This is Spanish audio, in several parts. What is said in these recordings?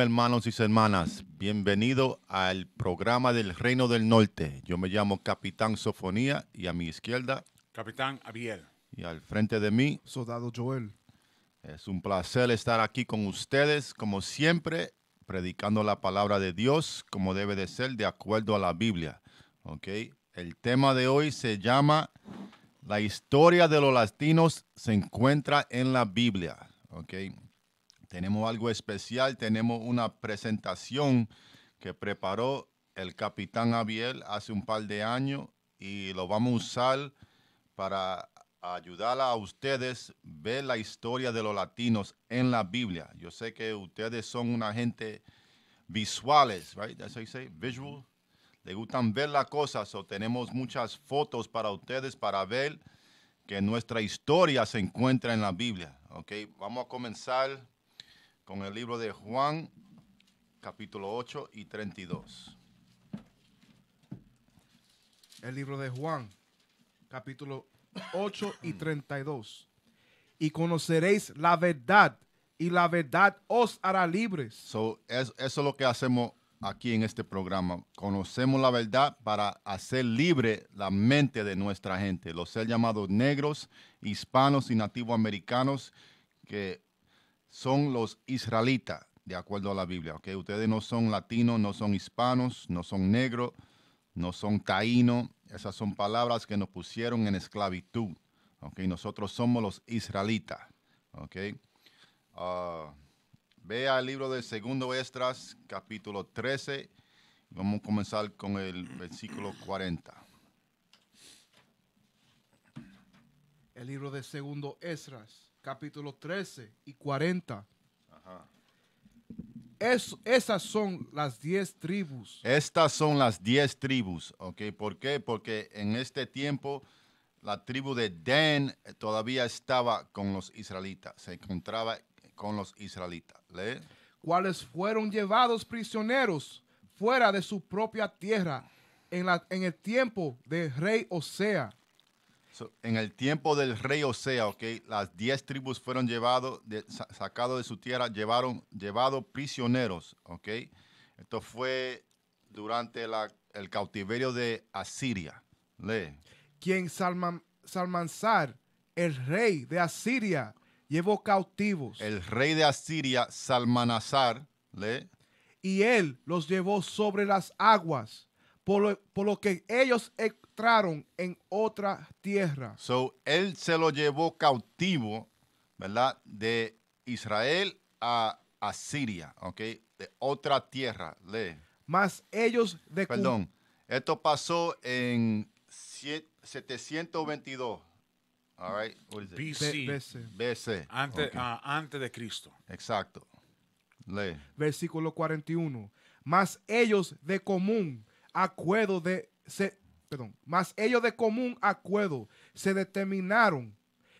hermanos y hermanas. Bienvenido al programa del Reino del Norte. Yo me llamo Capitán Sofonía y a mi izquierda, Capitán Abiel. Y al frente de mí, Soldado Joel. Es un placer estar aquí con ustedes, como siempre, predicando la palabra de Dios como debe de ser, de acuerdo a la Biblia. ¿ok? El tema de hoy se llama La historia de los latinos se encuentra en la Biblia. Ok tenemos algo especial, tenemos una presentación que preparó el capitán Abiel hace un par de años y lo vamos a usar para ayudar a ustedes ver la historia de los latinos en la Biblia. Yo sé que ustedes son una gente visuales, right? That's how visual. Le gustan ver las cosas, o tenemos muchas fotos para ustedes para ver que nuestra historia se encuentra en la Biblia. Okay, vamos a comenzar con el libro de Juan, capítulo 8 y 32. El libro de Juan, capítulo 8 y 32. Y conoceréis la verdad, y la verdad os hará libres. So, eso, eso es lo que hacemos aquí en este programa. Conocemos la verdad para hacer libre la mente de nuestra gente, los ser llamados negros, hispanos y nativoamericanos que son los israelitas, de acuerdo a la Biblia. ¿okay? Ustedes no son latinos, no son hispanos, no son negros, no son taínos. Esas son palabras que nos pusieron en esclavitud. Nosotros somos los israelitas. Ah, vea el libro de Segundo Estras, capítulo 13. Vamos a comenzar con el versículo 40. El libro de Segundo Esdras, capítulo 13 y 40. esas son las diez tribus. Estas son las diez tribus, ¿ok? ¿Por qué? Porque en este tiempo la tribu de Dan todavía estaba con los israelitas, se encontraba con los israelitas. ¿Lee? ¿Cuáles fueron llevados prisioneros fuera de su propia tierra en, la, en el tiempo del rey Osea en el tiempo del rey Osea, okay, las diez tribus fueron llevados, sacados de su tierra, llevaron, llevado prisioneros, ¿ok? Esto fue durante el cautiverio de Asiria. ¿le? Quien Salman, Salmanzar, el rey de Asiria, llevó cautivos. El rey de Asiria, Salmanazar, Y él los llevó sobre las aguas, por lo, que ellos Entraron en otra tierra. So, él se lo llevó cautivo, ¿verdad? De Israel a, Asiria, Siria, ¿ok? De otra tierra, lee. Más ellos de... Perdón, esto pasó en 722. All right, BC. BC. Ah, antes, de Cristo. Exacto. Lee. Versículo 41. Mas ellos de común acuerdo de se mas ellos de común acuerdo se determinaron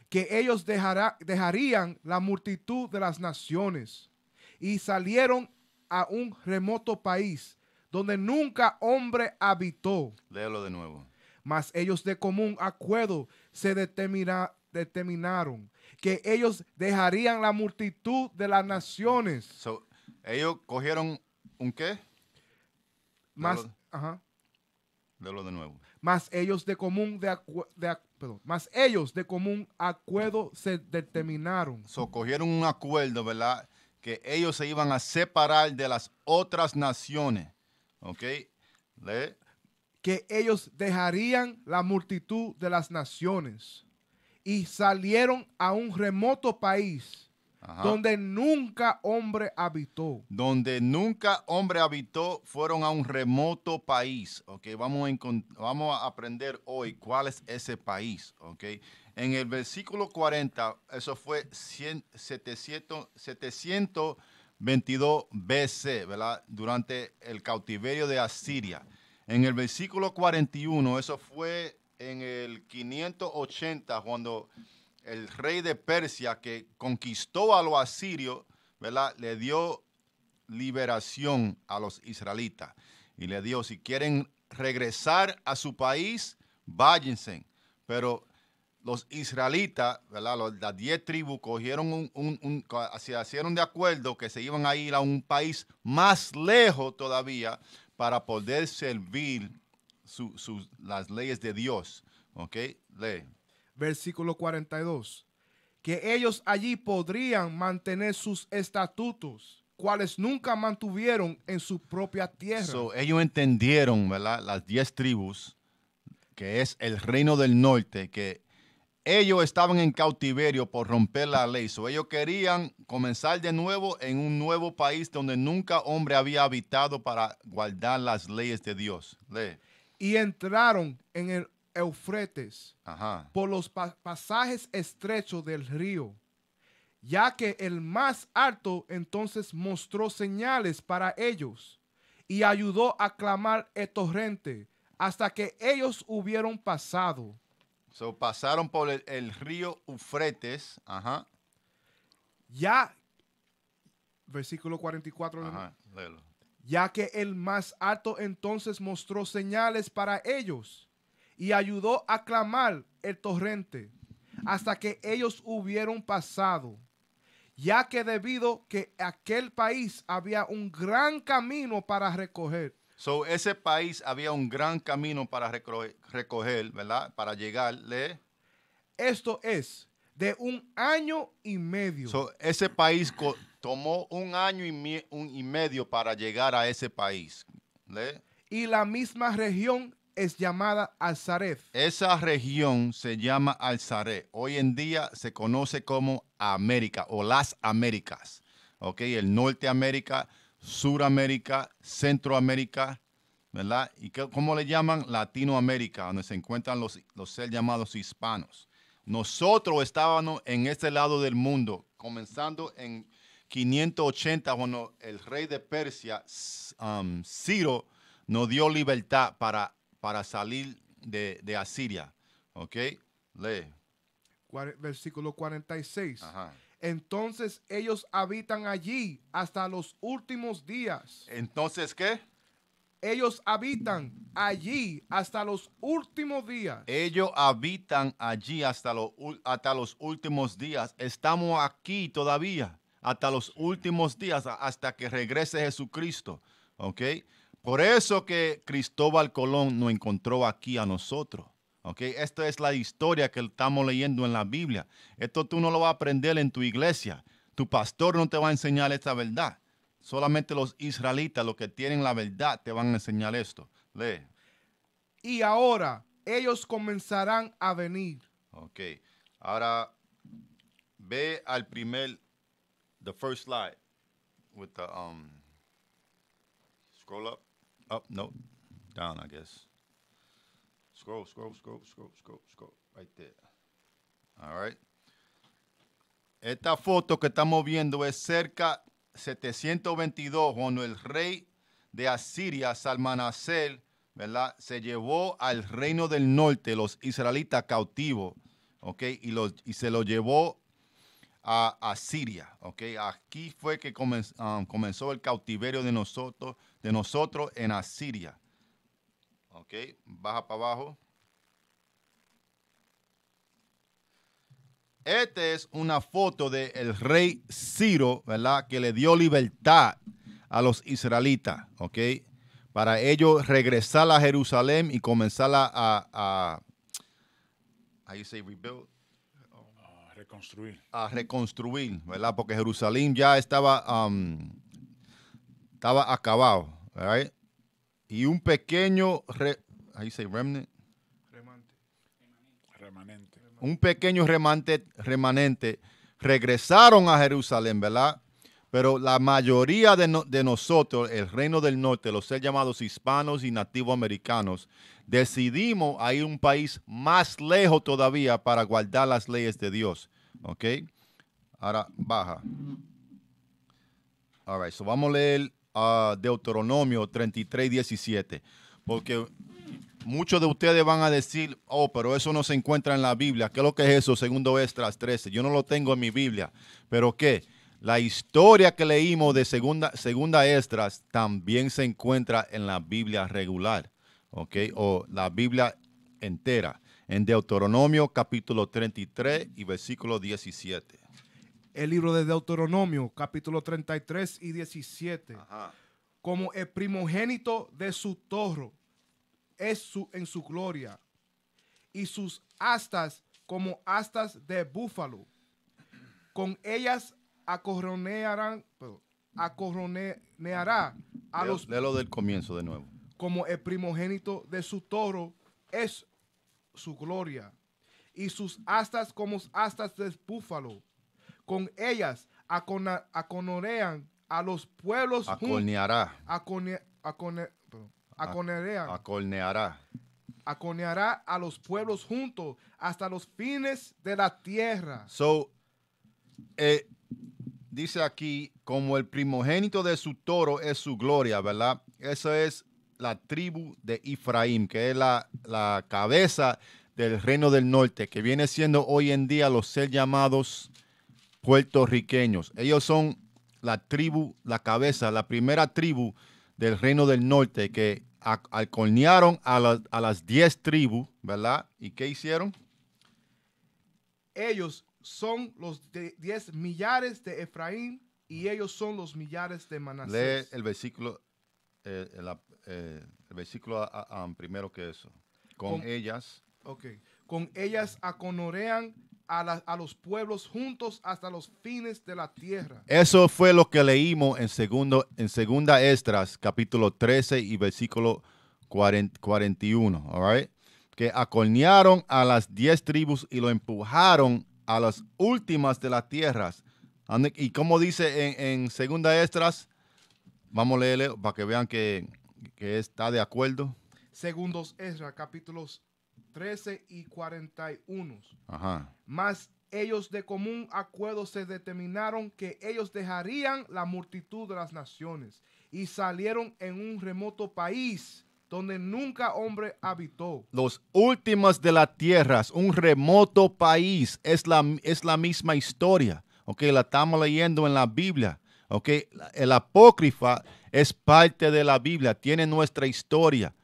que ellos dejará dejarían la multitud de las naciones y salieron a un remoto país donde nunca hombre habitó. Léelo de nuevo. Mas ellos de común acuerdo se determina, determinaron que ellos dejarían la multitud de las naciones. ellos cogieron un qué? Más, ajá de nuevo. Más ellos de común de, más ellos de común acuerdo se determinaron. So, un acuerdo, ¿verdad? Que ellos se iban a separar de las otras naciones. ¿Ok? que ellos dejarían la multitud de las naciones y salieron a un remoto país donde nunca hombre habitó. Donde nunca hombre habitó, fueron a un remoto país. Okay, vamos a, vamos a aprender hoy cuál es ese país. Ok, en el versículo 40, eso fue 722 BC, ¿verdad? Durante el cautiverio de Asiria. En el versículo 41, eso fue en el 580, cuando el rey de Persia que conquistó a los asirios, ¿verdad? Le dio liberación a los israelitas y le dio, si quieren regresar a su país, váyanse. Pero los israelitas, ¿verdad? las diez tribus cogieron un, se hicieron de acuerdo que se iban a ir a un país más lejos todavía para poder servir las leyes de Dios. ¿Ok? Lee versículo 42, que ellos allí podrían mantener sus estatutos cuales nunca mantuvieron en su propia tierra. ellos entendieron, ¿verdad? Las diez tribus, que es el reino del norte, que ellos estaban en cautiverio por romper la ley. O ellos querían comenzar de nuevo en un nuevo país donde nunca hombre había habitado para guardar las leyes de Dios. Y entraron en el Eufretes, por los pasajes estrechos del río, ya que el más alto entonces mostró señales para ellos y ayudó a clamar el torrente hasta que ellos hubieron pasado. Se pasaron por el, río Eufretes, ajá. Ya, versículo 44. Ya que el más alto entonces mostró señales para ellos y ayudó a clamar el torrente hasta que ellos hubieron pasado, ya que debido que aquel país había un gran camino para recoger. So, ese país había un gran camino para recoger, ¿verdad? Para llegarle. Esto es de un año y medio. So, ese país tomó un año y, un y, medio para llegar a ese país. Y la misma región es llamada alzaret Esa región se llama alzaret Hoy en día se conoce como América o las Américas. ¿Ok? El Norteamérica, Suramérica, Centroamérica, ¿verdad? ¿Y qué, cómo le llaman? Latinoamérica, donde se encuentran los, los llamados hispanos. Nosotros estábamos en este lado del mundo, comenzando en 580, cuando el rey de Persia, um, Ciro, nos dio libertad para para salir de, Asiria. ¿Ok? Lee. Versículo 46. Entonces ellos habitan allí hasta los últimos días. Entonces, ¿qué? Ellos habitan allí hasta los últimos días. Ellos habitan allí hasta, hasta los últimos días. Estamos aquí todavía, hasta los últimos días, hasta que regrese Jesucristo. ¿Ok? Por eso que Cristóbal Colón nos encontró aquí a nosotros. Okay? Esta es la historia que estamos leyendo en la Biblia. Esto tú no lo vas a aprender en tu iglesia. Tu pastor no te va a enseñar esta verdad. Solamente los israelitas, los que tienen la verdad, te van a enseñar esto. Lee. Y ahora ellos comenzarán a venir. Ok. Ahora ve al primer, the first slide with the um, scroll up. Up, oh, no, down, I guess. Scroll, scroll, scroll, scroll, scroll, scroll, right there. All right. Esta foto que estamos viendo es cerca 722, cuando el rey de Asiria, Salmanacel, ¿verdad? Se llevó al reino del norte, los israelitas cautivos, ¿ok? Y, los, y se lo llevó a, Asiria Aquí fue que um, comenzó el cautiverio de nosotros de nosotros en Asiria. Ok, baja para abajo. Esta es una foto del rey Ciro, ¿verdad? Que le dio libertad a los israelitas, ¿ok? Para ellos regresar a Jerusalén y comenzar a, a, se rebuild? A reconstruir. A reconstruir, ¿verdad? Porque Jerusalén ya estaba um, estaba acabado, Y un pequeño, remnant. Remanente. Un pequeño remante, remanente regresaron a Jerusalén, ¿verdad? Pero la mayoría de, nosotros, el reino del norte, los ser llamados hispanos y americanos, decidimos ir a un país más lejos todavía para guardar las leyes de Dios. ¿Ok? Ahora, baja. All right, so vamos a leer a ah, Deuteronomio 33, 17, porque muchos de ustedes van a decir, oh, pero eso no se encuentra en la Biblia. ¿Qué es lo que es eso? Segundo Estras 13. Yo no lo tengo en mi Biblia. ¿Pero qué? La historia que leímos de segunda, segunda Estras también se encuentra en la Biblia regular, ¿ok? O la Biblia entera, en Deuteronomio capítulo 33 y versículo 17 el libro de Deuteronomio, capítulo 33 y 17. Como el primogénito de su toro es su, en su gloria, y sus astas como astas de búfalo. Con ellas acorronearán, acorroneará a los... De lo del comienzo de nuevo. Como el primogénito de su toro es su gloria, y sus astas como astas de búfalo con ellas a aconorean a los pueblos Acorneará. a Aconeará a los pueblos juntos hasta los fines de la tierra. So, eh, dice aquí, como el primogénito de su toro es su gloria, ¿verdad? Esa es la tribu de Efraín, que es la, la cabeza del reino del norte, que viene siendo hoy en día los ser llamados puertorriqueños. Ellos son la tribu, la cabeza, la primera tribu del Reino del Norte que alcornearon a, las diez tribus, ¿verdad? ¿Y qué hicieron? Ellos son los diez millares de Efraín y ellos son los millares de Manasés. Lee el versículo, eh, eh, el versículo primero que eso. Con, ellas. Ok. Con ellas aconorean a, los pueblos juntos hasta los fines de la tierra. Eso fue lo que leímos en, segundo, en Segunda Estras, capítulo 13 y versículo 41, que acornearon a las diez tribus y lo empujaron a las últimas de las tierras. Y como dice en, Segunda Estras, vamos a leerle para que vean que, está de acuerdo. Segundos Estras, capítulos 13 y 41. Ajá. Mas ellos de común acuerdo se determinaron que ellos dejarían la multitud de las naciones y salieron en un remoto país donde nunca hombre habitó. Los últimos de las tierras, un remoto país, es la, es la misma historia. Ok, la estamos leyendo en la Biblia. Ok, el apócrifa es parte de la Biblia, tiene nuestra historia.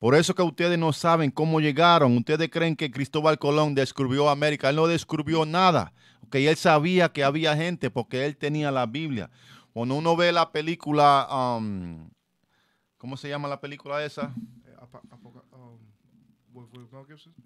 Por eso que ustedes no saben cómo llegaron. Ustedes creen que Cristóbal Colón descubrió América. Él no descubrió nada. Que él sabía que había gente porque él tenía la Biblia. Cuando uno ve la película, um, ¿cómo se llama la película esa?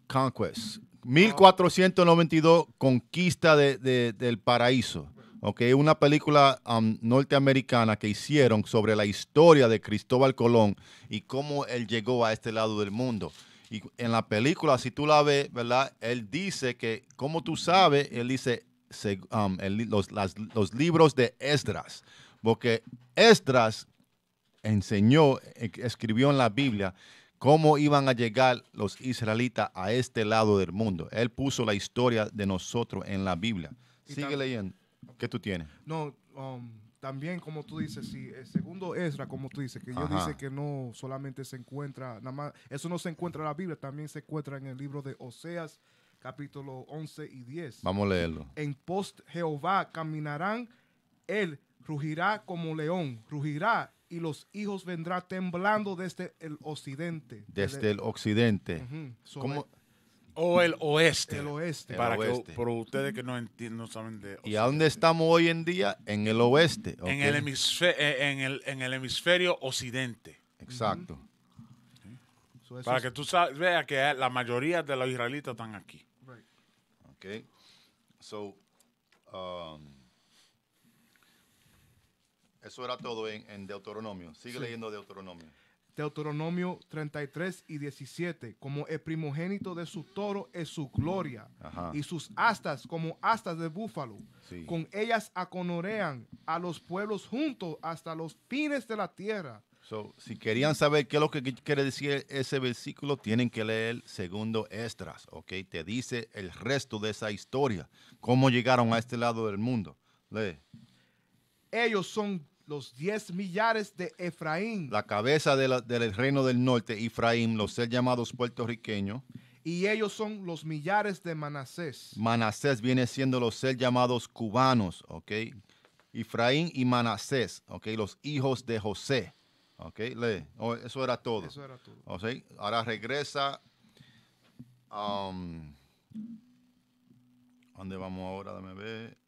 Conquest. 1492, conquista del paraíso okay, una película um, norteamericana que hicieron sobre la historia de Cristóbal Colón y cómo él llegó a este lado del mundo. Y en la película, si tú la ves, ¿verdad? Él dice que, como tú sabes, él dice um, los, los libros de Esdras, porque Esdras enseñó, e, escribió en la Biblia cómo iban a llegar los israelitas a este lado del mundo. Él puso la historia de nosotros en la Biblia. Sigue leyendo. ¿Qué tú tienes? No, um, también como tú dices, sí, el segundo Ezra, como tú dices, que yo dice que no solamente se encuentra, nada más, eso no se encuentra en la Biblia, también se encuentra en el libro de Oseas, capítulo 11 y 10. Vamos a leerlo. En post Jehová caminarán, él rugirá como león, rugirá y los hijos vendrán temblando desde el occidente. Desde, el occidente. como eh, o el oeste. El oeste. Para Que, ustedes que no, entienden, saben de... ¿Y a dónde estamos hoy en día? En el oeste. E, en, el hemisferio occidente. Exacto. para que tú veas que la mayoría de los israelitas están aquí. Ok. Um, eso era todo en, Deuteronomio. Sigue leyendo Deuteronomio. Deuteronomio 33 y 17, como el primogénito de su toro es su gloria, y sus astas como astas de búfalo. Con ellas aconorean a los pueblos juntos hasta los fines de la tierra. So, si querían saber qué es lo que quiere decir ese versículo, tienen que leer segundo Estras, ¿ok? Te dice el resto de esa historia, cómo llegaron a este lado del mundo. Lee. Ellos son los diez millares de Efraín. La cabeza del reino del norte, Efraín, los ser llamados puertorriqueños. Y ellos son los millares de Manasés. Manasés viene siendo los ser llamados cubanos, ¿ok? Efraín y Manasés, ¿ok? Los hijos de José, ¿ok? Le, oh, eso era todo. Eso era todo. Okay. Ahora regresa. Um, ¿Dónde vamos ahora? Dame ver.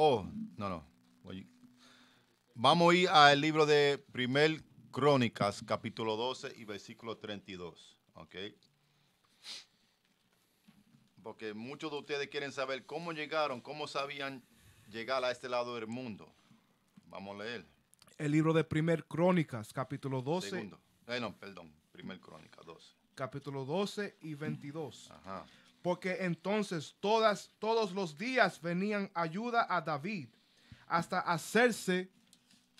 Oh, no, no. Vamos a ir al libro de Primer Crónicas, capítulo 12 y versículo 32. ¿Ok? Porque muchos de ustedes quieren saber cómo llegaron, cómo sabían llegar a este lado del mundo. Vamos a leer. El libro de Primer Crónicas, capítulo 12. Segundo. Eh, perdón. Primer Crónicas 12. Capítulo 12 y 22 porque entonces todas, todos los días venían ayuda a David hasta hacerse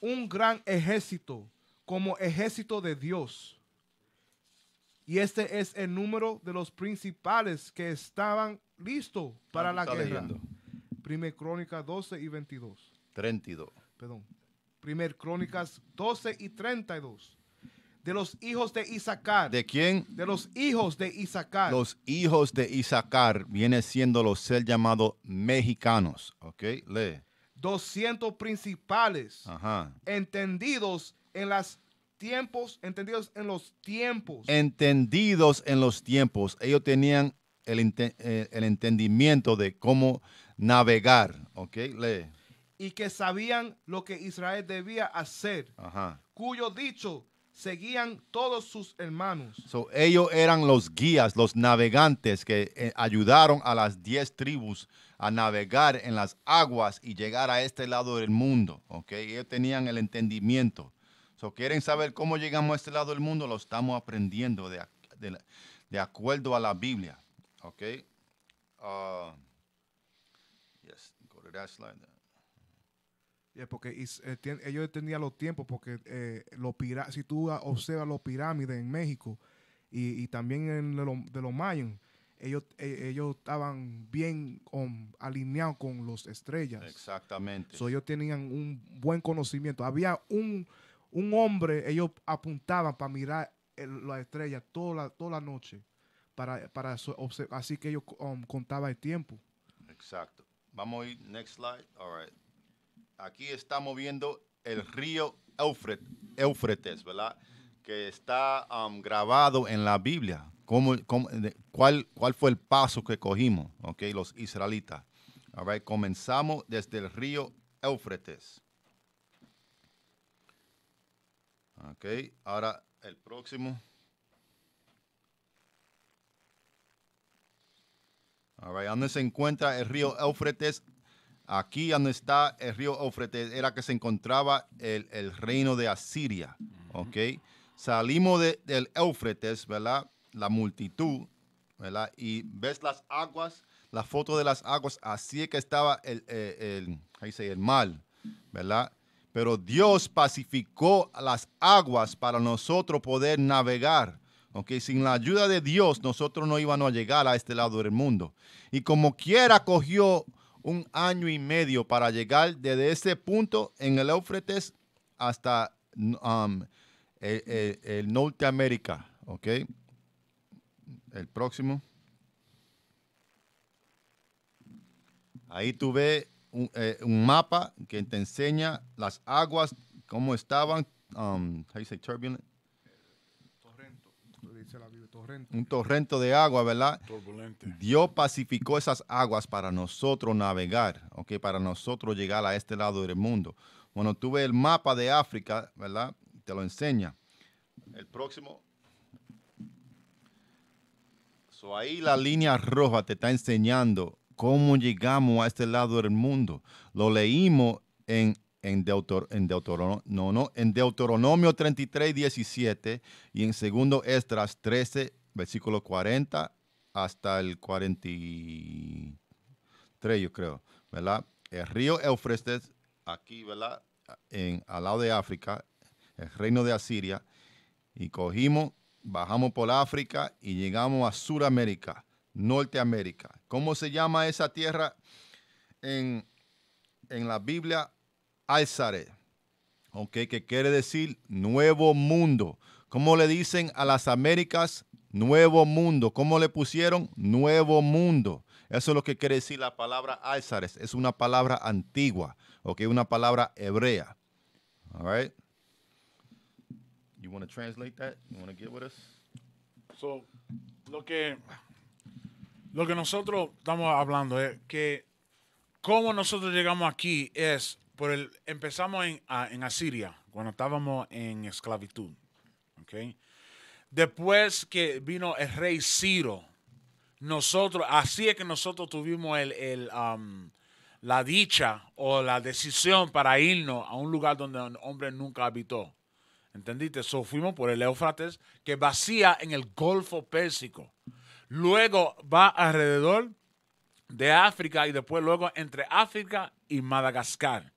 un gran ejército como ejército de Dios. Y este es el número de los principales que estaban listos para la guerra. Primer Crónicas 12 y 22. 32. Perdón. Primer Crónicas 12 y 32 de los hijos de Isaacar. ¿De quién? De los hijos de Isaacar. Los hijos de Isaacar viene siendo los ser llamados mexicanos. Ok, lee. Doscientos principales, Ajá. entendidos en los tiempos, entendidos en los tiempos. Entendidos en los tiempos. Ellos tenían el, eh, el entendimiento de cómo navegar. Ok, lee. Y que sabían lo que Israel debía hacer, Ajá. cuyo dicho seguían todos sus hermanos. ellos eran los guías, los navegantes que eh, ayudaron a las diez tribus a navegar en las aguas y llegar a este lado del mundo. Okay? Ellos tenían el entendimiento. So, ¿Quieren saber cómo llegamos a este lado del mundo? Lo estamos aprendiendo de, acuerdo a la Biblia. Okay? Ah, yes, go to that slide. Eh, porque eh, ellos tenían los tiempos, porque eh, los si tú observas los pirámides en México y, también en de los mayans, ellos, e, ellos estaban bien alineados con las estrellas. Exactamente. So, ellos tenían un buen conocimiento. Había un, un hombre, ellos apuntaban para mirar las estrellas toda la, toda la noche, para, así que ellos um, contaban el tiempo. Exacto. Vamos a ir, next slide. All right aquí estamos viendo el río Éufrates, ¿verdad? Que está um, grabado en la Biblia. cuál, fue el paso que cogimos, los israelitas? a comenzamos desde el río Éufrates. Ok, ahora el próximo. a right, ¿dónde se encuentra el río Éufrates? Aquí donde está el río Eufrates era que se encontraba el, reino de Asiria. ¿Ok? Salimos del Eufrates, ¿verdad? La multitud, ¿verdad? Y ves las aguas, la foto de las aguas, así es que estaba el, el, el mal, ¿verdad? Pero Dios pacificó las aguas para nosotros poder navegar. ¿ok? Sin la ayuda de Dios, nosotros no íbamos a llegar a este lado del mundo. Y como quiera cogió un año y medio para llegar desde ese punto en el Éufrates hasta um, e, e, el, Norteamérica. ¿Ok? El próximo. Ahí tú ves eh, un, mapa que te enseña las aguas, cómo estaban, um, se turbulent? un torrente de agua, ¿verdad? Dios pacificó esas aguas para nosotros navegar, ¿ok? Para nosotros llegar a este lado del mundo. Bueno, tú ves el mapa de África, ¿verdad? Te lo enseña. El próximo. ahí la línea roja te está enseñando cómo llegamos a este lado del mundo. Lo leímos en en, en, Deuteronomio, no, no, en Deuteronomio 33, 17 y en segundo Estras 13, versículo 40 hasta el 43, yo creo, ¿verdad? El río Eufrates, aquí, ¿verdad? En, al lado de África, el reino de Asiria, y cogimos, bajamos por África y llegamos a Sudamérica, Norteamérica. ¿Cómo se llama esa tierra en la Biblia? Alzare, okay, que quiere decir nuevo mundo. ¿Cómo le dicen a las Américas? Nuevo mundo. ¿Cómo le pusieron? Nuevo mundo. Eso es lo que quiere decir la palabra Alzares. Es una palabra antigua, ok, una palabra hebrea. All right. You want to translate that? You want to get with us? So, lo que, lo que nosotros estamos hablando es que cómo nosotros llegamos aquí es empezamos en, Asiria, cuando estábamos en esclavitud. Después que vino el rey Ciro, nosotros, así es que nosotros tuvimos um, la dicha o la decisión para irnos a un lugar donde un hombre nunca habitó. ¿Entendiste? So, fuimos por el Éufrates, que vacía en el Golfo Pérsico. Luego va alrededor de África y después luego entre África y Madagascar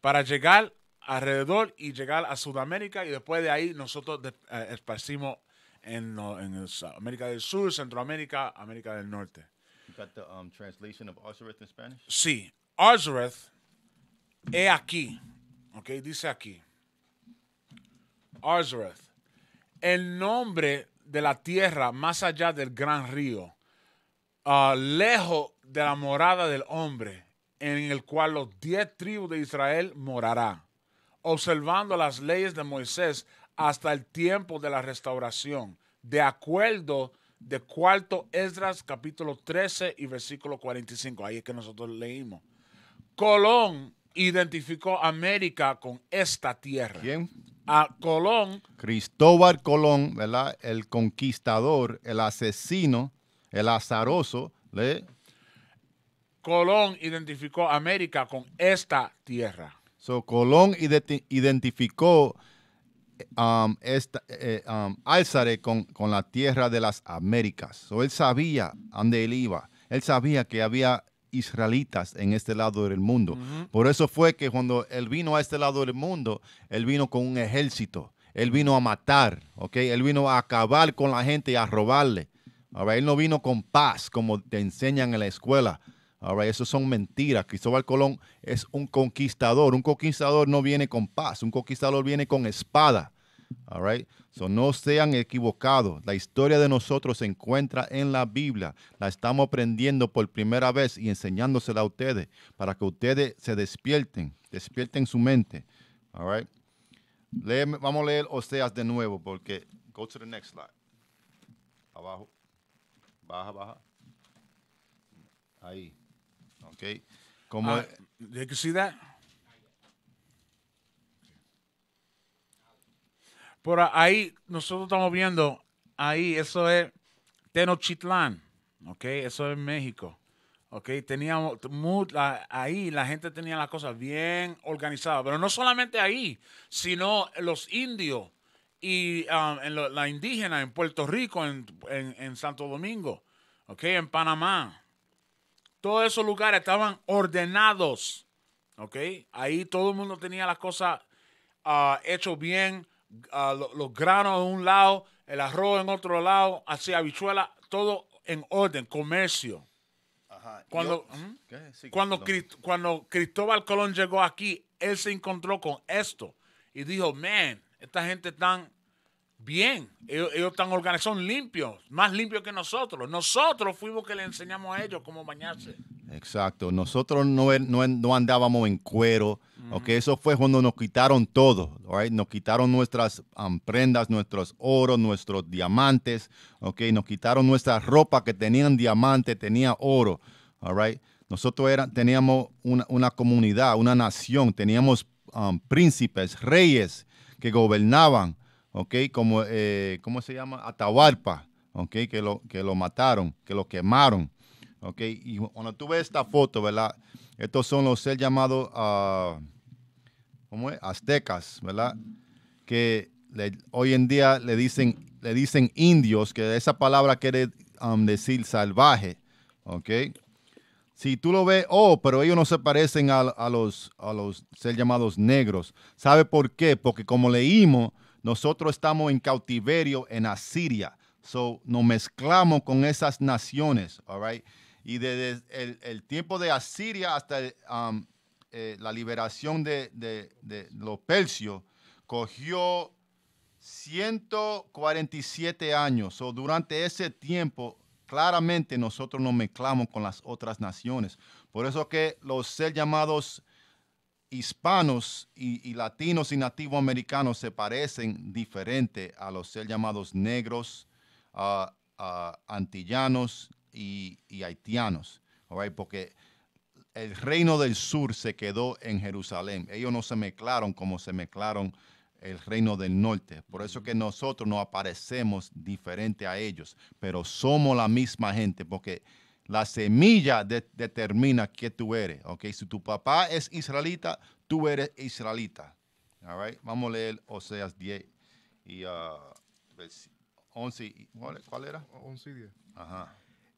para llegar alrededor y llegar a Sudamérica y después de ahí nosotros eh, esparcimos en, América del Sur, Centroamérica, América del Norte. ¿Tienes got the um, translation of Arzareth in Spanish? Sí, Arzareth es aquí, ok, dice aquí. Arzareth, el nombre de la tierra más allá del gran río, ah, lejos de la morada del hombre en el cual los diez tribus de Israel morará, observando las leyes de Moisés hasta el tiempo de la restauración, de acuerdo de cuarto Esdras capítulo 13 y versículo 45. Ahí es que nosotros leímos. Colón identificó América con esta tierra. ¿Quién? A Colón. Cristóbal Colón, ¿verdad? El conquistador, el asesino, el azaroso, ¿le? Colón identificó América con esta tierra. So, Colón identificó Alzare um, esta, eh, um, con, la tierra de las Américas. So, él sabía dónde él iba. Él sabía que había israelitas en este lado del mundo. Por eso fue que cuando él vino a este lado del mundo, él vino con un ejército. Él vino a matar, ¿ok? Él vino a acabar con la gente y a robarle. Él no vino con paz, como te enseñan en la escuela. All eso son mentiras. Cristóbal Colón es un conquistador. Un conquistador no viene con paz, un conquistador viene con espada. All no sean equivocados. La historia de nosotros se encuentra en la Biblia. La estamos aprendiendo por primera vez y enseñándosela a ustedes para que ustedes se despierten, despierten su mente. vamos a leer Oseas de nuevo porque go to the next slide. Abajo. Baja, baja. Ahí. Okay. Como ah, Por ahí nosotros estamos viendo ahí eso es Tenochtitlan, ¿ok? Eso es México, ¿ok? Teníamos, ahí la gente tenía las cosas bien organizadas, pero no solamente ahí, sino los indios y um, la indígena en Puerto Rico, en, Santo Domingo, ¿ok? En Panamá, todos esos lugares estaban ordenados. ¿Ok? Ahí todo el mundo tenía las cosas ah, hechas bien, ah, los, granos en un lado, el arroz en otro lado, así habichuela, todo en orden, comercio. Ajá. Cuando, cuando, Cristóbal Colón llegó aquí, él se encontró con esto y dijo, man, esta gente está bien. Ellos, están organizados, limpios, más limpios que nosotros. Nosotros fuimos que le enseñamos a ellos cómo bañarse. Exacto. Nosotros no, no, andábamos en cuero. Eso fue cuando nos quitaron todo. Nos quitaron nuestras prendas, nuestros oros, nuestros diamantes. Okay? Nos quitaron nuestra ropa que tenían diamante, tenía oro. Nosotros teníamos una, comunidad, una nación. Teníamos príncipes, reyes que gobernaban. Como, eh, ¿cómo se llama? Atahualpa, Que lo, que lo mataron, que lo quemaron, Y cuando tú ves esta foto, ¿verdad? Estos son los seres llamados, ah, Aztecas, ¿verdad? Que hoy en día le dicen, le dicen indios, que esa palabra quiere um, decir salvaje, ¿ok? Si tú lo ves, oh, pero ellos no se parecen a, los, a los llamados negros. ¿Sabe por qué? Porque como leímos, nosotros estamos en cautiverio en Asiria. So, nos mezclamos con esas naciones, Y desde el, tiempo de Asiria hasta um, eh, la liberación de, de, los persios, cogió 147 años. So, durante ese tiempo, claramente nosotros nos mezclamos con las otras naciones. Por eso que los ser llamados hispanos y, latinos y nativo americanos se parecen diferente a los ser llamados negros, ah, ah, antillanos y, haitianos, porque el reino del sur se quedó en Jerusalén. Ellos no se mezclaron como se mezclaron el reino del norte. Por eso que nosotros no aparecemos diferente a ellos, pero somos la misma gente porque la semilla determina que tú eres. ¿ok? Si tu papá es israelita, tú eres israelita. All right? Vamos a leer Oseas 10 y 11. Uh, ¿Cuál era? 11 y 10.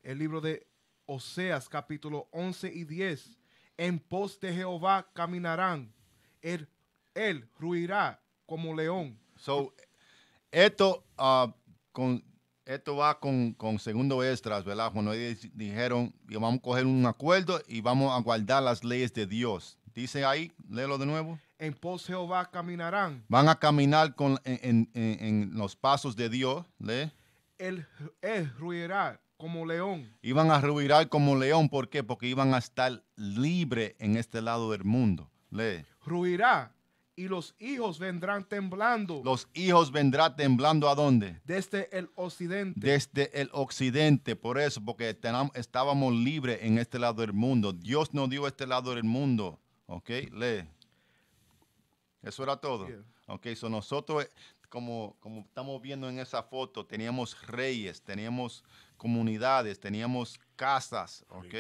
El libro de Oseas, capítulo 11 y 10. En pos de Jehová caminarán. Él, él ruirá como león. So, esto uh, con, esto va con, segundo extras, ¿verdad? Cuando ellos dijeron, vamos a coger un acuerdo y vamos a guardar las leyes de Dios. Dice ahí, léelo de nuevo. En pos Jehová caminarán. Van a caminar con, en, los pasos de Dios. ¿le? Él, ruirá como león. Iban a ruirar como león, ¿por qué? Porque iban a estar libre en este lado del mundo. ¿le? Ruirá y los hijos vendrán temblando. Los hijos vendrán temblando a dónde? Desde el occidente. Desde el occidente. Por eso, porque estábamos libres en este lado del mundo. Dios nos dio este lado del mundo. ¿Ok? Lee. Eso era todo. Ok, nosotros, eh, como, como estamos viendo en esa foto, teníamos reyes, teníamos comunidades, teníamos casas. Ok.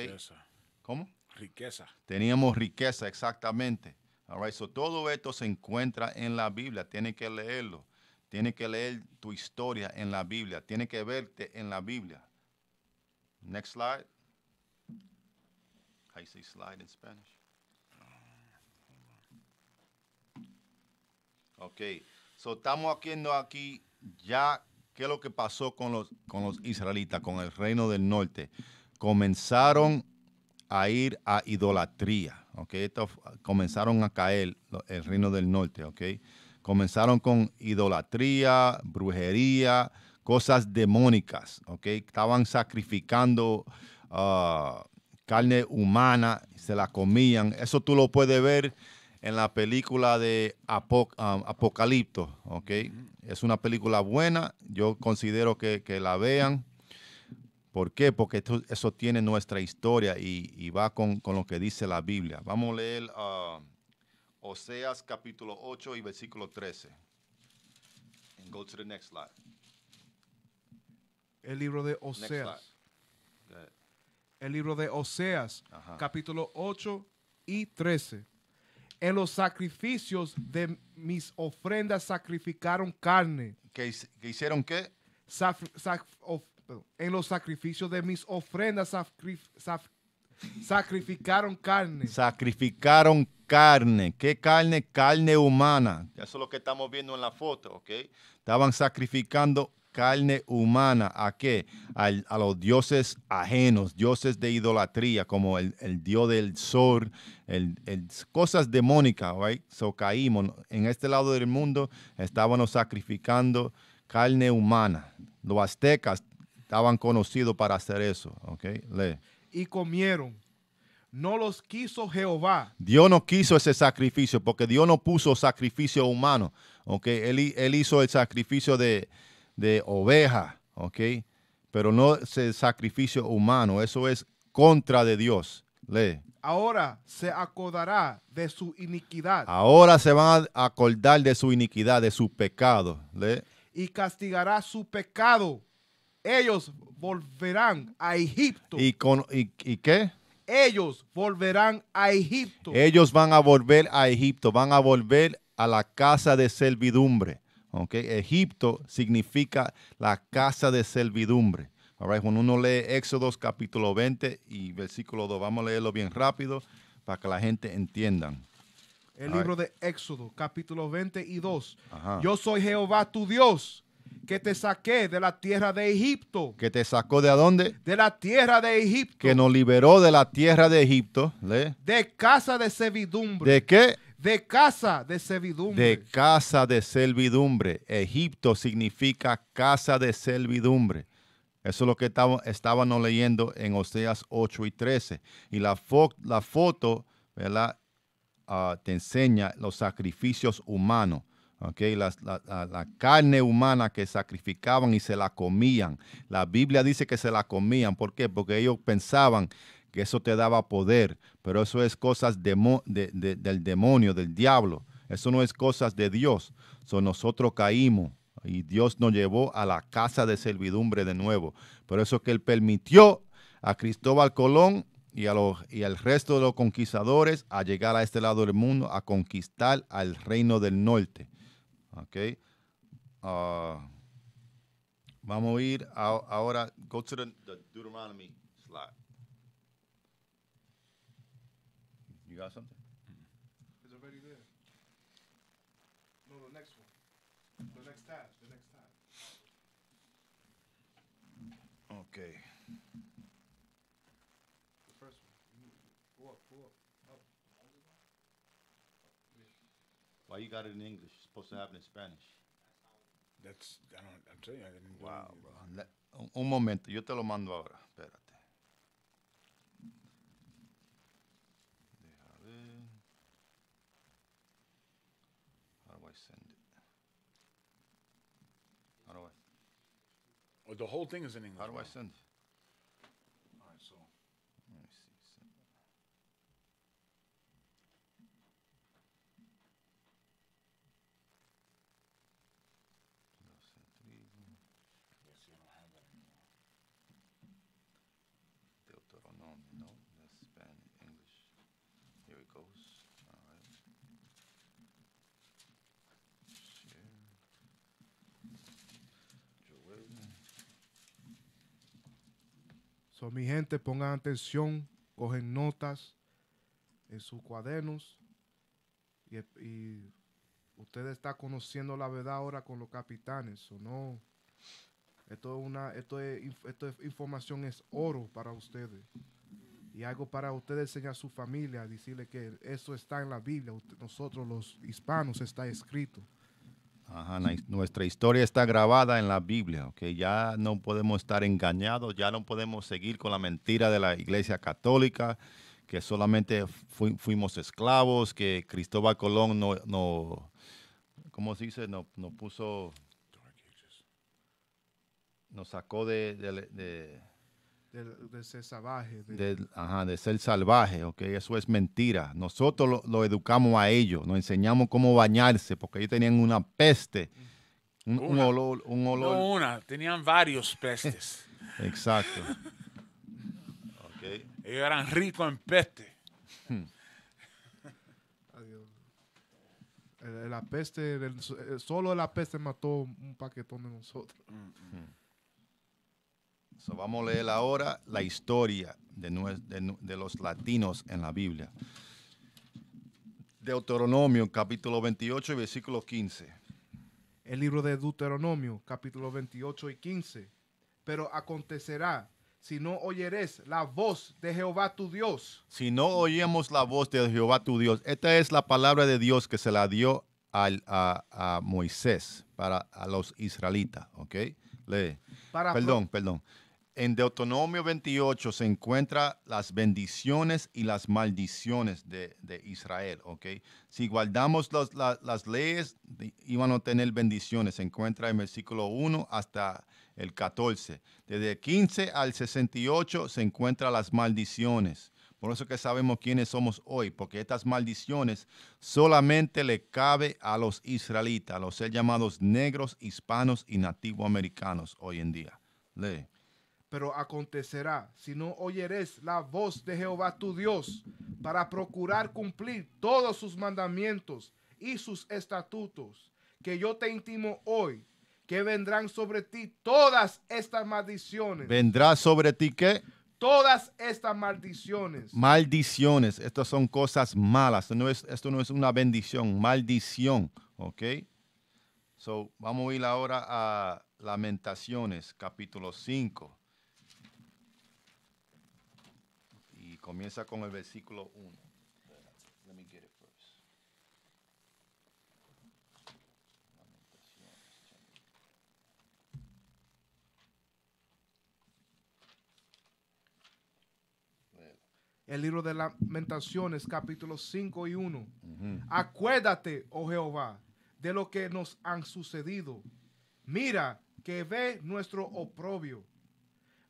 ¿Cómo? Riqueza. Teníamos riqueza, exactamente. All right, so todo esto se encuentra en la Biblia, tiene que leerlo. Tiene que leer tu historia en la Biblia, tiene que verte en la Biblia. Next slide. I see slide in Spanish? Ok, so estamos aquí, aquí ya qué es lo que pasó con los, con los israelitas, con el reino del norte. Comenzaron a ir a idolatría. Estos comenzaron a caer, el reino del norte, ¿ok? Comenzaron con idolatría, brujería, cosas demónicas, ¿ok? Estaban sacrificando ah, carne humana, se la comían. Eso tú lo puedes ver en la película de ah, Apocalipto, Es una película buena, yo considero que la vean. ¿Por qué? Porque eso tiene nuestra historia y, va con, lo que dice la Biblia. Vamos a leer ah, Oseas capítulo 8 y versículo 13. go to the next slide. El libro de Oseas. El libro de Oseas, capítulo 8 y 13. En los sacrificios de mis ofrendas sacrificaron carne. ¿Qué hicieron qué? Saf, en los sacrificios de mis ofrendas sacrificaron carne. Sacrificaron carne. ¿Qué carne? Carne humana. Eso es lo que estamos viendo en la foto, Estaban sacrificando carne humana. ¿A qué? a los dioses ajenos, dioses de idolatría, como el, dios del sol, el, cosas demónicas, En este lado del mundo estábamos sacrificando carne humana. Los aztecas Estaban conocidos para hacer eso. Okay? Lee. Y comieron. No los quiso Jehová. Dios no quiso ese sacrificio porque Dios no puso sacrificio humano. Okay? Él, hizo el sacrificio de, oveja. Okay? Pero no el sacrificio humano. Eso es contra de Dios. Lee. Ahora se acordará de su iniquidad. Ahora se van a acordar de su iniquidad, de su pecado. Lee. Y castigará su pecado ellos volverán a Egipto. ¿Y, con, y, qué? Ellos volverán a Egipto. Ellos van a volver a Egipto, van a volver a la casa de servidumbre. Okay? Egipto significa la casa de servidumbre. All right? Cuando uno lee Éxodo capítulo 20 y versículo 2, vamos a leerlo bien rápido para que la gente entienda. El libro de Éxodo capítulo 20 y 2. Yo soy Jehová tu Dios que te saqué de la tierra de Egipto. Que te sacó de dónde? De la tierra de Egipto. Que nos liberó de la tierra de Egipto. De casa de servidumbre. ¿De qué? De casa de servidumbre. De casa de servidumbre. Egipto significa casa de servidumbre. Eso es lo que estábamos leyendo en Oseas 8 y 13. Y la, la foto, ¿verdad? Ah, te enseña los sacrificios humanos la, carne humana que sacrificaban y se la comían. La Biblia dice que se la comían. ¿Por qué? Porque ellos pensaban que eso te daba poder, pero eso es cosas de, de, del demonio, del diablo. Eso no es cosas de Dios. nosotros caímos y Dios nos llevó a la casa de servidumbre de nuevo. Por eso que Él permitió a Cristóbal Colón y, a los, y al resto de los conquistadores a llegar a este lado del mundo, a conquistar al reino del norte. Okay. Uh, vamos a ir a, ahora, go to the, the Deuteronomy slot. You got something? Mm-hmm. It's already there. No, the next one. The next tab. The next tab. Okay. The first one. Mm-hmm. Oh. Why you got it in English? supposed to happen in Spanish. That's, I don't, I'm telling you, I didn't Wow, bro. Le- un- un momento, yo te lo mando ahora. Espérate. Deja ver. How do I send it? How do I, Oh, the whole thing is in English. how do I send it? mi gente, pongan atención, cogen notas en sus cuadernos y, ustedes usted está conociendo la verdad ahora con los capitanes, ¿o no? Esto es una, esto información es oro para ustedes. Y algo para ustedes enseñar a su familia, decirle que eso está en la Biblia, nosotros los hispanos está escrito. Ajá, nuestra historia está grabada en la Biblia, que ya no podemos estar engañados, ya no podemos seguir con la mentira de la Iglesia Católica, que solamente fuimos esclavos, que Cristóbal Colón no, no dice? No, puso, nos sacó de de, ser salvaje. De... ajá, de ser salvaje, ok, eso es mentira. Nosotros lo, educamos a ellos, nos enseñamos cómo bañarse, porque ellos tenían una peste, un, un olor, un olor. No una, tenían varios pestes. Exacto. okay. Ellos eran ricos en peste. Hmm. Eh, la peste, eh, solo la peste mató un paquetón de nosotros. Mm, mm vamos a leer ahora la historia de, los latinos en la Biblia. Deuteronomio capítulo 28 y versículo 15. El libro de Deuteronomio capítulo 28 y 15. Pero acontecerá si no oyeres la voz de Jehová tu Dios. Si no oyemos la voz de Jehová tu Dios. Esta es la palabra de Dios que se la dio a, Moisés para a los israelitas. ¿Ok? Lee. perdón, perdón en Deuteronomio 28 se encuentran las bendiciones y las maldiciones de, Israel, ¿ok? Si guardamos las leyes, iban a tener bendiciones. Se encuentra en versículo 1 hasta el 14. Desde 15 al 68 se encuentran las maldiciones. Por eso que sabemos quiénes somos hoy, porque estas maldiciones solamente le cabe a los israelitas, a los ser llamados negros, hispanos y nativoamericanos hoy en día. Lee. Pero acontecerá, si no oyeres la voz de Jehová tu Dios, para procurar cumplir todos sus mandamientos y sus estatutos, que yo te intimo hoy, que vendrán sobre ti todas estas maldiciones. ¿Vendrá sobre ti qué? Todas estas maldiciones. Maldiciones, estas son cosas malas, esto no es, esto no es una bendición, maldición, ¿ok? So, vamos a ir ahora a Lamentaciones, capítulo 5. Comienza con el versículo 1. Let me get it first. El libro de Lamentaciones, capítulo 5 y 1. Acuérdate, oh Jehová, de lo que nos han sucedido. Mira que ve nuestro oprobio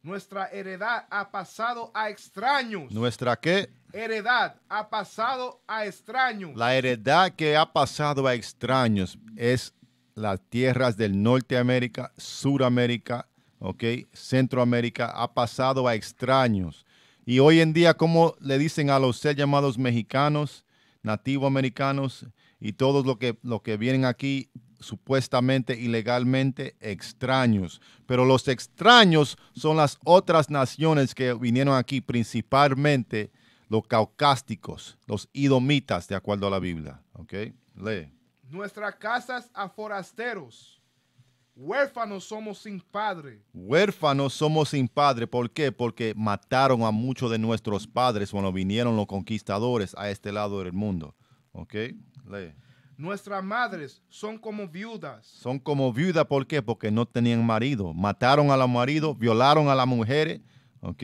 nuestra heredad ha pasado a extraños. ¿Nuestra qué? Heredad ha pasado a extraños. La heredad que ha pasado a extraños es las tierras del Norteamérica, Suramérica, ¿ok? Centroamérica, ha pasado a extraños. Y hoy en día, ¿cómo le dicen a los ser llamados mexicanos, nativo americanos y todos lo que, los que vienen aquí supuestamente ilegalmente extraños. Pero los extraños son las otras naciones que vinieron aquí, principalmente los caucásticos, los idomitas, de acuerdo a la Biblia. ¿Ok? Lee. Nuestras casas a forasteros. Huérfanos somos sin padre. Huérfanos somos sin padre. ¿Por qué? Porque mataron a muchos de nuestros padres cuando vinieron los conquistadores a este lado del mundo. ¿Ok? Lee. Nuestras madres son como viudas. Son como viudas, ¿por qué? Porque no tenían marido. Mataron a los maridos, violaron a las mujeres. ¿Ok?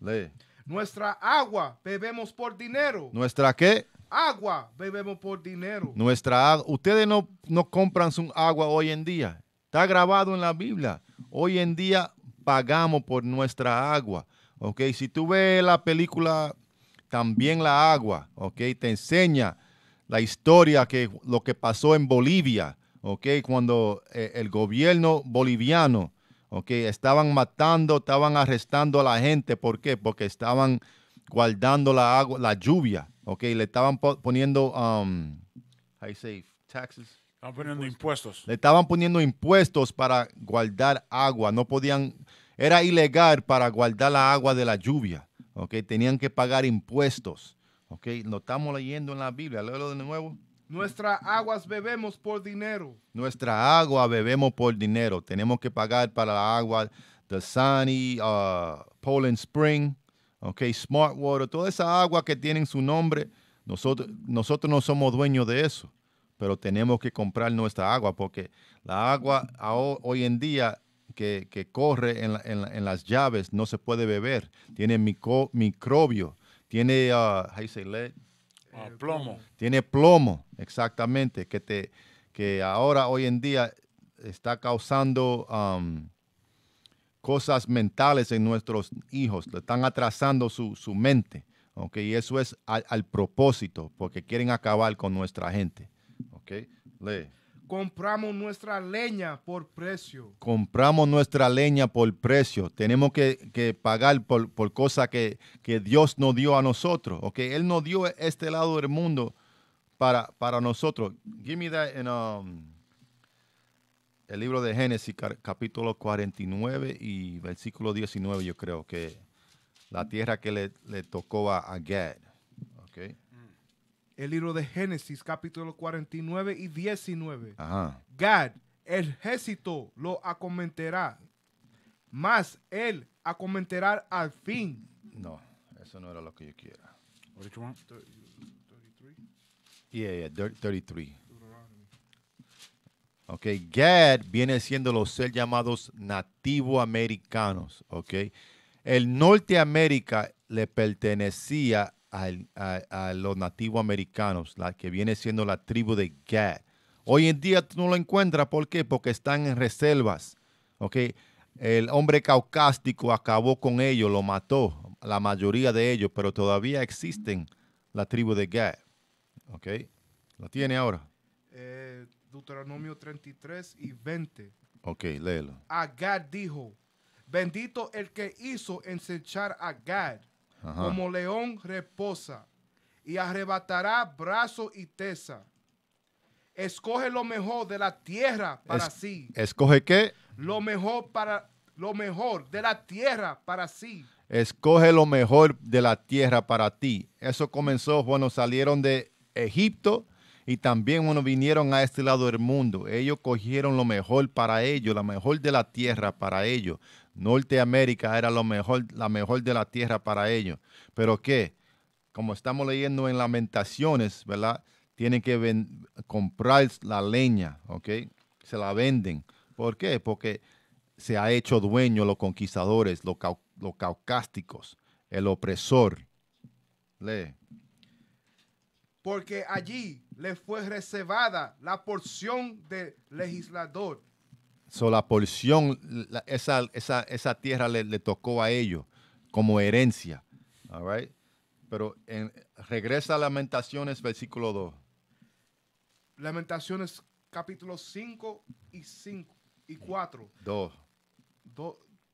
Lee. Nuestra agua bebemos por dinero. ¿Nuestra qué? Agua bebemos por dinero. Nuestra agua. Ustedes no, no compran su agua hoy en día. Está grabado en la Biblia. Hoy en día pagamos por nuestra agua. ¿Ok? Si tú ves la película, también la agua. ¿Ok? Te enseña la historia que lo que pasó en Bolivia, ¿ok? Cuando eh, el gobierno boliviano, ¿ok? Estaban matando, estaban arrestando a la gente, ¿por qué? Porque estaban guardando la agua, la lluvia, ¿ok? Le estaban poniendo, um, taxes. Estaban poniendo impuestos. Le estaban poniendo impuestos para guardar agua. No podían, era ilegal para guardar la agua de la lluvia. ¿ok? Tenían que pagar impuestos lo estamos leyendo en la Biblia. Léelo de nuevo. Nuestra aguas bebemos por dinero. Nuestra agua bebemos por dinero. Tenemos que pagar para la agua de Sunny, uh, Poland Spring, okay, Smart Water, toda esa agua que tienen su nombre. Nosotros, nosotros no somos dueños de eso, pero tenemos que comprar nuestra agua porque la agua hoy en día que, corre en, las llaves no se puede beber. Tiene micro, tiene, uh, plomo. Tiene plomo, exactamente, que, te, que ahora, hoy en día, está causando um, cosas mentales en nuestros hijos. Le están atrasando su, su mente. Okay, y eso es al, propósito, porque quieren acabar con nuestra gente. Okay, lee. Compramos nuestra leña por precio. Compramos nuestra leña por precio. Tenemos que, pagar por, por cosas que, Dios nos dio a nosotros. Okay? Él nos dio este lado del mundo para, para nosotros. Give me that in um, el libro de Génesis, capítulo 49 y versículo 19, yo creo que la tierra que le, tocó a, a Gad. Okay? el libro de Génesis, capítulo 49 y 19. Ajá. Gad, el ejército, lo acometerá, más él acometerá al fin. No, eso no era lo que yo quiera. What 33? Yeah, 33. Ok, Gad viene siendo los ser llamados nativo americanos, ok. El norteamérica le pertenecía a, los nativos americanos, la que viene siendo la tribu de Gad. Hoy en día tú no lo encuentra ¿por qué? Porque están en reservas, ¿ok? El hombre caucástico acabó con ellos, lo mató, la mayoría de ellos, pero todavía existen la tribu de Gad, ¿ok? lo tiene ahora? Eh, Deuteronomio 33 y 20. Ok, léelo. A Gad dijo, bendito el que hizo ensechar a Gad como león reposa, y arrebatará brazo y tesa. Escoge lo mejor de la tierra para sí. ¿Escoge qué? Lo mejor para lo mejor de la tierra para sí. Escoge lo mejor de la tierra para ti. Eso comenzó cuando salieron de Egipto y también cuando vinieron a este lado del mundo. Ellos cogieron lo mejor para ellos, la mejor de la tierra para ellos. Norteamérica era lo mejor, la mejor de la tierra para ellos. Pero que, como estamos leyendo en Lamentaciones, ¿verdad? Tienen que comprar la leña, ¿ok? Se la venden. ¿Por qué? Porque se ha hecho dueño los conquistadores, los, caucásticos, el opresor. Lee. Porque allí le fue reservada la porción del legislador So, la porción, esa, tierra le, tocó a ellos como herencia. All right? Pero regresa a Lamentaciones, versículo 2. Lamentaciones, capítulo 5 y 5 y 4. 2.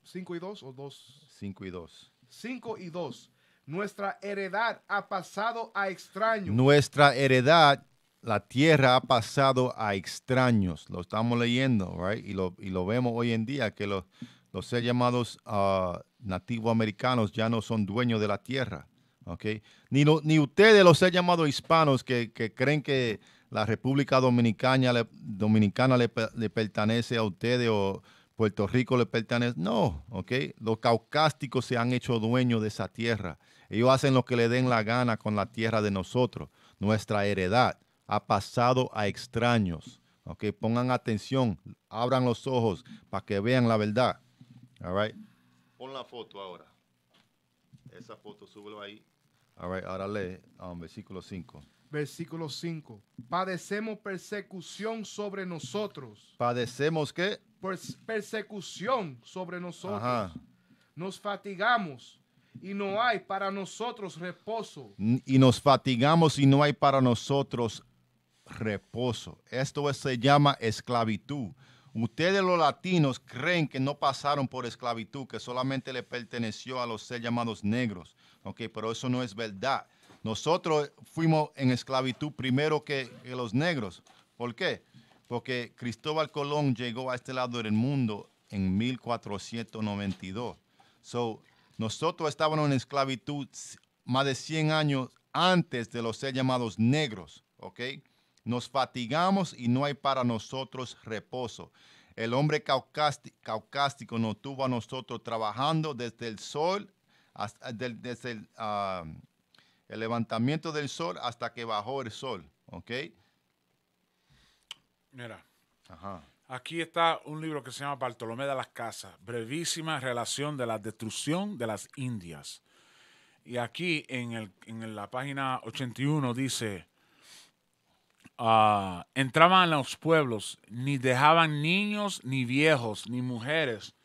5 y 2 o 2? 5 y 2. 5 y 2. Nuestra heredad ha pasado a extraños. Nuestra heredad la tierra ha pasado a extraños. Lo estamos leyendo, right? Y lo, y lo vemos hoy en día, que los, los ser llamados uh, ah, nativos americanos ya no son dueños de la tierra. ¿ok? Ni, ni ustedes, los ser llamados hispanos, que, creen que la República Dominicana, le, Dominicana le, pertenece a ustedes o Puerto Rico le pertenece. No, ¿ok? Los caucásticos se han hecho dueños de esa tierra. Ellos hacen lo que le den la gana con la tierra de nosotros, nuestra heredad ha pasado a extraños. Okay, pongan atención, abran los ojos para que vean la verdad. All Pon la foto ahora. Esa foto, súbelo ahí. All right, ahora lee um, versículo 5. Versículo 5. Padecemos persecución sobre nosotros. ¿Padecemos qué? Pues persecución sobre nosotros. Nos fatigamos y no hay para nosotros reposo. Y nos fatigamos y no hay para nosotros reposo. Esto se llama esclavitud. Ustedes los latinos creen que no pasaron por esclavitud, que solamente le perteneció a los ser llamados negros. pero eso no es verdad. Nosotros fuimos en esclavitud primero que, los negros. ¿Por qué? Porque Cristóbal Colón llegó a este lado del mundo en 1492. So, nosotros estábamos en esclavitud más de 100 años antes de los ser llamados negros. ¿Ok? Nos fatigamos y no hay para nosotros reposo. El hombre caucástico nos tuvo a nosotros trabajando desde el sol, hasta, eh, desde ah, el, levantamiento del sol hasta que bajó el sol. ¿Ok? Mira. Aquí está un libro que se llama Bartolomé de las Casas, brevísima relación de la destrucción de las Indias. Y aquí en, en la página 81 dice, Ah, entraban a los pueblos, ni dejaban niños, ni viejos, ni mujeres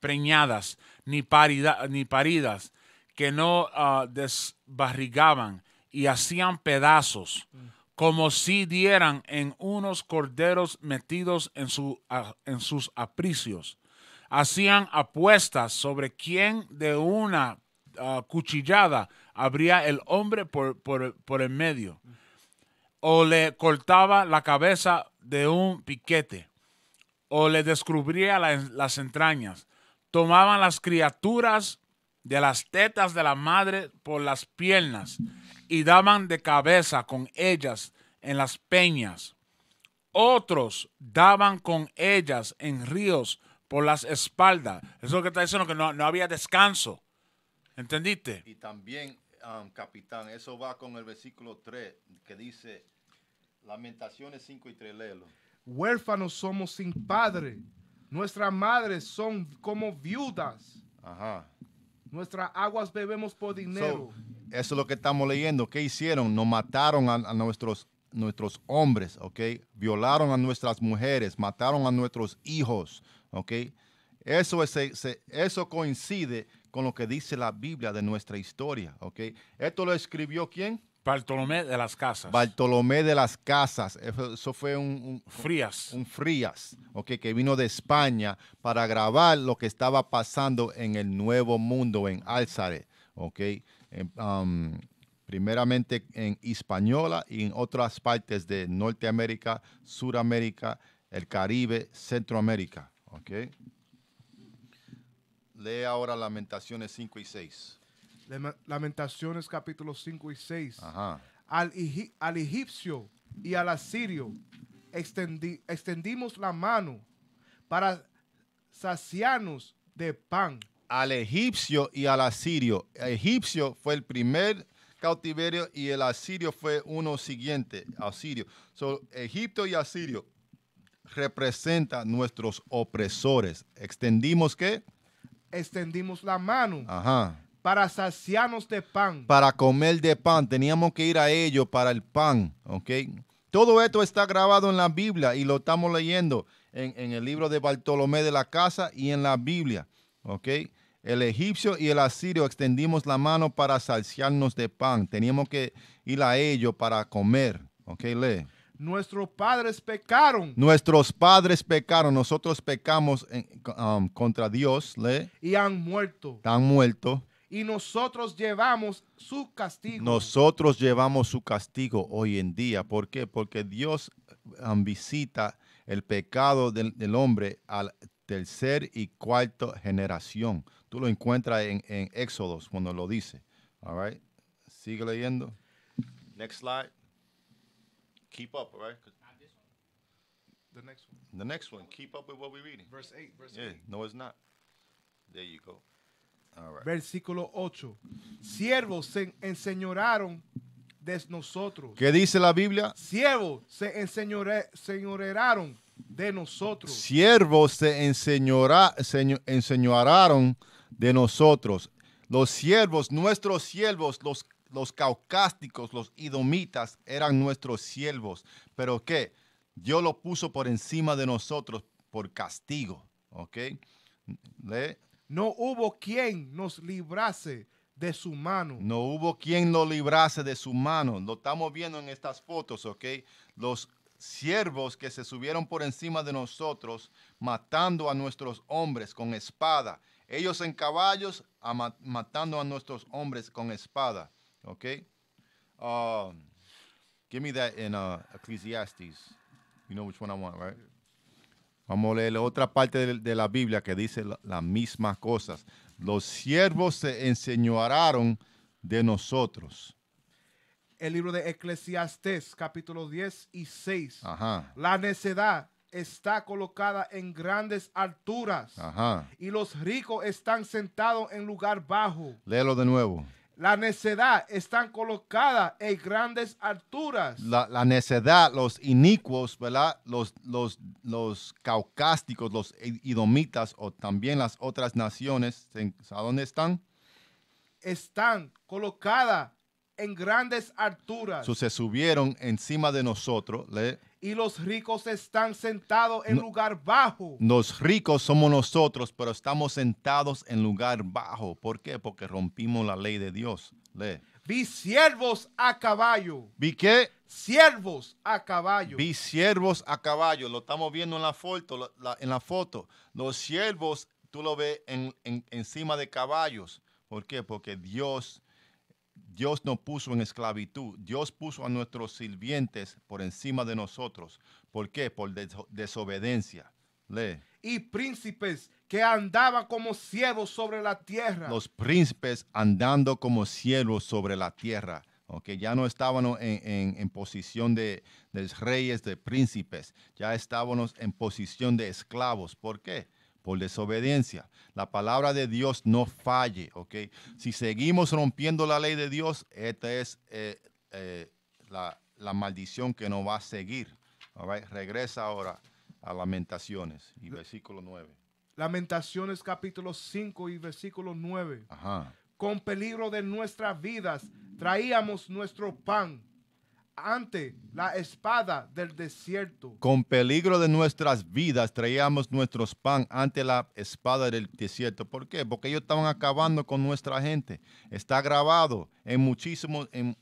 preñadas, ni, paridas, que no ah, desbarrigaban y hacían pedazos, mm. como si dieran en unos corderos metidos ah, en, sus apricios. Hacían apuestas sobre quién de una cuchillada habría el hombre por, por el medio. Mm o le cortaba la cabeza de un piquete, o le descubría las entrañas. Tomaban las criaturas de las tetas de la madre por las piernas y daban de cabeza con ellas en las peñas. Otros daban con ellas en ríos por las espaldas. Eso es lo que está diciendo, que no, había descanso. ¿Entendiste? Y también, um, capitán, eso va con el versículo 3 que dice, Lamentaciones 5 y 3, léelo. Huérfanos somos sin padre. Nuestras madres son como viudas. Ajá. Nuestras aguas bebemos por dinero. eso es lo que estamos leyendo. ¿Qué hicieron? Nos mataron a, nuestros, nuestros hombres, ¿ok? Violaron a nuestras mujeres, mataron a nuestros hijos, ¿ok? Eso, eso coincide con lo que dice la Biblia de nuestra historia, ¿ok? Esto lo escribió quién? Bartolomé de las Casas. Bartolomé de las Casas. Eso fue un, Frías. Un, Frías, okay, que vino de España para grabar lo que estaba pasando en el Nuevo Mundo, en Álzare. Okay. Em, primeramente en Española y en otras partes de Norteamérica, Suramérica, el Caribe, Centroamérica. Okay. Lee ahora Lamentaciones 5 y 6. Lamentaciones capítulo 5 y 6. Al, al, egipcio y al asirio extendimos la mano para saciarnos de pan. Al egipcio y al asirio. egipcio fue el primer cautiverio y el asirio fue uno siguiente, asirio. So, Egipto y asirio representa nuestros opresores. ¿Extendimos qué? Extendimos la mano. Ajá para saciarnos de pan. Para comer de pan. Teníamos que ir a ellos para el pan. ¿Ok? Todo esto está grabado en la Biblia y lo estamos leyendo en, el libro de Bartolomé de la Casa y en la Biblia. ¿Ok? El egipcio y el asirio extendimos la mano para saciarnos de pan. Teníamos que ir a ellos para comer. ¿Ok? Lee. Nuestros padres pecaron. Nuestros padres pecaron. Nosotros pecamos um, contra Dios. Lee. Y han muerto. Han muerto y nosotros llevamos su castigo. Nosotros llevamos su castigo hoy en día. ¿Por qué? Porque Dios eh, visita el pecado del, del hombre al tercer y cuarto generación. Tú lo encuentras en, en Éxodos cuando lo dice. All right. Sigue leyendo. Next slide. Keep up, all right? The next one. The next one. Keep up with what we're reading. Verse 8. yeah, no, it's not. There you go. Versículo 8. Siervos se enseñoraron de nosotros. ¿Qué dice la Biblia? Siervos se enseñorearon de nosotros. Siervos se enseñora, enseñoraron de nosotros. Los siervos, nuestros siervos, los, los caucásticos, los idomitas, eran nuestros siervos. ¿Pero qué? Dios lo puso por encima de nosotros por castigo. ¿Ok? No hubo quien nos librase de su mano. No hubo quien nos librase de su mano. Lo estamos viendo en estas fotos, ¿ok? Los siervos que se subieron por encima de nosotros, matando a nuestros hombres con espada. Ellos en caballos, matando a nuestros hombres con espada. ¿Ok? Ah, give me that in uh, Ecclesiastes. You know which one I want, right? Vamos a leer otra parte de, la Biblia que dice las mismas cosas. Los siervos se enseñoraron de nosotros. El libro de Eclesiastés, capítulo 10 y 6. La necedad está colocada en grandes alturas y los ricos están sentados en lugar bajo. Léelo de nuevo. La necedad están colocadas en grandes alturas. La, necedad, los inicuos, ¿verdad? Los, los, los caucásticos, los idomitas o también las otras naciones, ¿a dónde están? Están colocadas en grandes alturas. se subieron encima de nosotros. ¿le? y los ricos están sentados en lugar bajo. Los ricos somos nosotros, pero estamos sentados en lugar bajo. ¿Por qué? Porque rompimos la ley de Dios. le Vi siervos a caballo. ¿Vi qué? Siervos a caballo. Vi siervos a caballo. Lo estamos viendo en la foto. en la foto. Los siervos, tú lo ves encima de caballos. ¿Por qué? Porque Dios Dios no puso en esclavitud. Dios puso a nuestros sirvientes por encima de nosotros. ¿Por qué? Por desobediencia. Lee. Y príncipes que andaban como ciegos sobre la tierra. Los príncipes andando como cielos sobre la tierra. aunque ya no estábamos en, posición de, de, reyes, de príncipes. Ya estábamos en posición de esclavos. ¿Por qué? por desobediencia. La palabra de Dios no falle, ¿ok? Si seguimos rompiendo la ley de Dios, esta es eh, eh, la, maldición que nos va a seguir. Regresa ahora a Lamentaciones y versículo 9. Lamentaciones capítulo 5 y versículo 9. Con peligro de nuestras vidas traíamos nuestro pan ante la espada del desierto. Con peligro de nuestras vidas traíamos nuestros pan ante la espada del desierto. ¿Por qué? Porque ellos estaban acabando con nuestra gente. Está grabado en muchísimos, en,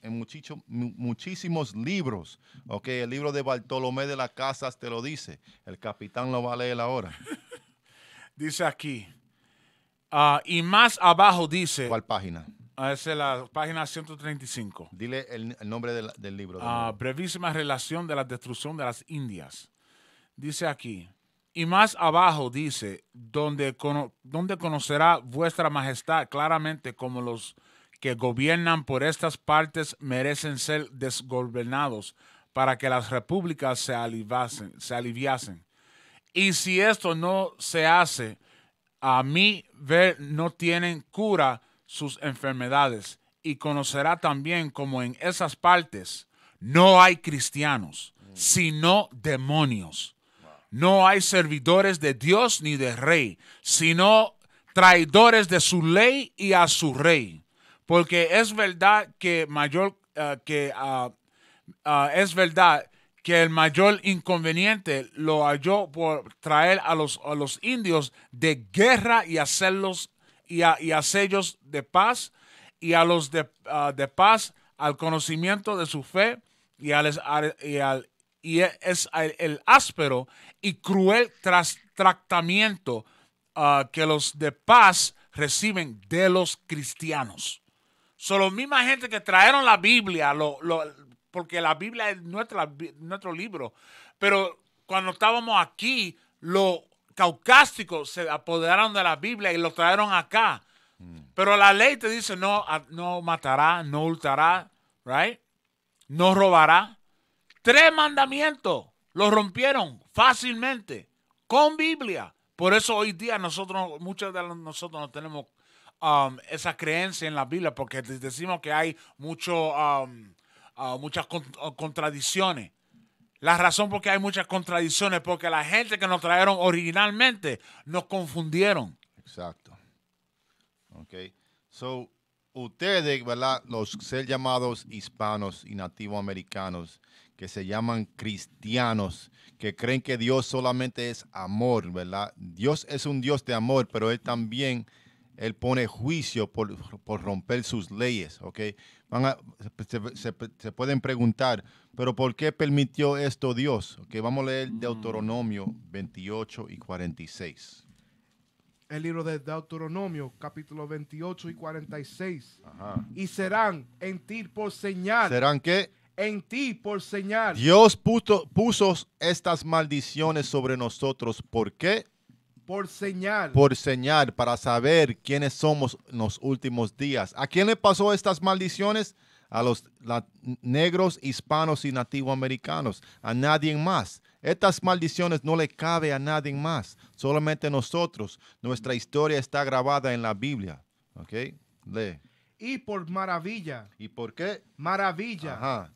muchísimos libros. Okay, el libro de Bartolomé de las Casas te lo dice. El capitán lo va a leer ahora. dice aquí. Ah, y más abajo dice. ¿Cuál página? Ah, esa es la página 135. Dile el, nombre del, ah, libro. brevísima relación de la destrucción de las Indias. Dice aquí, y más abajo dice, donde, donde conocerá vuestra majestad claramente como los que gobiernan por estas partes merecen ser desgobernados para que las repúblicas se, se aliviasen. Y si esto no se hace, a mí ver no tienen cura sus enfermedades y conocerá también como en esas partes no hay cristianos, sino demonios. No hay servidores de Dios ni de rey, sino traidores de su ley y a su rey. Porque es verdad que mayor eh, que ah, ah, es verdad que el mayor inconveniente lo halló por traer a los, a los indios de guerra y hacerlos y a, y sellos de paz y a los de, ah, de, paz al conocimiento de su fe y, al, y, al, y e, es el, áspero y cruel tras, tratamiento ah, que los de paz reciben de los cristianos. Son los misma gente que trajeron la Biblia, lo, porque la Biblia es nuestra, nuestro libro, pero cuando estábamos aquí, lo caucásticos, se apoderaron de la Biblia y lo trajeron acá. Pero la ley te dice no, no matará, no hurtará, No robará. Tres mandamientos los rompieron fácilmente con Biblia. Por eso hoy día nosotros, muchos de nosotros no tenemos um, esa creencia en la Biblia porque decimos que hay mucho, um, uh, muchas uh, contradicciones. La razón por qué hay muchas contradicciones, porque la gente que nos trajeron originalmente nos confundieron. Exacto. Ok. So, ustedes, ¿verdad? Los ser llamados hispanos y americanos, que se llaman cristianos, que creen que Dios solamente es amor, ¿verdad? Dios es un Dios de amor, pero Él también, Él pone juicio por, por romper sus leyes, ¿ok? se, pueden preguntar, pero ¿por qué permitió esto Dios? vamos a leer Deuteronomio 28 y 46. El libro de Deuteronomio, capítulo 28 y 46. Y serán en ti por señal. ¿Serán qué? En ti por señal. Dios puso, puso estas maldiciones sobre nosotros. ¿Por qué? Por señal. Por señal, para saber quiénes somos en los últimos días. ¿A quién le pasó estas maldiciones? A los negros, hispanos y nativoamericanos. A nadie más. Estas maldiciones no le cabe a nadie más, solamente nosotros. Nuestra historia está grabada en la Biblia. ¿Ok? Lee. Y por maravilla. ¿Y por qué? Maravilla. Ajá.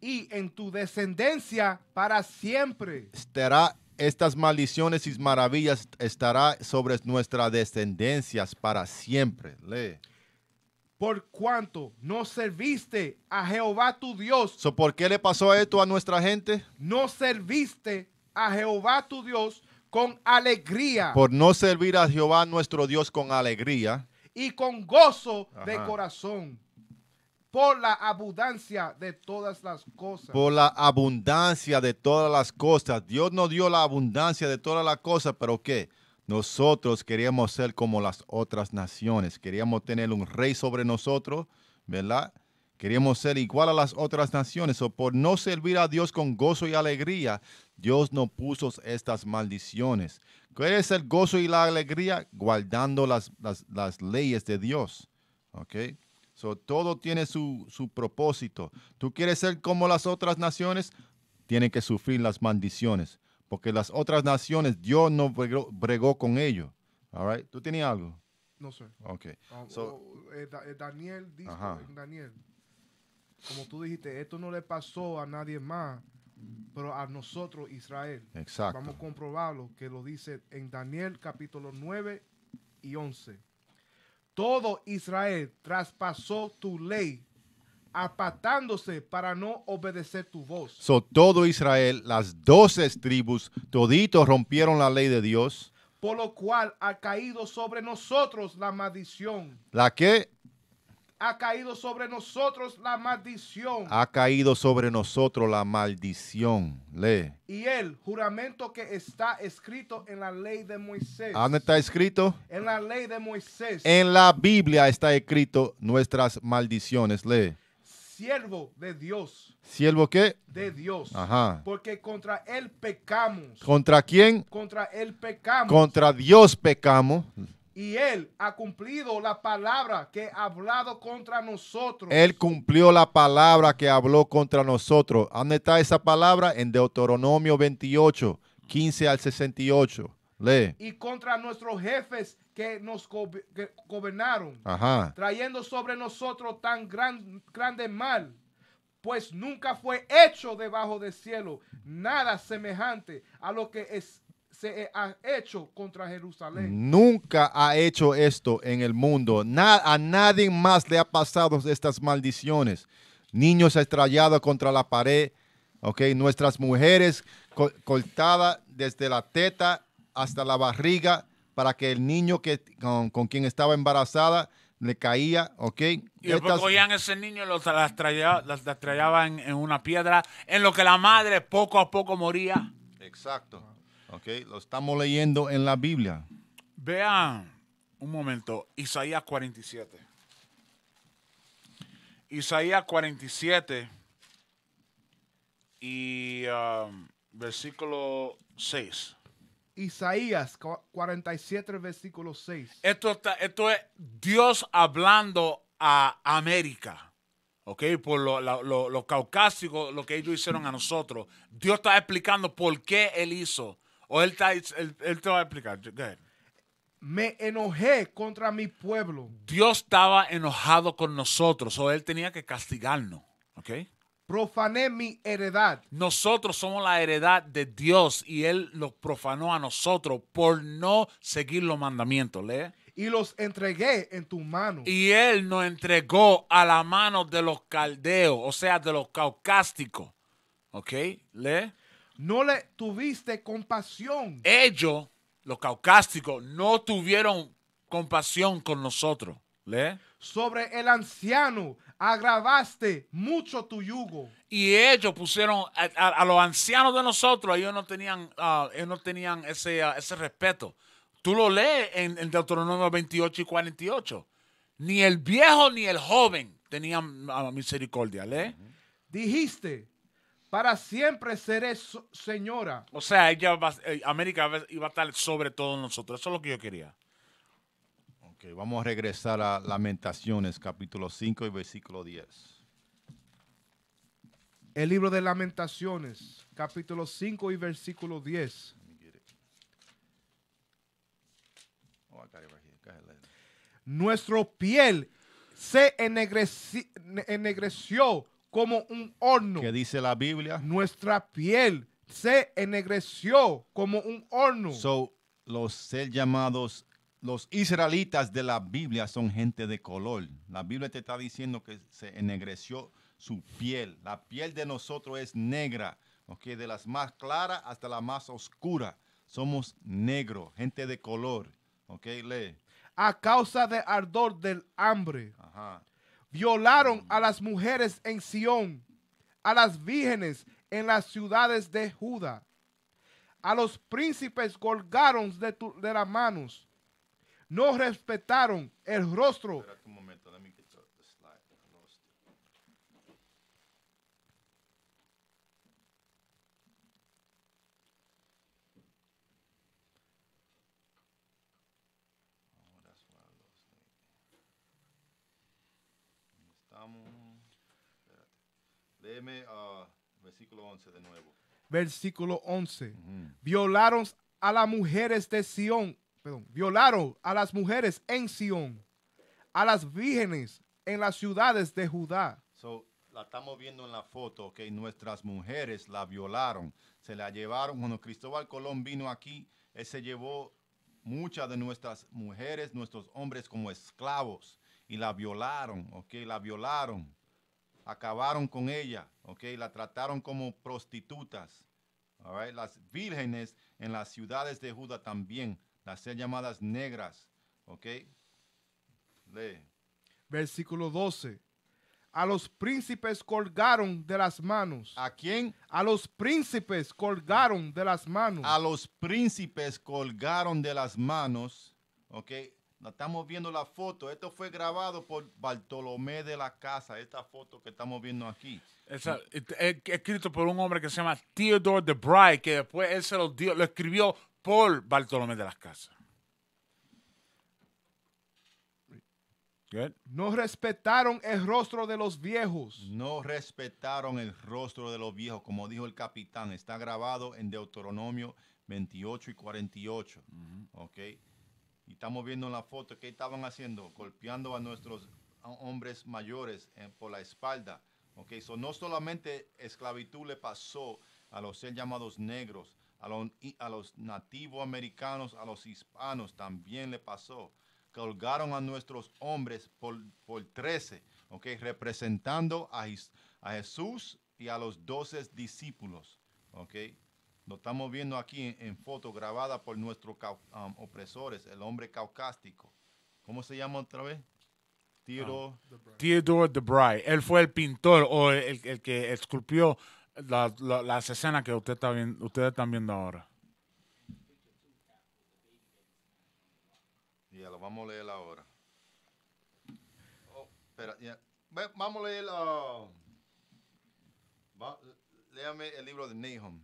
Y en tu descendencia para siempre. Estará estas maldiciones y maravillas estará sobre nuestras descendencias para siempre. Lee. Por cuanto no serviste a Jehová tu Dios. ¿Por qué le pasó esto a nuestra gente? No serviste a Jehová tu Dios con alegría. Por no servir a Jehová nuestro Dios con alegría. Y con gozo de corazón por la abundancia de todas las cosas. Por la abundancia de todas las cosas. Dios nos dio la abundancia de todas las cosas, pero ¿qué? Nosotros queríamos ser como las otras naciones. Queríamos tener un rey sobre nosotros, ¿verdad? Queríamos ser igual a las otras naciones. O por no servir a Dios con gozo y alegría, Dios nos puso estas maldiciones. ¿Cuál es el gozo y la alegría? Guardando las, las leyes de Dios. ¿Ok? So, todo tiene su, su, propósito. Tú quieres ser como las otras naciones, tienen que sufrir las maldiciones, porque las otras naciones Dios no bregó, con ellos. ¿Tú tienes algo? No sé. Ok. Ah, so, oh, eh, eh, Daniel dice, Daniel, como tú dijiste, esto no le pasó a nadie más, pero a nosotros, Israel. Vamos a comprobarlo, que lo dice en Daniel capítulo 9 y 11. Todo Israel traspasó tu ley, apartándose para no obedecer tu voz. So, todo Israel, las doce tribus, toditos rompieron la ley de Dios. Por lo cual ha caído sobre nosotros la maldición. ¿La qué? ha caído sobre nosotros la maldición. Ha caído sobre nosotros la maldición. Lee. Y el juramento que está escrito en la ley de Moisés. ¿Dónde está escrito? En la ley de Moisés. En la Biblia está escrito nuestras maldiciones. Lee. Siervo de Dios. ¿Siervo qué? De Dios. Ajá. Porque contra él pecamos. ¿Contra quién? Contra él pecamos. Contra Dios pecamos y él ha cumplido la palabra que ha hablado contra nosotros. Él cumplió la palabra que habló contra nosotros. ¿Dónde está esa palabra? En Deuteronomio 28, 15 al 68. Lee. Y contra nuestros jefes que nos gobernaron, Ajá. trayendo sobre nosotros tan gran, grande mal, pues nunca fue hecho debajo del cielo nada semejante a lo que es eh, ha hecho contra Jerusalén. Nunca ha hecho esto en el mundo. a nadie más le ha pasado estas maldiciones. Niños estrellados contra la pared. ok Nuestras mujeres cortadas desde la teta hasta la barriga para que el niño que, con, quien estaba embarazada le caía, ¿ok? Y después cogían ese niño y los, las, en una piedra, en lo que la madre poco a poco moría. Exacto lo estamos leyendo en la Biblia. Vean un momento, Isaías 47. Isaías 47 y um, versículo 6. Isaías 47, versículo 6. Esto, está, esto es Dios hablando a América, ¿ok? Por lo, lo, caucásico, lo que ellos hicieron a nosotros. Dios está explicando por qué Él hizo o él, te va a explicar. Me enojé contra mi pueblo. Dios estaba enojado con nosotros, o él tenía que castigarnos. Profané mi heredad. Nosotros somos la heredad de Dios y Él los profanó a nosotros por no seguir los mandamientos. ¿le? y los entregué en tu mano. Y él nos entregó a la mano de los caldeos, o sea, de los caucásticos. ¿Ok? ¿Le? No le tuviste compasión. Ellos, los caucásticos, no tuvieron compasión con nosotros. ¿Le? Sobre el anciano agravaste mucho tu yugo. Y ellos pusieron a, los ancianos de nosotros, ellos no tenían, ah, no tenían ese, ah, ese respeto. Tú lo lees en, Deuteronomio 28 y 48. Ni el viejo ni el joven tenían ah, misericordia. ¿le? Dijiste, para siempre seré señora. O sea, ella eh, América iba a estar sobre todos nosotros. Eso es lo que yo quería. Ok, vamos a regresar a Lamentaciones, capítulo 5 y versículo 10. El libro de Lamentaciones, capítulo 5 y versículo 10. Nuestro piel se ennegreció como un horno. Que dice la Biblia? Nuestra piel se ennegreció como un horno. So, los ser llamados los israelitas de la Biblia son gente de color. La Biblia te está diciendo que se ennegreció su piel. La piel de nosotros es negra, ¿ok? De las más claras hasta la más oscura. Somos negros, gente de color, ¿ok? Lee. A causa del ardor del hambre. Ajá violaron a las mujeres en Sión, a las vírgenes en las ciudades de Judá. A los príncipes colgaron de, de las manos. No respetaron el rostro Deme ah, versículo 11 de nuevo. Versículo 11. Violaron a las mujeres de Sión. Perdón, violaron a las mujeres en Sión, a las vírgenes en las ciudades de Judá. So, la estamos viendo en la foto que nuestras mujeres la violaron. Se la llevaron. Cuando Cristóbal Colón vino aquí, él se llevó muchas de nuestras mujeres, nuestros hombres como esclavos y la violaron, ok, la violaron acabaron con ella, ¿ok? la trataron como prostitutas. Las vírgenes en las ciudades de Judá también, las ser llamadas negras. ¿ok? Lee. Versículo 12. A los príncipes colgaron de las manos. ¿A quién? A los príncipes colgaron de las manos. A los príncipes colgaron de las manos. Okay? estamos viendo la foto. Esto fue grabado por Bartolomé de la Casa, esta foto que estamos viendo aquí. Es, escrito por un hombre que se llama Theodore de Bry, que después él se lo escribió por Bartolomé de las Casas. No respetaron el rostro de los viejos. No respetaron el rostro de los viejos, como dijo el capitán. Está grabado en Deuteronomio 28 y 48. Y estamos viendo en la foto que estaban haciendo, golpeando a nuestros hombres mayores eh, por la espalda. Okay, no solamente esclavitud le pasó a los ser llamados negros, a los, nativos americanos, a los hispanos también le pasó. Colgaron a nuestros hombres por, trece, 13, okay, representando a, a Jesús y a los doce discípulos. Okay. Lo estamos viendo aquí en, foto grabada por nuestros um, opresores, el hombre caucástico. ¿Cómo se llama otra vez? Theodore. Ah. the Él fue el pintor o el, que esculpió las escenas que usted está viendo, ustedes están viendo ahora. Ya lo vamos a leer ahora. Oh, vamos a leer. Uh, léame el libro de Nahum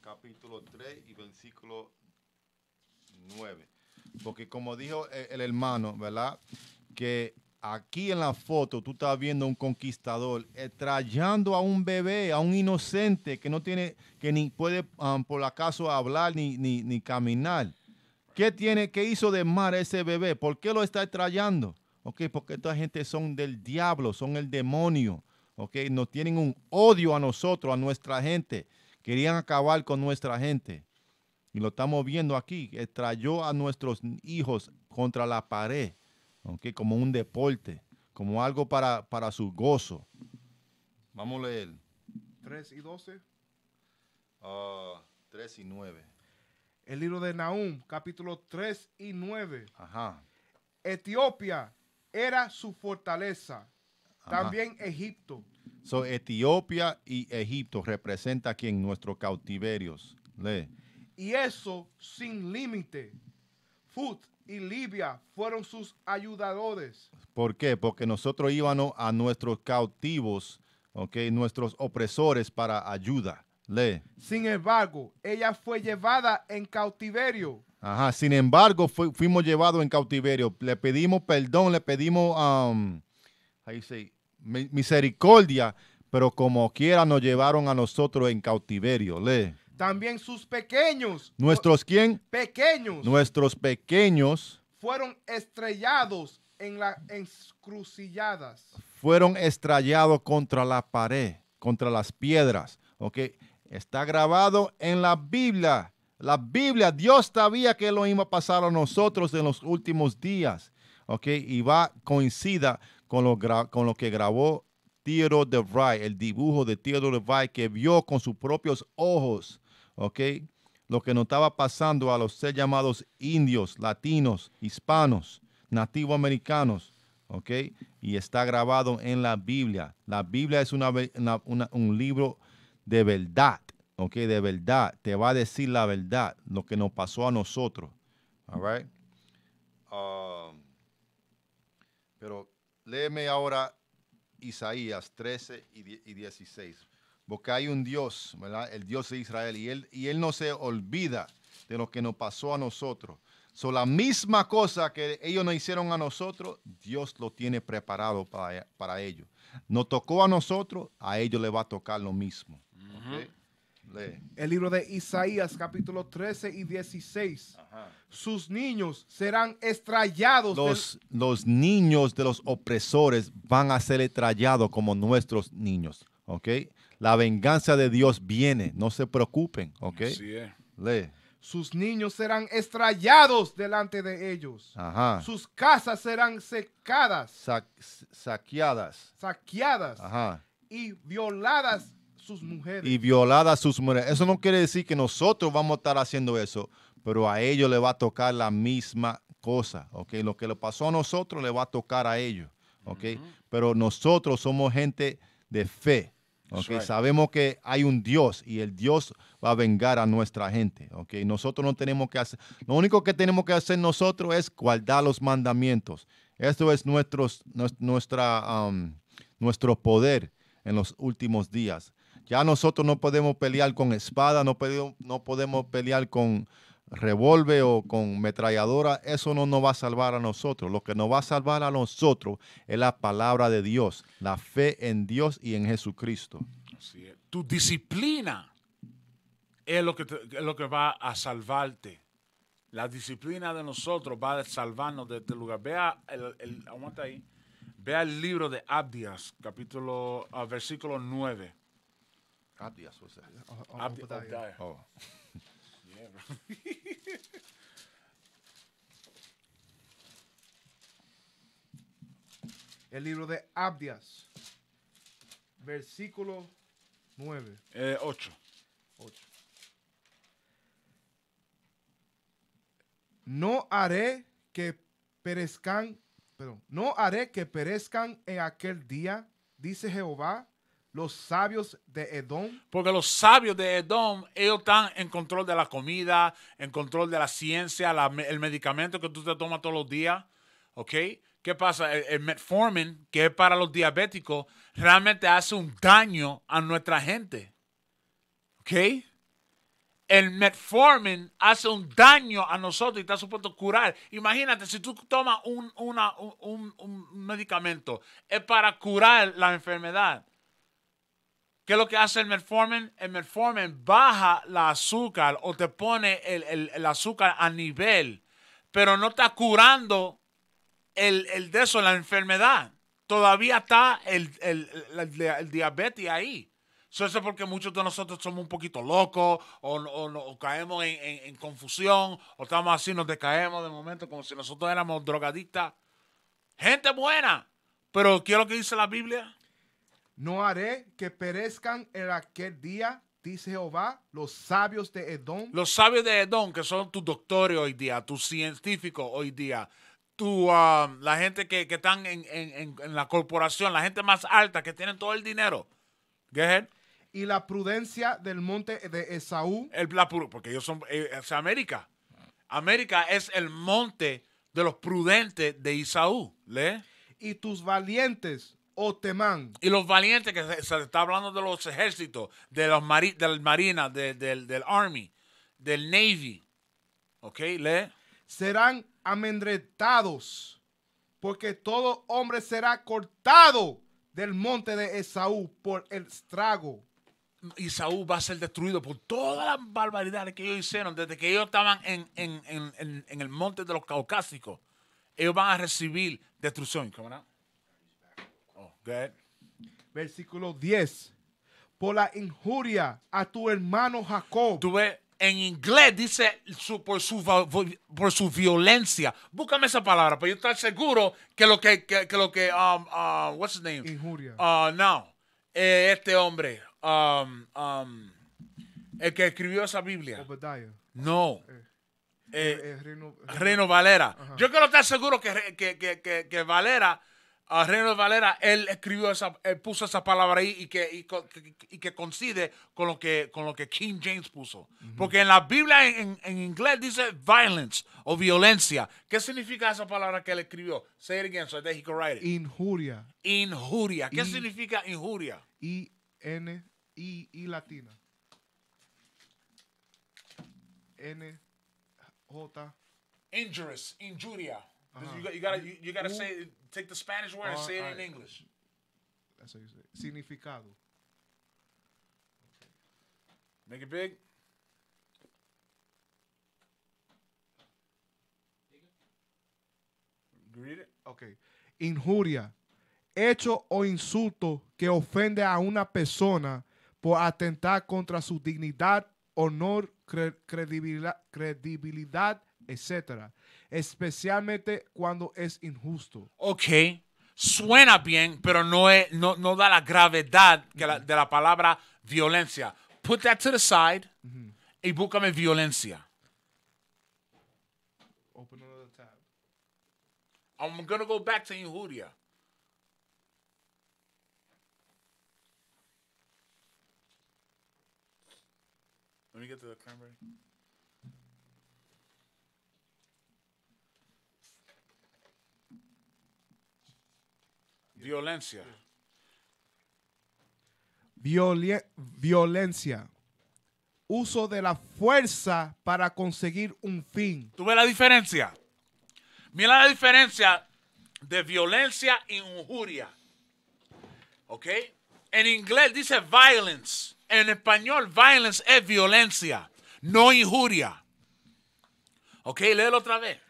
capítulo 3 y versículo 9. Porque como dijo eh, el, hermano, ¿verdad? Que aquí en la foto tú estás viendo a un conquistador estrellando eh, a un bebé, a un inocente que no tiene, que ni puede ah, por acaso hablar ni, caminar. ¿Qué tiene, qué hizo de mar ese bebé? ¿Por qué lo está trayendo? Ok, porque esta gente son del diablo, son el demonio. Ok, nos tienen un odio a nosotros, a nuestra gente. Querían acabar con nuestra gente. Y lo estamos viendo aquí. Trayó a nuestros hijos contra la pared, Aunque como un deporte, como algo para, su gozo. Vamos a leer. 3 y 12. 3 ah, y 9. El libro de Nahum, capítulo 3 y 9. Ajá. Etiopía era su fortaleza. También Egipto. So, Etiopía y Egipto representa aquí en nuestros cautiverios. Y eso sin límite. Fut y Libia fueron sus ayudadores. ¿Por qué? Porque nosotros íbamos a nuestros cautivos, okay, nuestros opresores para ayuda. Sin embargo, ella fue llevada en cautiverio. Ajá, sin embargo, fuimos llevados en cautiverio. Le pedimos perdón, le pedimos, a um, how misericordia, pero como quiera nos llevaron a nosotros en cautiverio. También sus pequeños. ¿Nuestros quién? Pequeños. Nuestros pequeños. Fueron estrellados en las crucilladas. Fueron estrellados contra la pared, contra las piedras. ¿Ok? Está grabado en la Biblia. La Biblia, Dios sabía que lo iba a pasar a nosotros en los últimos días. ¿Ok? Y va coincida con lo, con lo que grabó Theodore DeVry, el dibujo de Theodore DeVry que vio con sus propios ojos, ¿ok? Lo que nos estaba pasando a los ser llamados indios, latinos, hispanos, americanos, ¿ok? Y está grabado en la Biblia. La Biblia es una, un libro de verdad, ¿ok? De verdad, te va a decir la verdad, lo que nos pasó a nosotros, ¿all ah, pero léeme ahora Isaías 13 y 16. Porque hay un Dios, ¿verdad? El Dios de Israel. Y él, y él no se olvida de lo que nos pasó a nosotros. So, la misma cosa que ellos nos hicieron a nosotros, Dios lo tiene preparado para, para ellos. Nos tocó a nosotros, a ellos le va a tocar lo mismo. El libro de Isaías, capítulo 13 y 16. Sus niños serán estrallados Los, los, niños de los opresores van a ser estrallados como nuestros niños. ¿Ok? La venganza de Dios viene. No se preocupen. ¿Ok? Sus niños serán estrallados delante de ellos. Sus casas serán secadas. saqueadas. Saqueadas. Y violadas sus mujeres. Y violada a sus mujeres. Eso no quiere decir que nosotros vamos a estar haciendo eso, pero a ellos le va a tocar la misma cosa, okay Lo que le pasó a nosotros le va a tocar a ellos, ¿ok? Pero nosotros somos gente de fe, Sabemos que hay un Dios y el Dios va a vengar a nuestra gente, okay Nosotros no tenemos que hacer, lo único que tenemos que hacer nosotros es guardar los mandamientos. Esto es nuestra, nuestro poder en los últimos días. Ya nosotros no podemos pelear con espada, no, podemos pelear con revólver o con metralladora. Eso no nos va a salvar a nosotros. Lo que nos va a salvar a nosotros es la palabra de Dios, la fe en Dios y en Jesucristo. Así es. Tu disciplina es lo que, lo que va a salvarte. La disciplina de nosotros va a salvarnos de este lugar. Vea, el, ahí. Vea el libro de Abdias, capítulo, ah, versículo 9. Abdias, what's that? O- Ab- Obadiah. Oh. Yeah, oh. bro. El libro de Abdias, versículo 9, Eh, 8. 8. No haré que perezcan, perdón, no haré que perezcan en aquel día, dice Jehová, los sabios de Edom. Porque los sabios de Edom, ellos están en control de la comida, en control de la ciencia, el medicamento que tú te tomas todos los días. ¿Ok? ¿Qué pasa? El, metformin, que es para los diabéticos, realmente hace un daño a nuestra gente. ¿Ok? El metformin hace un daño a nosotros y está supuesto curar. Imagínate, si tú tomas un, un medicamento, es para curar la enfermedad ¿Qué es lo que hace el metformin? El metformin baja la azúcar o te pone el, azúcar a nivel, pero no está curando el, el de eso, la enfermedad. Todavía está el, diabetes ahí. Eso es porque muchos de nosotros somos un poquito locos o, o, caemos en, en, confusión o estamos así, nos decaemos de momento como si nosotros éramos drogadictas. Gente buena, pero ¿qué es lo que dice la Biblia? No haré que perezcan en aquel día, dice Jehová, los sabios de Edom. Los sabios de Edom, que son tus doctores hoy día, tus científicos hoy día, tu, um, la gente que, que están en, la corporación, la gente más alta, que tienen todo el dinero. y la prudencia del monte de Esaú. El, porque ellos son, eh, es América. América es el monte de los prudentes de Esaú. ¿Le? Y tus valientes Otemán. Y los valientes, que se, está hablando de los ejércitos, de los mari, del Marina, del, del Army, del Navy. ¿Ok? Lee. Serán amendretados porque todo hombre será cortado del monte de Esaú por el estrago. Esaú va a ser destruido por todas las barbaridades que ellos hicieron desde que ellos estaban en, el monte de los caucásicos. Ellos van a recibir destrucción. ¿Cómo Versículo 10. Por la injuria a tu hermano Jacob. Tú en inglés dice por, su, violencia. Búscame esa palabra, pero yo estoy seguro que lo que, que, lo que, um, uh, name? Injuria. Uh, no, eh, este hombre, um, um, el que escribió esa Biblia. No. Eh, eh, Reino Valera. Yo quiero estar seguro que, que, que Valera Reino Reynolds Valera, él escribió esa, puso esa palabra ahí y que, coincide con lo que, con lo que King James puso. Porque en la Biblia en, en, inglés dice violence o violencia. ¿Qué significa esa palabra que él escribió? Say it again so that he can write it. Injuria. Injuria. ¿Qué significa injuria? I, N, I, I latina. N, J. Injurious, injuria. You, uh-huh. got, you gotta you, you say take the Spanish word and uh, say it in English. That's what you say Significado. Make it big. Read Okay. Injuria. Hecho o insulto que ofende a una persona por atentar contra su dignidad, honor, credibilidad, credibilidad etc. Especialmente cuando es injusto. Ok, suena bien, pero no, es, no, no da la gravedad de la palabra violencia. Put that to the side y búscame violencia. Open another tab. I'm going to go back to injuria. Let me get to the cranberry. Violencia. violencia. Uso de la fuerza para conseguir un fin. ¿Tú ves la diferencia? Mira la diferencia de violencia y injuria. ¿Ok? En inglés dice violence. En español, violence es violencia, no injuria. ¿Ok? Léelo otra vez.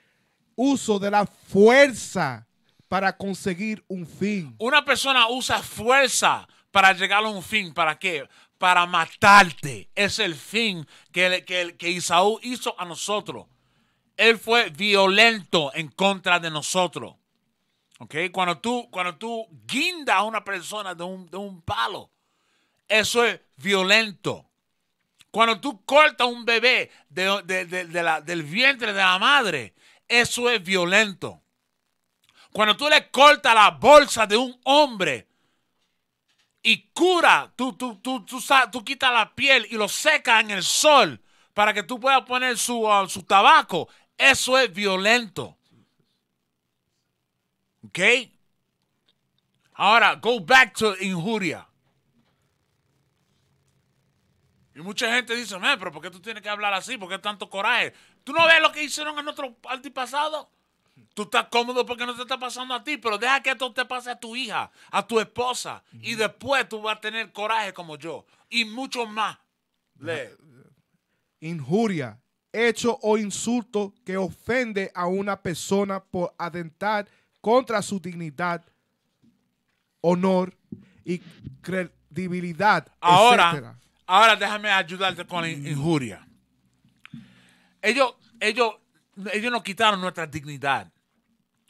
Uso de la fuerza para conseguir un fin. Una persona usa fuerza para llegar a un fin. ¿Para qué? Para matarte. Es el fin que, que Isaú hizo a nosotros. Él fue violento en contra de nosotros. ok Cuando tú, cuando tú guindas a una persona de un, palo, eso es violento. Cuando tú cortas un bebé del vientre de la madre, eso es violento. Cuando tú le cortas la bolsa de un hombre y cura, tú, tú, quitas la piel y lo secas en el sol para que tú puedas poner su, ah, tabaco, eso es violento. ¿Ok? Ahora, go back to injuria. Y mucha gente dice, pero ¿por qué tú tienes que hablar así? ¿Por qué tanto coraje? ¿Tú no ves lo que hicieron en nuestro antipasado? Tú estás cómodo porque no te está pasando a ti, pero deja que esto te pase a tu hija, a tu esposa, y después tú vas a tener coraje como yo, y mucho más. Injuria, hecho o insulto que ofende a una persona por atentar contra su dignidad, honor y credibilidad. Ahora, ahora déjame ayudarte con la injuria. Ellos, ellos ellos nos quitaron nuestra dignidad.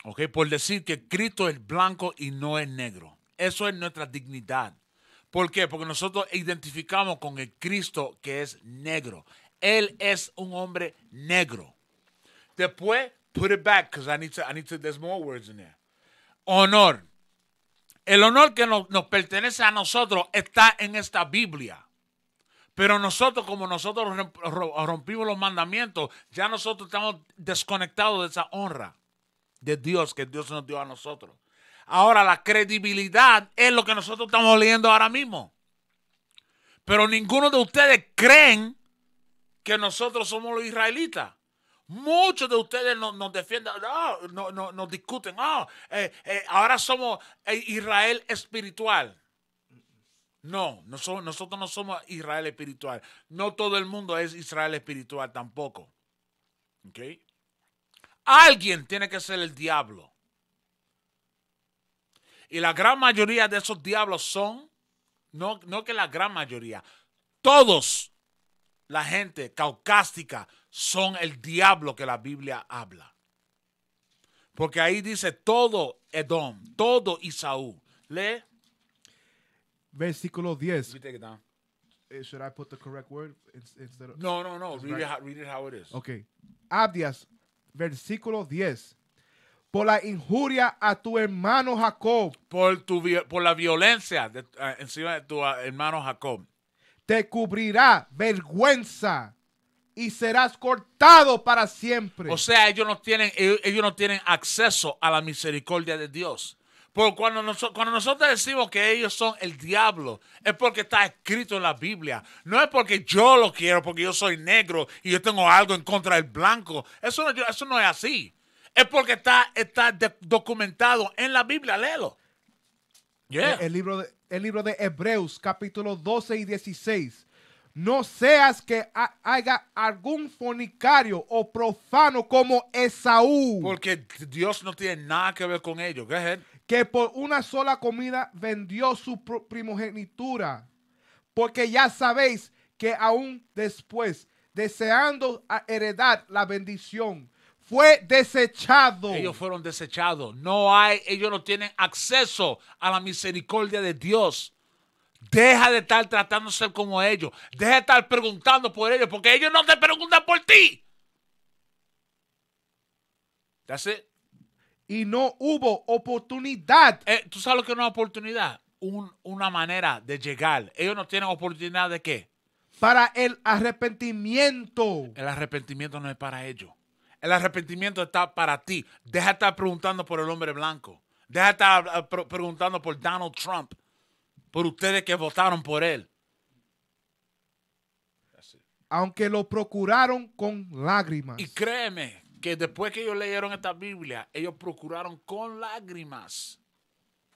¿Ok? Por decir que Cristo es blanco y no es negro. Eso es nuestra dignidad. ¿Por qué? Porque nosotros identificamos con el Cristo que es negro. Él es un hombre negro. Después, put it back, because I need to, I need to, there's more words in there. Honor. El honor que nos pertenece a nosotros está en esta Biblia. Pero nosotros, como nosotros rompimos los mandamientos, ya nosotros estamos desconectados de esa honra de Dios que Dios nos dio a nosotros. Ahora, la credibilidad es lo que nosotros estamos leyendo ahora mismo. Pero ninguno de ustedes creen que nosotros somos los israelitas. Muchos de ustedes nos, nos defienden, no, no, nos discuten, eh, eh, ahora somos eh, Israel espiritual. No, nosotros, no somos Israel espiritual. No todo el mundo es Israel espiritual tampoco. ¿Ok? Alguien tiene que ser el diablo. Y la gran mayoría de esos diablos son, no, no que la gran mayoría, todos la gente caucástica son el diablo que la Biblia habla. Porque ahí dice todo Edom, todo Isaú. Lee versículo 10. You take eh, put the correct word instead No, no, no. Read, it, how- it is. Okay. Abdias, versículo 10. Por la injuria a tu hermano Jacob, Por, tu, por la violencia eh, encima de tu eh, hermano Jacob. te cubrirá vergüenza y serás cortado para siempre. O sea, ellos no tienen, ellos no tienen acceso a la misericordia de Dios cuando, nosotros decimos que ellos son el diablo, es porque está escrito en la Biblia. No es porque yo lo quiero, porque yo soy negro y yo tengo algo en contra del blanco. Eso no, es así. Es porque está, documentado en la Biblia. Léelo. El, libro de, el libro de Hebreos, capítulo 12 y 16. No seas que haya algún fonicario o profano como Esaú. Porque Dios no tiene nada que ver con ellos. Go ahead que por una sola comida vendió su primogenitura, porque ya sabéis que aún después, deseando heredar la bendición, fue desechado. Ellos fueron desechados. No hay, ellos no tienen acceso a la misericordia de Dios. Deja de estar tratándose como ellos. Deja de estar preguntando por ellos, porque ellos no te preguntan por ti. That's it y no hubo oportunidad. Eh, ¿Tú sabes lo que es una oportunidad? una manera de llegar. Ellos no tienen oportunidad de qué? Para el arrepentimiento. El arrepentimiento no es para ellos. El arrepentimiento está para ti. Deja de estar preguntando por el hombre blanco. Deja de estar preguntando por Donald Trump. Por ustedes que votaron por él. Aunque lo procuraron con lágrimas. Y créeme, que después que ellos leyeron esta Biblia, ellos procuraron con lágrimas.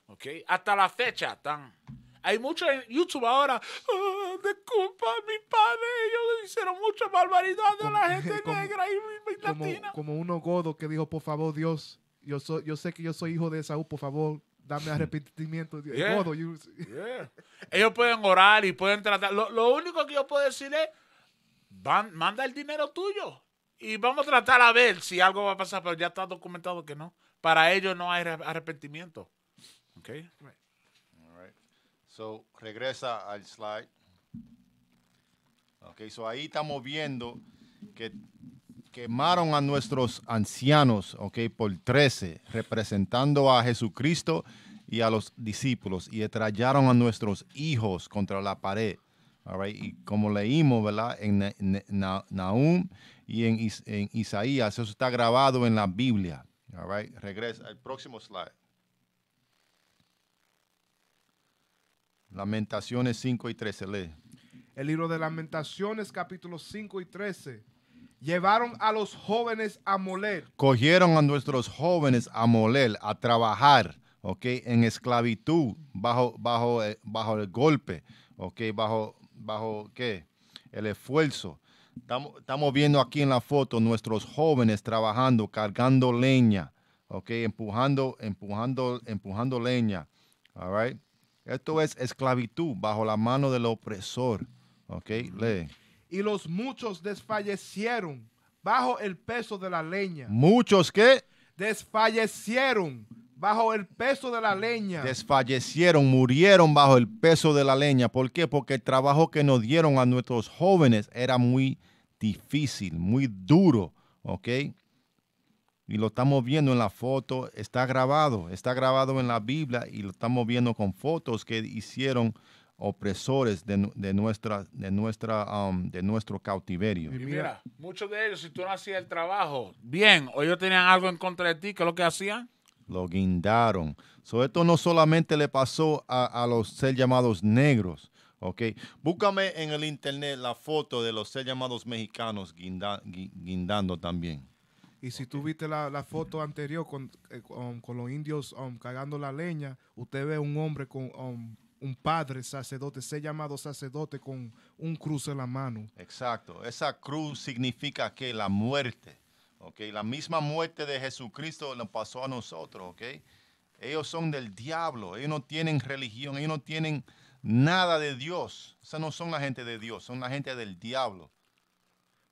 ¿Ok? Hasta la fecha están. Hay muchos en YouTube ahora. Oh, mi padre. Ellos hicieron muchas barbaridad a la gente negra y, latina. Como uno godo que dijo, por favor, Dios, yo, yo sé que yo soy hijo de Saúl, por favor, dame arrepentimiento. Godo, ellos pueden orar y pueden tratar. Lo, único que yo puedo decir es, manda el dinero tuyo y vamos a tratar a ver si algo va a pasar, pero ya está documentado que no. Para ellos no hay arrepentimiento. ¿Ok? All right. So, regresa al slide. Ok, so ahí estamos viendo que quemaron a nuestros ancianos, ok, por 13, representando a Jesucristo y a los discípulos, y detallaron a nuestros hijos contra la pared. All right? Y como leímos, ¿verdad? En Nahum, y en, Isaías. Eso está grabado en la Biblia. Regresa al próximo slide. Lamentaciones 5 y 13, lee. El libro de Lamentaciones, capítulo 5 y 13. Llevaron a los jóvenes a moler. Cogieron a nuestros jóvenes a moler, a trabajar, ¿ok? En esclavitud, bajo, bajo, eh, bajo el golpe, ¿ok? Bajo, bajo, ¿qué? El esfuerzo. Estamos viendo aquí en la foto nuestros jóvenes trabajando, cargando leña, ok, empujando, empujando, empujando leña. All Esto es esclavitud bajo la mano del opresor. Ok, lee. Y los muchos desfallecieron bajo el peso de la leña. ¿Muchos qué? Desfallecieron bajo el peso de la leña. Desfallecieron, murieron bajo el peso de la leña. ¿Por qué? Porque el trabajo que nos dieron a nuestros jóvenes era muy difícil, muy duro, ¿ok? Y lo estamos viendo en la foto, está grabado, está grabado en la Biblia y lo estamos viendo con fotos que hicieron opresores de, nuestra, de, nuestra, um, de nuestro cautiverio. Y mira, muchos de ellos, si tú no hacías el trabajo bien o ellos tenían algo en contra de ti, ¿qué es lo que hacían? Lo guindaron. So, esto no solamente le pasó a, los ser llamados negros, Ok. Búscame en el internet la foto de los ser llamados mexicanos guindando también. Y si tú viste la, foto anterior con, eh, los indios um, cagando la leña, usted ve un hombre con um, un padre sacerdote, se llamado sacerdote con un cruz en la mano. Exacto. Esa cruz significa que la muerte, ¿ok? La misma muerte de Jesucristo nos pasó a nosotros, ¿ok? Ellos son del diablo, ellos no tienen religión, ellos no tienen nada de Dios. O sea, no son la gente de Dios, son la gente del diablo.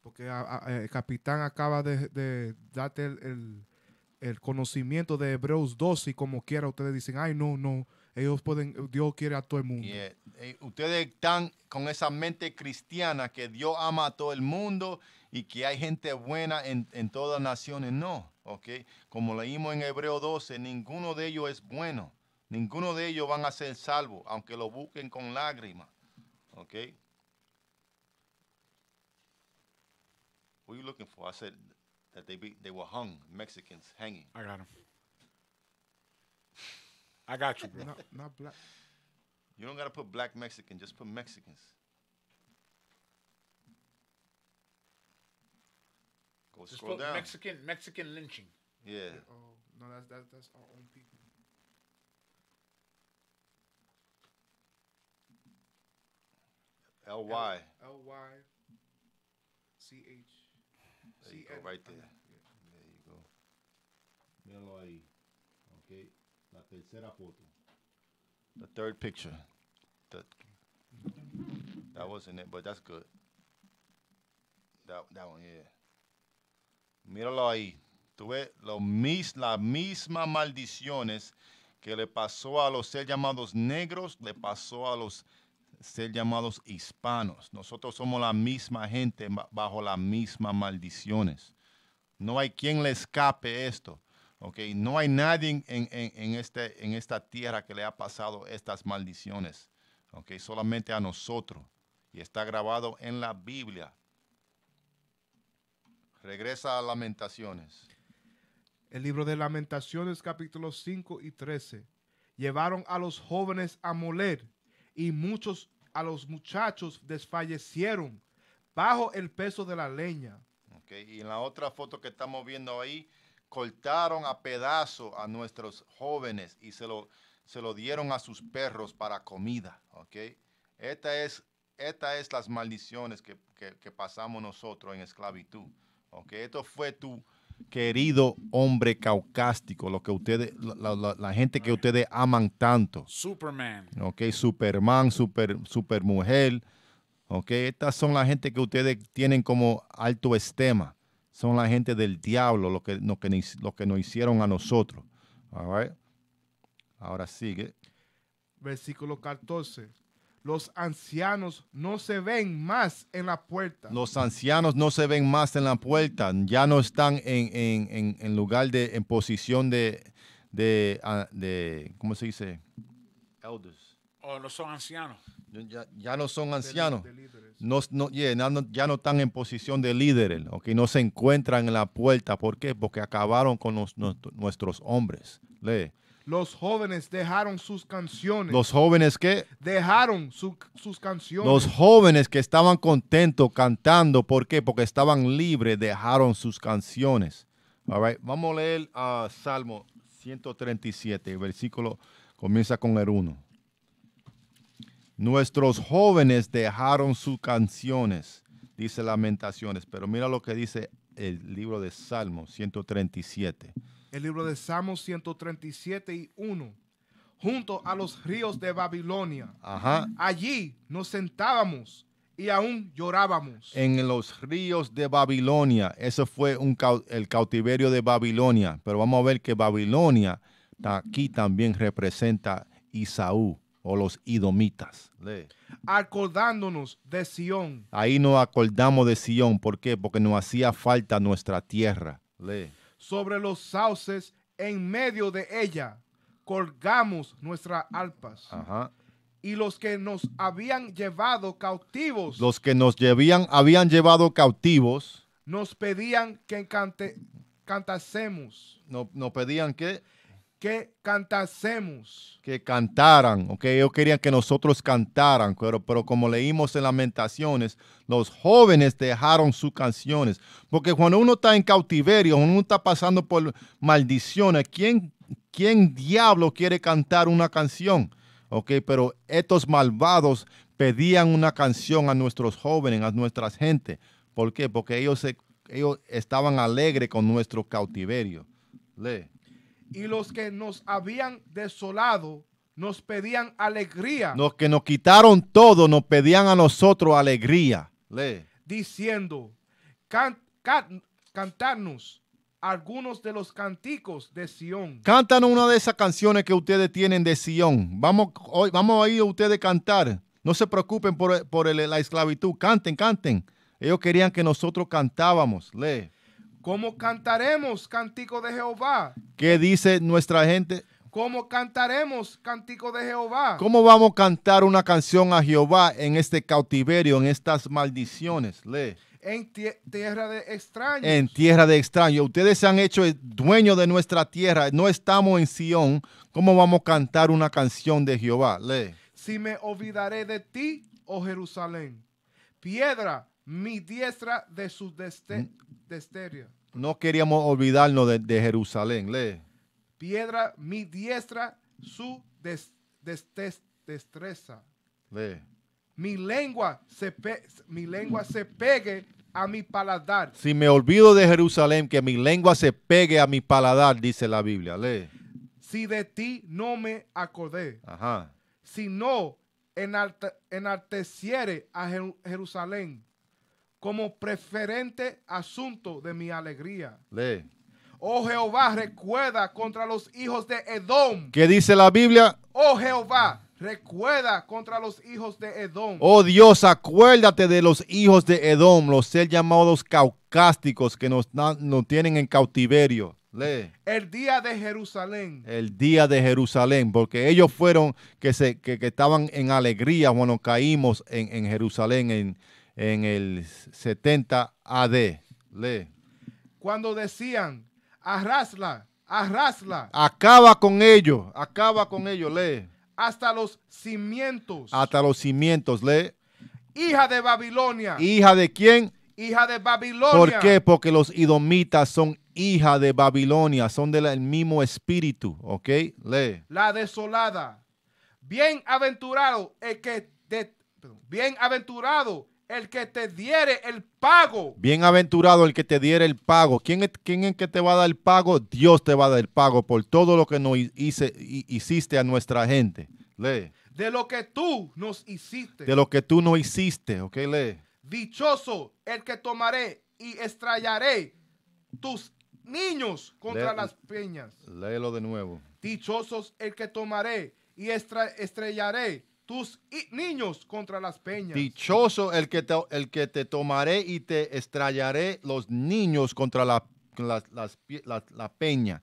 Porque el capitán acaba de, darte el, conocimiento de Hebreos 12 y como quiera ustedes dicen, ay, no, no, ellos pueden, Dios quiere a todo el mundo. Eh, eh, ustedes están con esa mente cristiana que Dios ama a todo el mundo y que hay gente buena en, todas las naciones. No, ok. Como leímos en Hebreos 12, ninguno de ellos es bueno. Ninguno de ellos van a ser salvos, aunque lo busquen con lágrimas. ¿Ok? What are you looking for? I said that they, be, they were hung, Mexicans hanging. I got them. I got you, bro. not, not black. You don't got to put black Mexican, just put Mexicans. Go just scroll down. Mexican Mexican lynching. Yeah. Oh no, that's that's that's our own people. L Y. L Y C H. There you go, right there. There you go. Míralo ahí. Ok. La tercera foto. The third picture. The, that wasn't it, but that's good. That, that one, yeah. Míralo ahí. tuve lo mis, las mismas maldiciones que le pasó a los ser llamados negros, le pasó a los ser llamados hispanos. Nosotros somos la misma gente bajo las mismas maldiciones. No hay quien le escape esto. No hay nadie en, este, en esta tierra que le ha pasado estas maldiciones. Okay? Solamente a nosotros. Y está grabado en la Biblia. Regresa a Lamentaciones. El libro de Lamentaciones capítulos 5 y 13. Llevaron a los jóvenes a moler y muchos a los muchachos desfallecieron bajo el peso de la leña. Y en la otra foto que estamos viendo ahí, cortaron a pedazos a nuestros jóvenes y se lo, se lo dieron a sus perros para comida. Okay. Esta es, esta es las maldiciones que, pasamos nosotros en esclavitud. Okay. Esto fue tu querido hombre caucástico, lo que ustedes, la, gente que ustedes aman tanto. Superman. Ok, Superman, super, supermujer. estas son la gente que ustedes tienen como alto estema, Son la gente del diablo, lo que, lo que nos hicieron a nosotros. Ahora sigue. Versículo 14. Los ancianos no se ven más en la puerta. Los ancianos no se ven más en la puerta. Ya no están en, lugar de, en posición de, de, ah, de, ¿cómo se dice? Elders. O no son ancianos. Ya, no son ancianos. No, no, ya no están en posición de líderes. que No se encuentran en la puerta. ¿Por qué? Porque acabaron con los, nuestros hombres. Lee. Los jóvenes dejaron sus canciones. Los jóvenes que dejaron sus canciones. Los jóvenes que estaban contentos cantando, ¿por qué? Porque estaban libres, dejaron sus canciones. Vamos a leer a uh, Salmo 137, el versículo comienza con el 1. Nuestros jóvenes dejaron sus canciones, dice Lamentaciones, pero mira lo que dice el libro de Salmo 137 el libro de Salmos 137 y 1, junto a los ríos de Babilonia. Ajá. Allí nos sentábamos y aún llorábamos. En los ríos de Babilonia, eso fue el cautiverio de Babilonia, pero vamos a ver que Babilonia aquí también representa Isaú o los idomitas. Lee. Acordándonos de Sión. Ahí nos acordamos de Sión, ¿por qué? Porque nos hacía falta nuestra tierra. Lee sobre los sauces, en medio de ella colgamos nuestras alpas. Y los que nos habían llevado cautivos. Los que nos llevían, habían llevado cautivos. Nos pedían que cante, cantásemos. No, nos pedían que que cantásemos. Que cantaran, ok. Ellos querían que nosotros cantaran, pero, como leímos en Lamentaciones, los jóvenes dejaron sus canciones. Porque cuando uno está en cautiverio, cuando uno está pasando por maldiciones, ¿quién, quién diablo quiere cantar una canción? Ok, pero estos malvados pedían una canción a nuestros jóvenes, a nuestra gente. ¿Por qué? Porque ellos, ellos estaban alegres con nuestro cautiverio. Lee y los que nos habían desolado nos pedían alegría. Los que nos quitaron todo nos pedían a nosotros alegría. le. Diciendo, cantarnos algunos de los canticos de Sión. Cántanos una de esas canciones que ustedes tienen de Sión. Vamos, hoy, vamos a ir a ustedes cantar. No se preocupen por, la esclavitud. Canten, canten. Ellos querían que nosotros cantábamos. Lee. ¿Cómo cantaremos cántico de Jehová? ¿Qué dice nuestra gente? ¿Cómo cantaremos cántico de Jehová? ¿Cómo vamos a cantar una canción a Jehová en este cautiverio, en estas maldiciones? Lee. En tierra de extraños. En tierra de extraños. Ustedes se han hecho dueños de nuestra tierra. No estamos en Sion. ¿Cómo vamos a cantar una canción de Jehová? Lee. Si me olvidaré de ti, oh Jerusalén. Piedra, mi diestra de sus mm. desterias. No queríamos olvidarnos de, Jerusalén. Lee. Piedra mi diestra, su destreza. Lee. Mi lengua, se mi lengua se pegue a mi paladar. Si me olvido de Jerusalén, que mi lengua se pegue a mi paladar, dice la Biblia. Lee. Si de ti no me acordé. Ajá. Si no enalteciere a Jerusalén como preferente asunto de mi alegría. Lee. Oh Jehová, recuerda contra los hijos de Edom. ¿Qué dice la Biblia? Oh Jehová, recuerda contra los hijos de Edom. Oh Dios, acuérdate de los hijos de Edom, los ser llamados caucásticos que nos, tienen en cautiverio. Lee. El día de Jerusalén. El día de Jerusalén, porque ellos fueron que, se, estaban en alegría cuando caímos en, en Jerusalén, en en el 70 AD. Lee. Cuando decían, arrasla, arrasla. Acaba con ellos, acaba con ellos, lee. Hasta los cimientos. Hasta los cimientos, lee. Hija de Babilonia. ¿Hija de quién? Hija de Babilonia. ¿Por qué? Porque los idomitas son hija de Babilonia, son del mismo espíritu, ¿ok? Lee. La desolada. Bienaventurado el que bienaventurado el que te diere el pago. Bienaventurado el que te diere el pago. ¿Quién es, quién el que te va a dar el pago? Dios te va a dar el pago por todo lo que nos hice, hiciste a nuestra gente. Lee. De lo que tú nos hiciste. De lo que tú nos hiciste. Ok, lee. Dichoso el que tomaré y estrellaré tus niños contra las peñas. Léelo de nuevo. Dichosos el que tomaré y estrellaré tus niños contra las peñas. Dichoso el que te, el que te tomaré y te estrellaré los niños contra la, peña,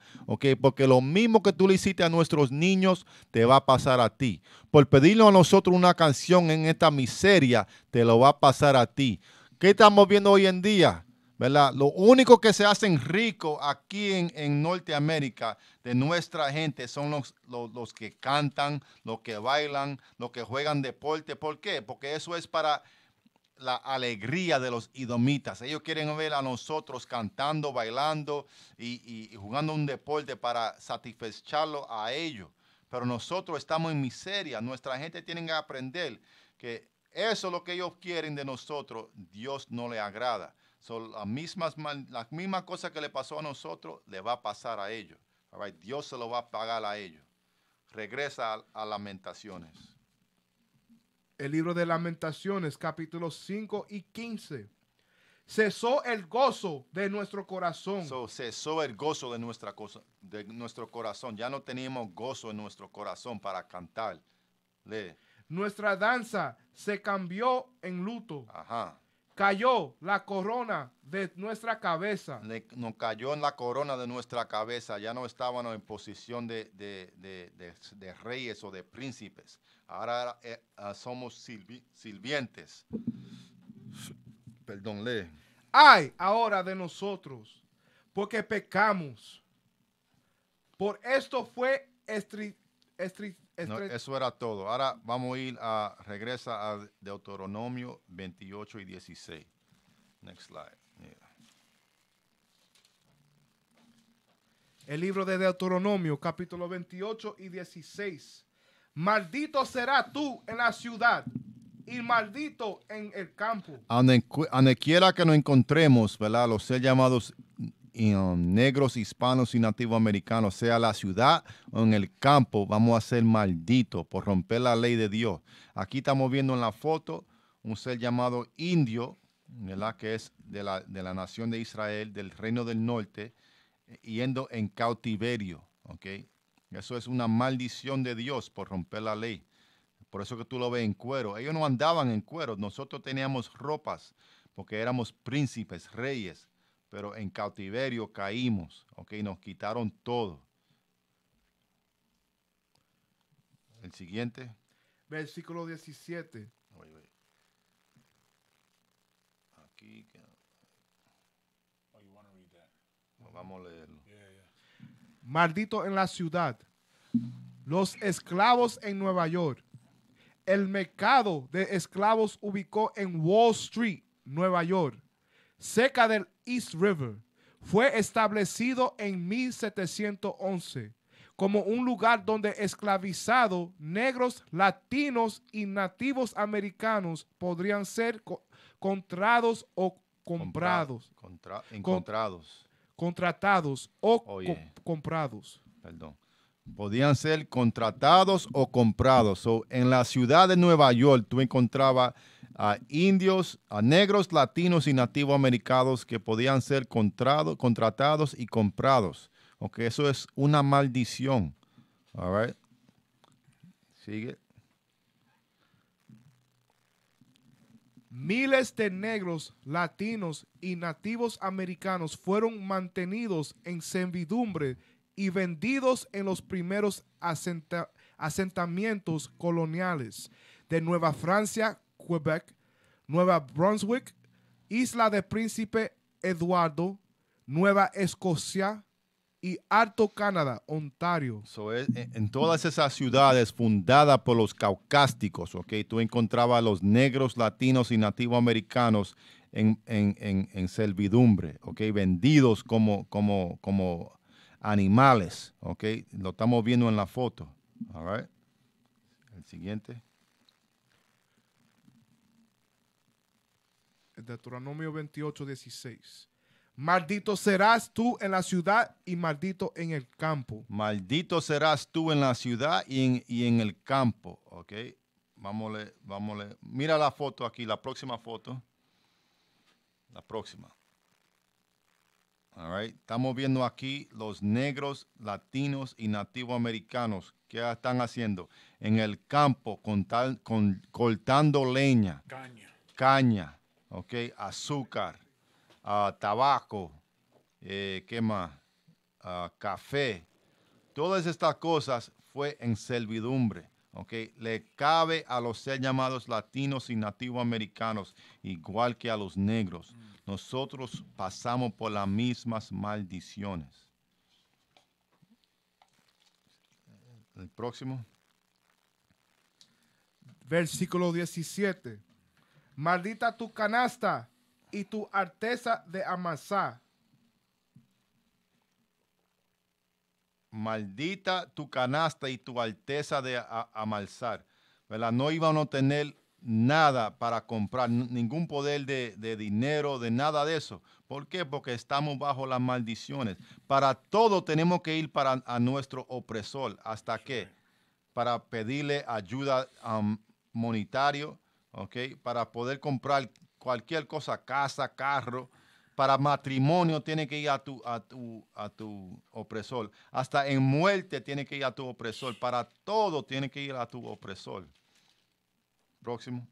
Porque lo mismo que tú le hiciste a nuestros niños te va a pasar a ti. Por pedirnos a nosotros una canción en esta miseria, te lo va a pasar a ti. ¿Qué estamos viendo hoy en día? ¿verdad? Lo único que se hace rico aquí en, Norteamérica de nuestra gente son los, que cantan, los que bailan, los que juegan deporte. ¿Por qué? Porque eso es para la alegría de los idomitas. Ellos quieren ver a nosotros cantando, bailando y, y, jugando un deporte para satisfecharlo a ellos. Pero nosotros estamos en miseria. Nuestra gente tiene que aprender que eso es lo que ellos quieren de nosotros. Dios no le agrada son las, mismas, cosas que le pasó a nosotros, le va a pasar a ellos. Dios se lo va a pagar a ellos. Regresa a, Lamentaciones. El libro de Lamentaciones, capítulos 5 y 15 cesó el gozo de nuestro corazón. cesó el gozo de, nuestra cosa, de nuestro corazón. Ya no teníamos gozo en nuestro corazón para cantar. Nuestra danza se cambió en luto. Ajá cayó la corona de nuestra cabeza. No nos cayó en la corona de nuestra cabeza. Ya no estábamos en posición de, reyes o de príncipes. Ahora eh, ah, somos sirvientes. Perdónle. Hay ahora de nosotros, porque pecamos. Por esto fue estrictamente eso era todo. Ahora vamos a ir a, regresa a Deuteronomio 28 y 16. Next slide. El libro de Deuteronomio, capítulo 28 y 16. Maldito será tú en la ciudad y maldito en el campo. Donde quiera que nos encontremos, ¿verdad? Los ser llamados Um, negros, hispanos y americanos sea la ciudad o en el campo, vamos a ser malditos por romper la ley de Dios. Aquí estamos viendo en la foto un ser llamado indio, ¿verdad? que es de la, nación de Israel, del reino del norte, yendo en cautiverio. Eso es una maldición de Dios por romper la ley. Por eso que tú lo ves en cuero. Ellos no andaban en cuero, nosotros teníamos ropas porque éramos príncipes, reyes pero en cautiverio caímos, ¿ok? Nos quitaron todo. El siguiente. Versículo 17. Aquí. Oh, pues vamos a leerlo. Maldito en la ciudad, los esclavos en Nueva York. El mercado de esclavos ubicó en Wall Street, Nueva York cerca del East River, fue establecido en 1711 como un lugar donde esclavizados, negros, latinos y nativos americanos podrían ser contratados contrados o comprados. encontrados. contratados o comprados. Perdón. Podían ser contratados o comprados. en la ciudad de Nueva York tú encontrabas a indios, a negros, latinos y nativos americanos que podían ser contratados y comprados. Aunque eso es una maldición. All Sigue. Miles de negros, latinos y nativos americanos fueron mantenidos en servidumbre y vendidos en los primeros asentamientos coloniales de Nueva Francia Quebec, Nueva Brunswick, Isla de Príncipe Eduardo, Nueva Escocia y Alto Canadá, Ontario. Eh, eh, en, todas esas ciudades fundadas por los caucásticos, okay. Tú encontrabas a los negros, latinos y nativos en, en, servidumbre, Vendidos como, como, como animales, okay. Lo estamos viendo en la foto, El siguiente. Deuteronomio 28, 16. Maldito serás tú en la ciudad y maldito en el campo. Maldito serás tú en la ciudad y en, en el campo. Ok. Vámonos, vamos Mira la foto aquí, la próxima foto. La próxima. All right. Estamos viendo aquí los negros, latinos y americanos. ¿Qué están haciendo? En el campo, con tal, con, cortando leña. Caña. Caña. Azúcar, ah, tabaco, eh, ah, café. Todas estas cosas fue en servidumbre, ¿ok? Le cabe a los ser llamados latinos y nativoamericanos, igual que a los negros. Nosotros pasamos por las mismas maldiciones. El próximo. Versículo 17 Maldita tu canasta y tu alteza de amasar. Maldita tu canasta y tu alteza de amalzar. No iban a tener nada para comprar, ningún poder de, dinero, de nada de eso. ¿Por qué? Porque estamos bajo las maldiciones. Para todo tenemos que ir para a nuestro opresor. ¿Hasta qué? Para pedirle ayuda monetaria monetario, ¿ok? Para poder comprar cualquier cosa, casa, carro. Para matrimonio tiene que ir a tu, a tu, a tu opresor. Hasta en muerte tiene que ir a tu opresor. Para todo tiene que ir a tu opresor. Próximo.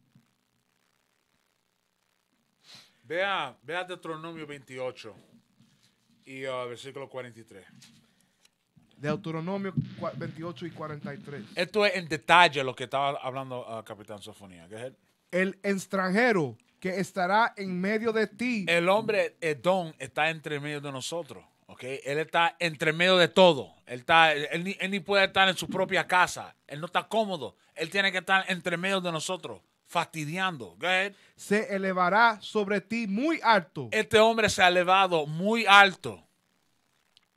Vea, Deuteronomio 28 y uh, versículo 43. Deuteronomio 28 y 43. Esto es en detalle lo que estaba hablando uh, Capitán Sofonía. es el extranjero que estará en medio de ti. El hombre, don, está entre medio de nosotros. Okay. Él está entre medio de todo. Él, está, él, ni, puede estar en su propia casa. Él no está cómodo. Él tiene que estar entre medio de nosotros, fastidiando. Se elevará sobre ti muy alto. Este hombre se ha elevado muy alto.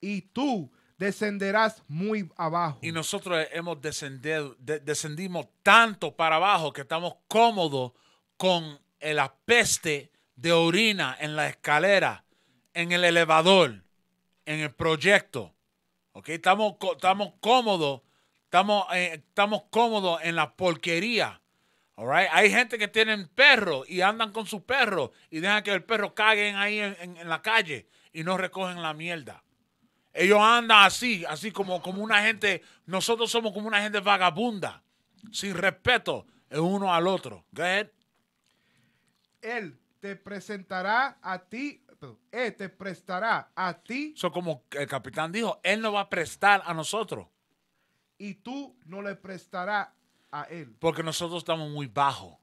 Y tú descenderás muy abajo. Y nosotros hemos descendido, descendimos tanto para abajo que estamos cómodos con la peste de orina en la escalera, en el elevador, en el proyecto. ¿Ok? Estamos, estamos cómodos, estamos, eh, estamos cómodos en la porquería. All Hay gente que tienen perros y andan con su perro. y dejan que el perro caguen ahí en la calle y no recogen la mierda. Ellos andan así, así como, como una gente, nosotros somos como una gente vagabunda, sin respeto el uno al otro. Él te presentará a ti, él te prestará a ti. Eso como el capitán dijo, él no va a prestar a nosotros. Y tú no le prestarás a él. Porque nosotros estamos muy bajos.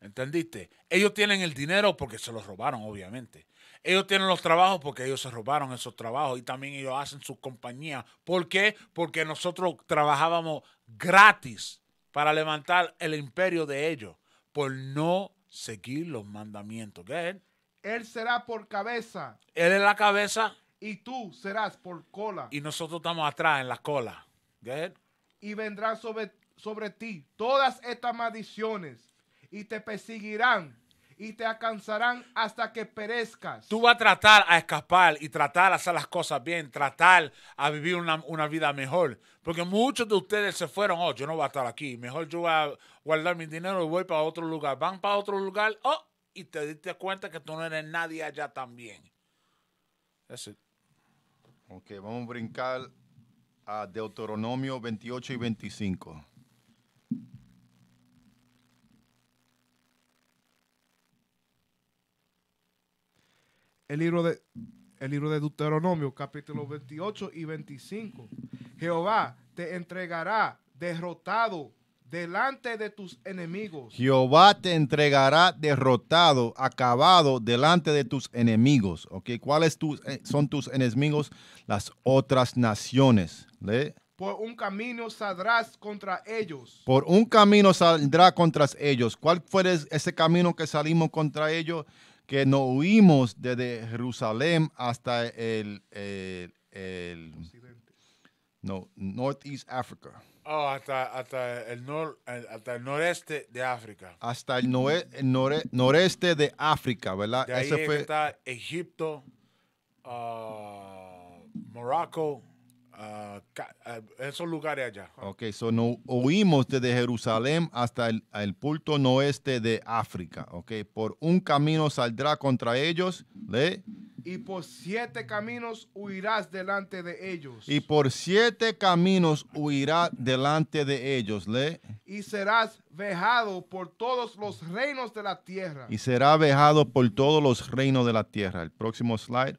¿Entendiste? Ellos tienen el dinero porque se lo robaron, obviamente. Ellos tienen los trabajos porque ellos se robaron esos trabajos y también ellos hacen sus compañías. ¿Por qué? Porque nosotros trabajábamos gratis para levantar el imperio de ellos por no seguir los mandamientos. ¿Qué Él será por cabeza. Él es la cabeza. Y tú serás por cola. Y nosotros estamos atrás en la cola. ¿Qué Y vendrán sobre, sobre ti todas estas maldiciones y te perseguirán y te alcanzarán hasta que perezcas. Tú vas a tratar a escapar y tratar a hacer las cosas bien, tratar a vivir una, una vida mejor. Porque muchos de ustedes se fueron, oh, yo no voy a estar aquí, mejor yo voy a guardar mi dinero y voy para otro lugar. Van para otro lugar, oh, y te diste cuenta que tú no eres nadie allá también. Eso Ok, vamos a brincar a Deuteronomio 28 y 25. el libro de, el libro de Deuteronomio, capítulo 28 y 25. Jehová te entregará derrotado delante de tus enemigos. Jehová te entregará derrotado, acabado delante de tus enemigos. ¿Cuáles eh, son tus enemigos? Las otras naciones. Por un camino saldrás contra ellos. Por un camino saldrá contra ellos. ¿Cuál fue ese camino que salimos contra ellos? que nos huimos desde Jerusalén hasta el, el, el no, Northeast Africa. Oh, hasta, hasta, el hasta el noreste de África. Hasta el, nore, noreste de África, ¿verdad? fue... Egipto, uh, Morocco esos lugares allá. Ok, so no, oímos desde Jerusalén hasta el, el punto noroeste de África. Ok, por un camino saldrá contra ellos. ¿le? Y por siete caminos huirás delante de ellos. Y por siete caminos huirás delante de ellos. ¿le? Y serás vejado por todos los reinos de la tierra. Y será vejado por todos los reinos de la tierra. El próximo slide.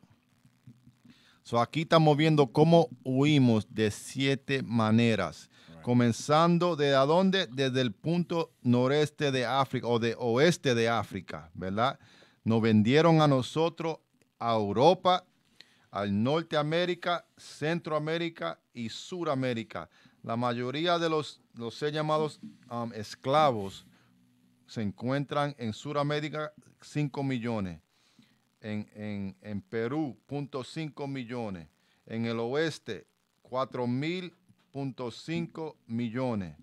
So aquí estamos viendo cómo huimos de siete maneras. Comenzando de dónde? Desde el punto noreste de África o de oeste de África, ¿verdad? Nos vendieron a nosotros a Europa, al Norteamérica, Centroamérica y Suramérica. La mayoría de los, los llamados um, esclavos se encuentran en Suramérica 5 millones en, en, en Perú, .5 millones. En el oeste, 4.000.5 millones.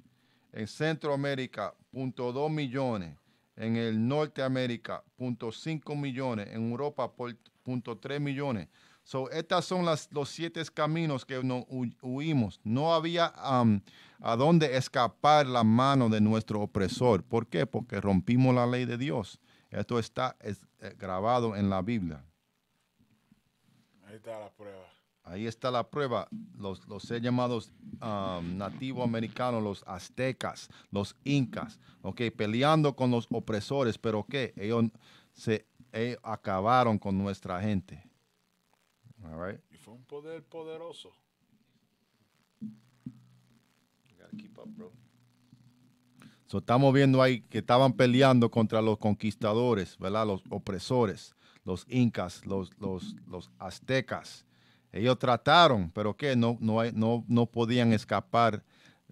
En Centroamérica, .2 millones. En el Norteamérica, .5 millones. En Europa, .3 millones. So, estas son las, los siete caminos que nos huimos. No había a dónde escapar la mano de nuestro opresor. ¿Por qué? Porque rompimos la ley de Dios. Esto está eh, grabado en la Biblia. Ahí está la prueba. Ahí está la prueba. Los, los llamados um, nativos americanos, los aztecas, los incas, ¿ok? peleando con los opresores, pero que Ellos se acabaron con nuestra gente. Y fue un poder poderoso. keep up, estamos viendo ahí que estaban peleando contra los conquistadores, ¿verdad? Los opresores, los incas, los, los, aztecas. Ellos trataron, pero ¿qué? no, no, no, no podían escapar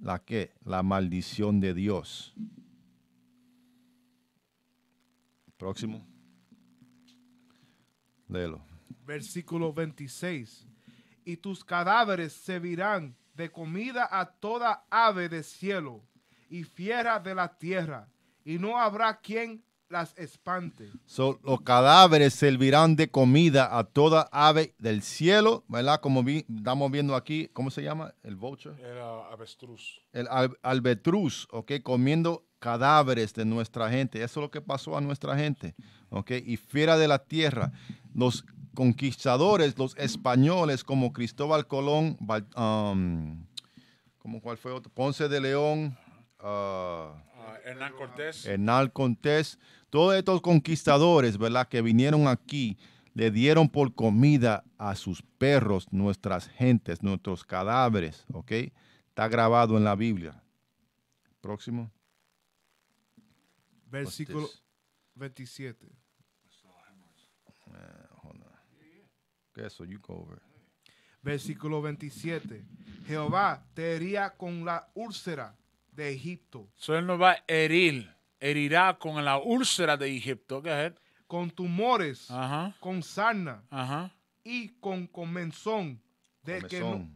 la la maldición de Dios. Próximo. Léelo. Versículo 26. Y tus cadáveres servirán de comida a toda ave de cielo y fiera de la tierra, y no habrá quien las espante. So, los cadáveres servirán de comida a toda ave del cielo, ¿verdad? Como estamos viendo aquí, ¿cómo se llama? El vulture. El uh, avestruz. El ¿ok? Comiendo cadáveres de nuestra gente. Eso es lo que pasó a nuestra gente, ¿ok? Y fiera de la tierra. Los conquistadores, los españoles, como Cristóbal Colón, um, como cuál fue otro, Ponce de León, Ah, ah, Hernán Cortés. Hernán Cortés. Todos estos conquistadores, ¿verdad? Que vinieron aquí, le dieron por comida a sus perros, nuestras gentes, nuestros cadáveres, ¿ok? Está grabado en la Biblia. Próximo. Versículo 27. Ah, you go over. Versículo 27. Jehová te hería con la úlcera de Egipto. Eso él nos va a herir, herirá con la úlcera de Egipto, ¿qué Con tumores, con sarna y con comenzón de que no,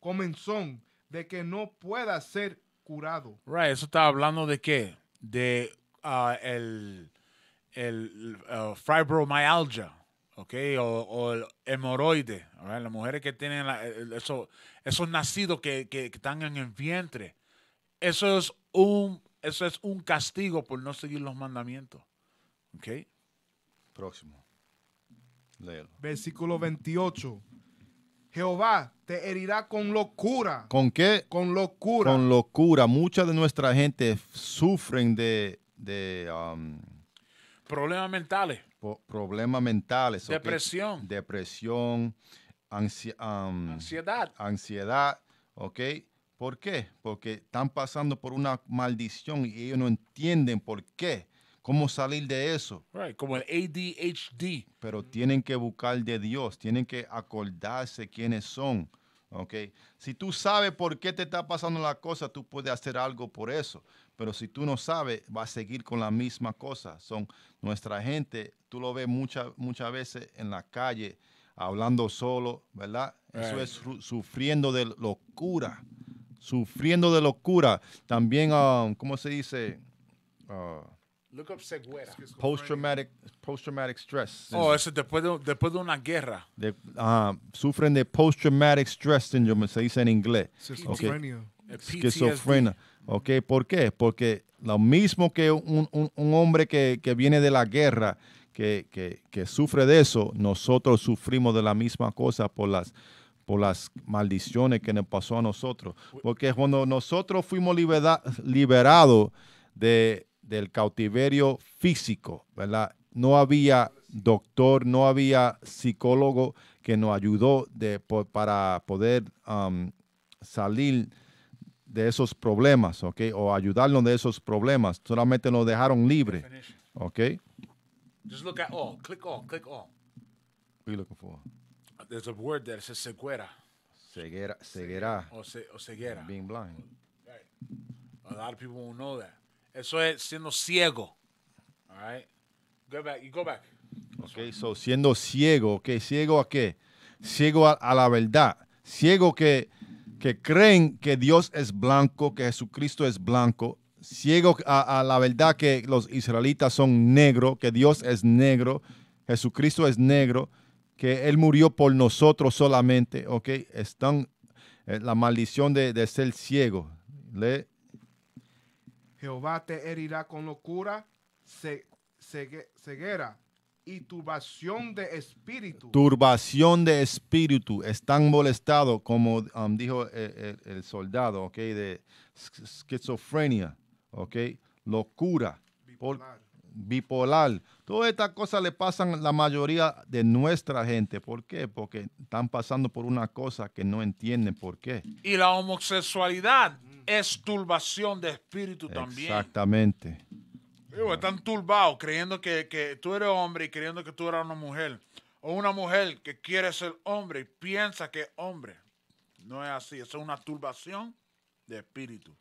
comenzón de que no pueda ser curado. Right, eso está hablando de qué? De ah, el, el uh, fibromyalgia. Okay, o, o, el hemorroide, las mujeres que tienen eso, esos nacidos que, que, están en el vientre, eso es un, eso es un castigo por no seguir los mandamientos. ¿Ok? Próximo. Léelo. Versículo 28. Jehová te herirá con locura. ¿Con qué? Con locura. Con locura. Mucha de nuestra gente sufren de... Um, problemas mentales. problemas mentales. Depresión. Depresión, um, ansiedad. Ansiedad, ¿ok? ¿Por qué? Porque están pasando por una maldición y ellos no entienden por qué. ¿Cómo salir de eso? Right, como el ADHD. Pero tienen que buscar de Dios, tienen que acordarse quiénes son. Okay. Si tú sabes por qué te está pasando la cosa, tú puedes hacer algo por eso. Pero si tú no sabes, va a seguir con la misma cosa. Son nuestra gente, tú lo ves muchas muchas veces en la calle, hablando solo, ¿verdad? Eso es sufriendo de locura sufriendo de locura. También, ah, ¿cómo se dice? Ah, post-traumatic, stress. Oh, eso después de, después de una guerra. Ah, sufren de post-traumatic stress syndrome, se dice en inglés. Esquizofrenia. Ok, ¿por qué? Porque lo mismo que un, hombre que, viene de la guerra, que, que sufre de eso, nosotros sufrimos de la misma cosa por las por las maldiciones que nos pasó a nosotros. Porque cuando nosotros fuimos liberados de, del cautiverio físico, ¿verdad? No había doctor, no había psicólogo que nos ayudó para poder um, salir de esos problemas, ¿ok? O ayudarnos de esos problemas. Solamente nos dejaron libre, ¿ok? Just look at all. Click all. Click all there's a word that says ceguera. Ceguera, ceguera. O, Being blind. Right. A lot of people won't know that. Eso es siendo ciego. All right. Go back. You go back. Okay, so siendo ciego, okay, ciego a qué? Ciego a, la verdad. Ciego que, que creen que Dios es blanco, que Jesucristo es blanco, ciego a, a, la verdad que los israelitas son negros, que Dios es negro, Jesucristo es negro, que Él murió por nosotros solamente, ¿ok? Están eh, la maldición de, ser ciego. Le... Jehová te herirá con locura, ceguera y turbación de espíritu. Turbación de espíritu. Están molestados, como um, dijo eh, eh, el, soldado, ¿ok? De esquizofrenia, ¿ok? Locura bipolar. Todas estas cosas le pasan a la mayoría de nuestra gente. ¿Por qué? Porque están pasando por una cosa que no entienden por qué. Y la homosexualidad es turbación de espíritu también. Exactamente. están turbados creyendo que, tú eres hombre y creyendo que tú eres una mujer. O una mujer que quiere ser hombre y piensa que es hombre. No es así, es una turbación de espíritu.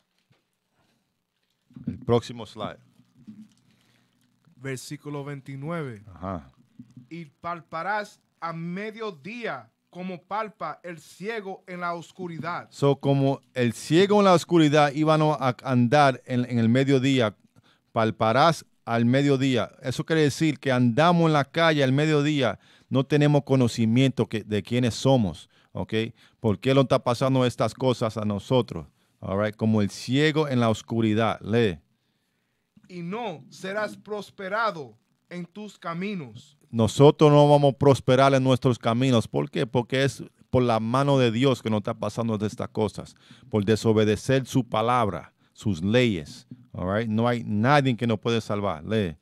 El próximo slide versículo 29. Y palparás a mediodía como palpa el ciego en la oscuridad. So, como el ciego en la oscuridad iban a andar en, el mediodía, palparás al mediodía. Eso quiere decir que andamos en la calle al mediodía, no tenemos conocimiento que, de quiénes somos, ¿ok? ¿Por qué lo está pasando estas cosas a nosotros? All Como el ciego en la oscuridad. Lee y no serás prosperado en tus caminos. Nosotros no vamos a prosperar en nuestros caminos. ¿Por qué? Porque es por la mano de Dios que nos está pasando de estas cosas, por desobedecer su palabra, sus leyes. No hay nadie que nos puede salvar. Lee.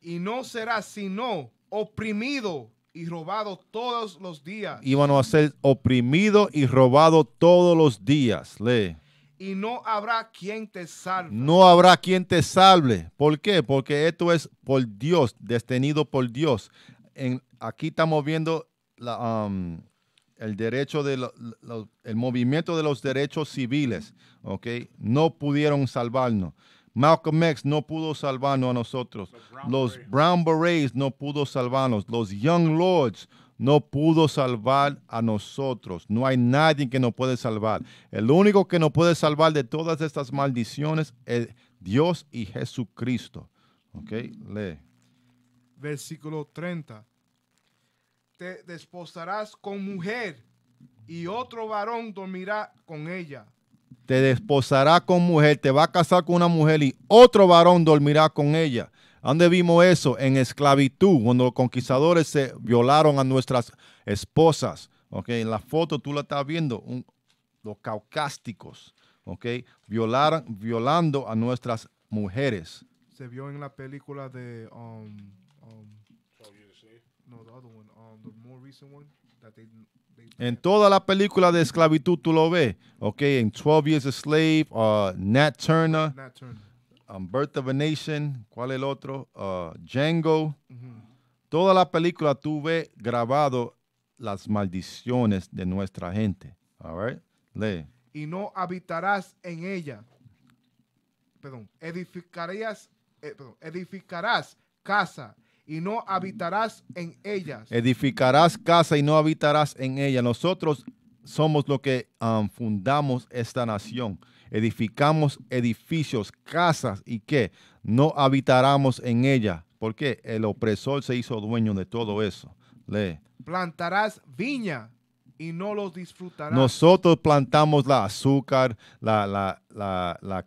Y no serás sino oprimido y robado todos los días. van a ser oprimido y robado todos los días. Lee y no habrá quien te salve. No habrá quien te salve. ¿Por qué? Porque esto es por Dios, detenido por Dios. aquí estamos viendo um, el derecho de movimiento de los derechos civiles, No pudieron salvarnos. Malcolm X no pudo salvarnos a nosotros. Los Brown, los Brown Berets no pudo salvarnos. Los Young Lords no pudo salvar a nosotros. No hay nadie que nos puede salvar. El único que nos puede salvar de todas estas maldiciones es Dios y Jesucristo. Ok, lee. Versículo 30. Te desposarás con mujer y otro varón dormirá con ella. Te desposará con mujer, te va a casar con una mujer y otro varón dormirá con ella. ¿Dónde vimos eso? En esclavitud, cuando los conquistadores se violaron a nuestras esposas. Okay, en la foto tú la estás viendo, los caucásticos, okay, violaron violando a nuestras mujeres. Se vio en la película de... Um, um no, the other one, um, the more recent one en toda la película de esclavitud tú lo ves, ok, en 12 Years a Slave, uh, Nat Turner. Um, Birth of a Nation, ¿cuál es el otro? Uh, Django. Toda la película tuve grabado las maldiciones de nuestra gente. All right? Lee. Y no habitarás en ella. Perdón, eh, edificarás casa y no habitarás en ella. Edificarás casa y no habitarás en ella. Nosotros somos los que um, fundamos esta nación edificamos edificios, casas y que no habitaramos en ella. porque el opresor se hizo dueño de todo eso. Lee. Plantarás viña y no los disfrutarás. Nosotros plantamos la azúcar, la,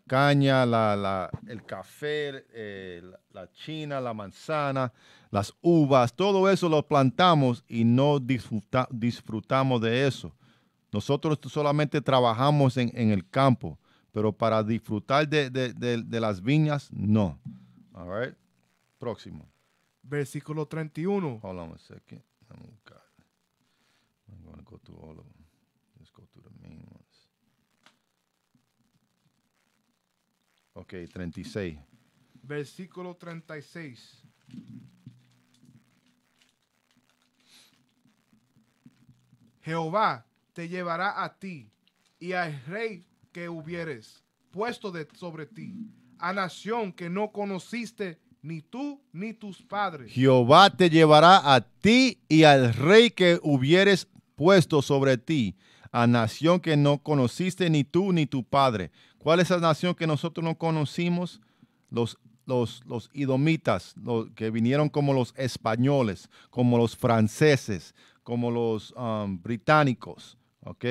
caña, el café, eh, la, china, la manzana, las uvas, todo eso lo plantamos y no disfrutamos de eso. Nosotros solamente trabajamos en, en el campo pero para disfrutar de, de, de, las viñas, no. All right. Próximo. Versículo 31. Hold on a second. I'm, going to go through all of them. Let's go through the main ones. Ok, 36. Versículo 36. Jehová te llevará a ti y al rey que hubieres puesto sobre ti, a nación que no conociste ni tú ni tus padres. Jehová te llevará a ti y al rey que hubieres puesto sobre ti, a nación que no conociste ni tú ni tu padre. ¿Cuál es esa nación que nosotros no conocimos? Los los, idomitas, los que vinieron como los españoles, como los franceses, como los um, británicos, ¿ok?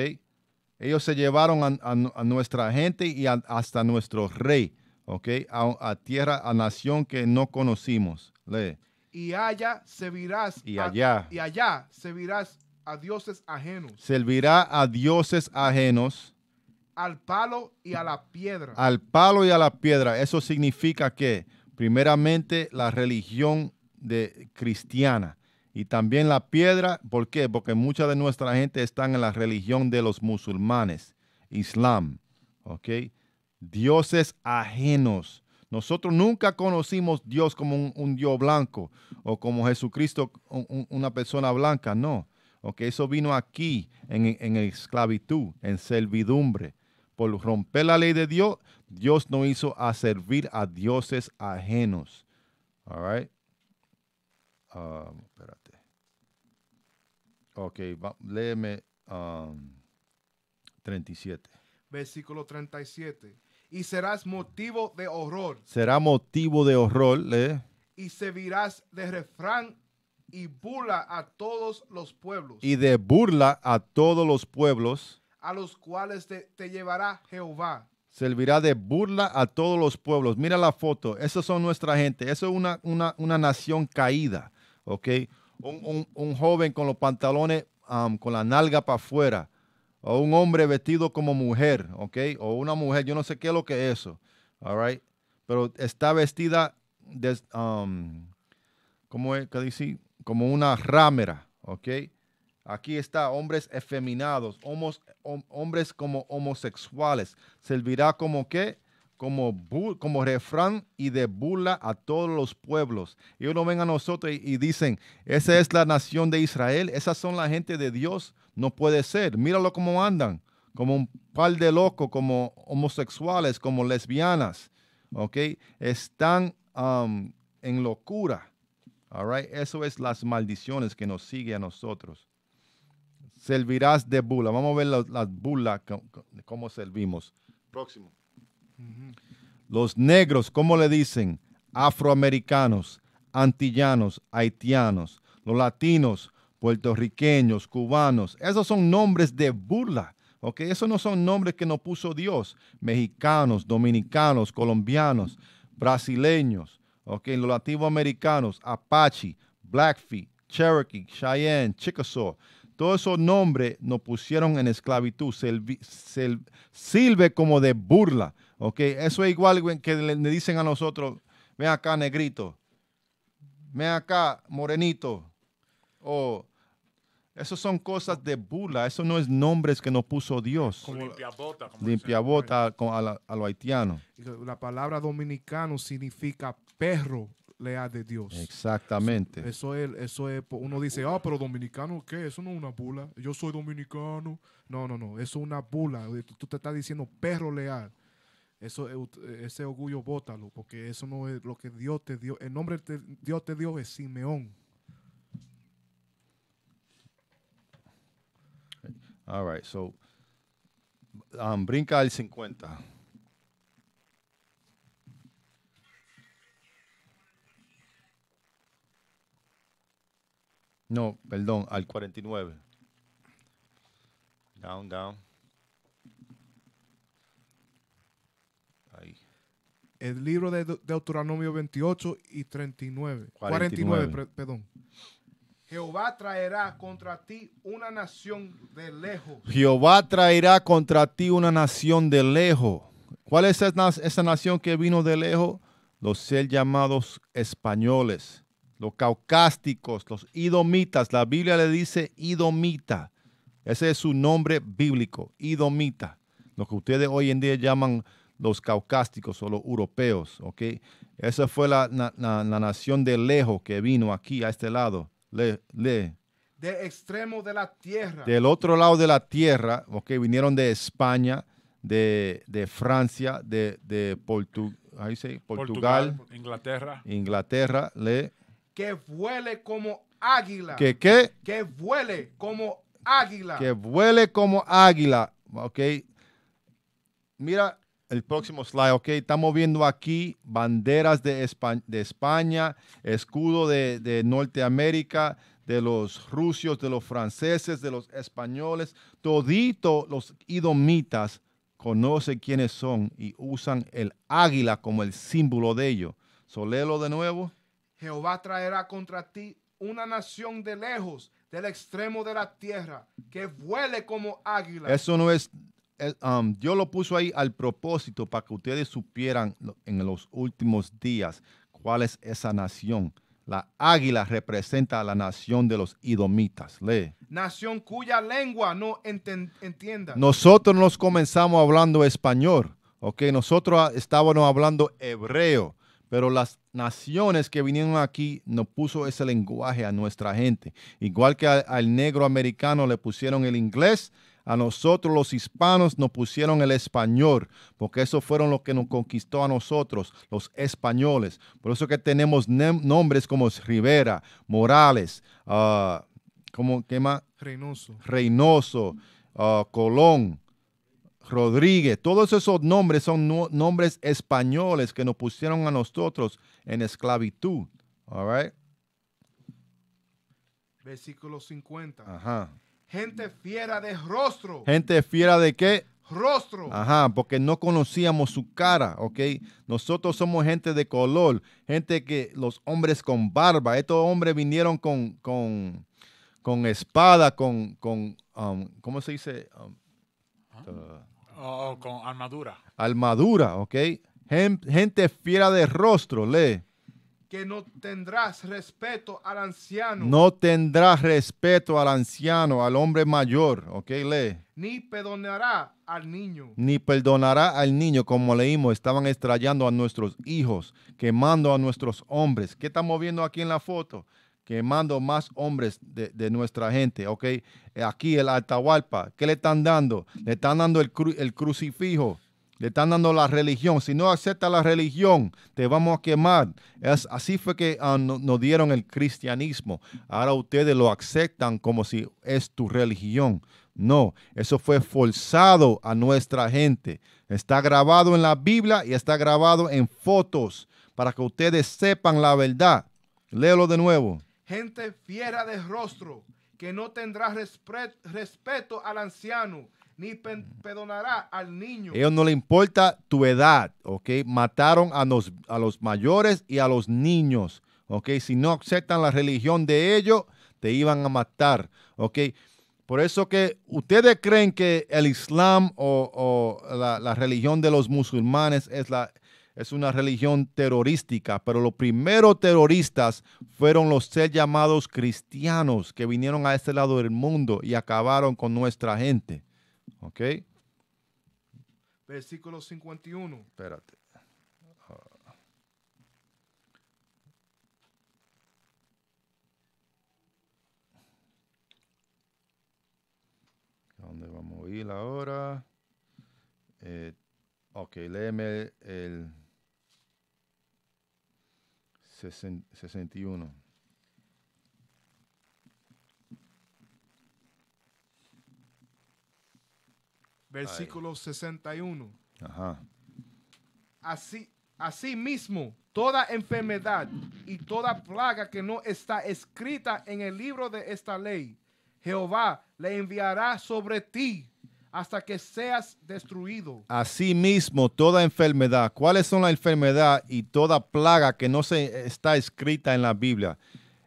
Ellos se llevaron a, nuestra gente y hasta nuestro rey, ¿ok? A, tierra, a nación que no conocimos. Y allá servirás. Y allá. y allá servirás a dioses ajenos. Servirá a dioses ajenos. Al palo y a la piedra. Al palo y a la piedra. Eso significa que, primeramente, la religión de cristiana y también la piedra. ¿Por qué? Porque mucha de nuestra gente está en la religión de los musulmanes, Islam. ¿Ok? Dioses ajenos. Nosotros nunca conocimos Dios como un, Dios blanco o como Jesucristo, una persona blanca, no. Okay, eso vino aquí en, esclavitud, en servidumbre. Por romper la ley de Dios, Dios no hizo a servir a dioses ajenos. All um, Ok, léeme 37. Um, Versículo 37. Y serás motivo de horror. Será motivo de horror, lee. Y servirás de refrán y burla a todos los pueblos. Y de burla a todos los pueblos. A los cuales te, llevará Jehová servirá de burla a todos los pueblos. Mira la foto, esos son nuestra gente, eso es una, una, una nación caída, ¿ok? un, joven con los pantalones con la nalga para afuera, o un hombre vestido como mujer, ¿ok? O una mujer, yo no sé qué es lo que es eso, ¿alright? Pero está vestida, de, Como una ramera, ¿ok? Aquí está, hombres efeminados, hombres como homosexuales. ¿Servirá como qué? como, como refrán y de burla a todos los pueblos. Ellos no ven a nosotros y, dicen, esa es la nación de Israel, esas son la gente de Dios, no puede ser. Míralo cómo andan, como un par de locos, como homosexuales, como lesbianas, ¿ok? Están um, en locura, all Eso es las maldiciones que nos sigue a nosotros. Servirás de bula Vamos a ver las, bula cómo servimos. Próximo. Los negros, ¿cómo le dicen? Afroamericanos, antillanos, haitianos, los latinos, puertorriqueños, cubanos. Esos son nombres de burla. ¿ok? Esos no son nombres que nos puso Dios. Mexicanos, dominicanos, colombianos, brasileños, ¿ok? los latinoamericanos, Apache, Blackfeet, Cherokee, Cheyenne, Chickasaw. Todos esos nombres nos pusieron en esclavitud. sirve como de burla. Ok, eso es igual que le, dicen a nosotros, ve acá negrito, Ve acá morenito, o... eso son cosas de bula. eso no es nombres que nos puso Dios. Como limpiabota. Como limpiabota a, la, La palabra dominicano significa perro leal de Dios. Exactamente. Eso, es, eso es, uno dice, ah, pero dominicano, ¿qué? Eso no es una bula. Yo soy dominicano. No, no, no, eso es una bula. Tú te estás diciendo perro leal. Eso, eh, ese orgullo bótalo, porque eso no es lo que Dios te dio. El nombre que Dios te dio es Simeón. All so um, brinca al 50. No, perdón, al 49. Down, down. el libro de Deuteronomio 28 y 39. 49, perdón. Jehová traerá contra ti una nación de lejos. Jehová traerá contra ti una nación de lejos. ¿Cuál es esa nación que vino de lejos? Los ser llamados españoles, los caucásticos, los idomitas. La Biblia le dice idomita. Ese es su nombre bíblico, idomita. Lo que ustedes hoy en día llaman los caucásticos o los europeos, ¿ok? Esa fue la, nación de lejos que vino aquí a este lado, le, le, Del extremo de la tierra. Del otro lado de la tierra, ¿ok? Vinieron de España, de, Francia, de, de Portugal, Portugal, Inglaterra. Inglaterra, le. Que vuele como águila. ¿Que qué? Que vuele como águila. Que vuele como águila, ¿ok? Mira, el próximo slide, ok, estamos viendo aquí banderas de España, escudo de, Norteamérica, de los rusos, de los franceses, de los españoles, todito los idomitas conocen quiénes son y usan el águila como el símbolo de ellos. Solelo de nuevo. Jehová traerá contra ti una nación de lejos, del extremo de la tierra, que vuele como águila. Eso no es Um, yo lo puso ahí al propósito para que ustedes supieran en los últimos días cuál es esa nación. La águila representa a la nación de los idomitas. Lee. Nación cuya lengua no entiendan. Nosotros nos comenzamos hablando español. Ok, nosotros ah, estábamos hablando hebreo. Pero las naciones que vinieron aquí nos puso ese lenguaje a nuestra gente. Igual que al negro americano le pusieron el inglés a nosotros los hispanos nos pusieron el español, porque eso fueron los que nos conquistó a nosotros, los españoles. Por eso que tenemos nombres como Rivera, Morales, ah, ¿cómo, ¿qué más? Reynoso. Reynoso, ah, Colón. Rodríguez, todos esos nombres son nombres españoles que nos pusieron a nosotros en esclavitud. All Versículo 50. Ajá. Gente fiera de rostro. Gente fiera de qué? Rostro. Ajá, porque no conocíamos su cara, ¿ok? Nosotros somos gente de color, gente que los hombres con barba, estos hombres vinieron con, con, con espada, con, con um, ¿cómo se dice? Um, ¿Ah? con armadura. Armadura, ¿ok? Gente fiera de rostro, lee que no tendrás respeto al anciano. No tendrás respeto al anciano, al hombre mayor, ¿ok? Lee. Ni perdonará al niño. Ni perdonará al niño, como leímos, estaban estrellando a nuestros hijos, quemando a nuestros hombres. ¿Qué estamos viendo aquí en la foto? Quemando más hombres de, nuestra gente, ¿ok? Aquí el Atahualpa, ¿qué le están dando? Le están dando el crucifijo le están dando la religión. Si no acepta la religión, te vamos a quemar. Es, así fue que ah, nos dieron el cristianismo. Ahora ustedes lo aceptan como si es tu religión. No, eso fue forzado a nuestra gente. Está grabado en la Biblia y está grabado en fotos para que ustedes sepan la verdad. Léelo de nuevo. Gente fiera de rostro que no tendrá respeto al anciano ni perdonará al niño. Ellos no le importa tu edad, ¿ok? Mataron a los, a los mayores y a los niños, ¿ok? Si no aceptan la religión de ellos, te iban a matar, ¿ok? Por eso que ustedes creen que el Islam o, la, religión de los musulmanes es, la, es una religión terrorística, pero los primeros terroristas fueron los ser llamados cristianos que vinieron a este lado del mundo y acabaron con nuestra gente. ¿Ok? Versículo 51. Espérate. Uh. ¿Dónde vamos a ir ahora? Eh, ok, léeme el 61. versículo 61. Así, así mismo, toda enfermedad y toda plaga que no está escrita en el libro de esta ley, Jehová le enviará sobre ti hasta que seas destruido. Así mismo toda enfermedad. ¿Cuáles son la enfermedad y toda plaga que no se está escrita en la Biblia?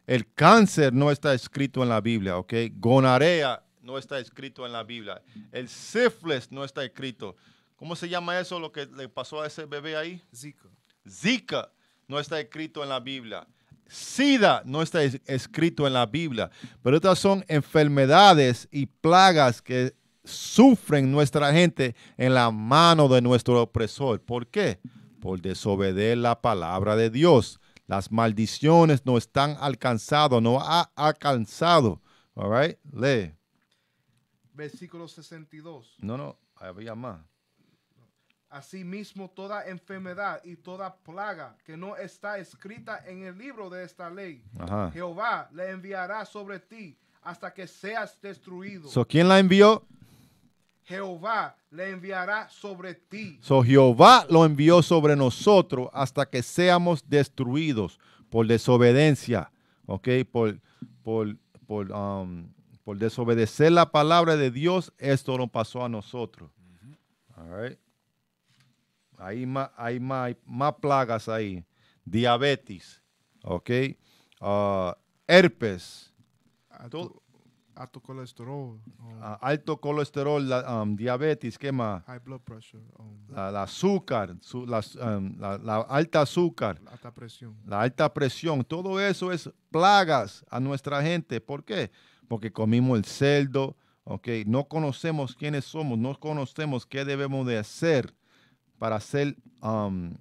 El cáncer no está escrito en la Biblia, ¿ok? Gonarea no está escrito en la Biblia. El sífilis no está escrito. ¿Cómo se llama eso lo que le pasó a ese bebé ahí? Zika. Zika no está escrito en la Biblia. SIDA no está escrito en la Biblia. Pero estas son enfermedades y plagas que sufren nuestra gente en la mano de nuestro opresor. ¿Por qué? Por desobedecer la palabra de Dios. Las maldiciones no están alcanzado, no ha alcanzado. All Lee versículo 62. No, no, había más. Asimismo, toda enfermedad y toda plaga que no está escrita en el libro de esta ley, Jehová le enviará sobre ti hasta que seas destruido. So, ¿Quién la envió? Jehová le enviará sobre ti. So, Jehová lo envió sobre nosotros hasta que seamos destruidos por desobediencia, ¿ok? Por, por, por um, por desobedecer la palabra de Dios, esto no pasó a nosotros. All right. Hay, más, hay más, plagas ahí. Diabetes, ¿ok? Uh, herpes. Alto, colesterol. alto colesterol, um, ah, um, diabetes, ¿qué más? High blood pressure. Um, la, azúcar, la, alta azúcar. La alta presión. La alta presión. Todo eso es plagas a nuestra gente. ¿Por qué? porque comimos el cerdo, ¿ok? No conocemos quiénes somos, no conocemos qué debemos de hacer para ser um,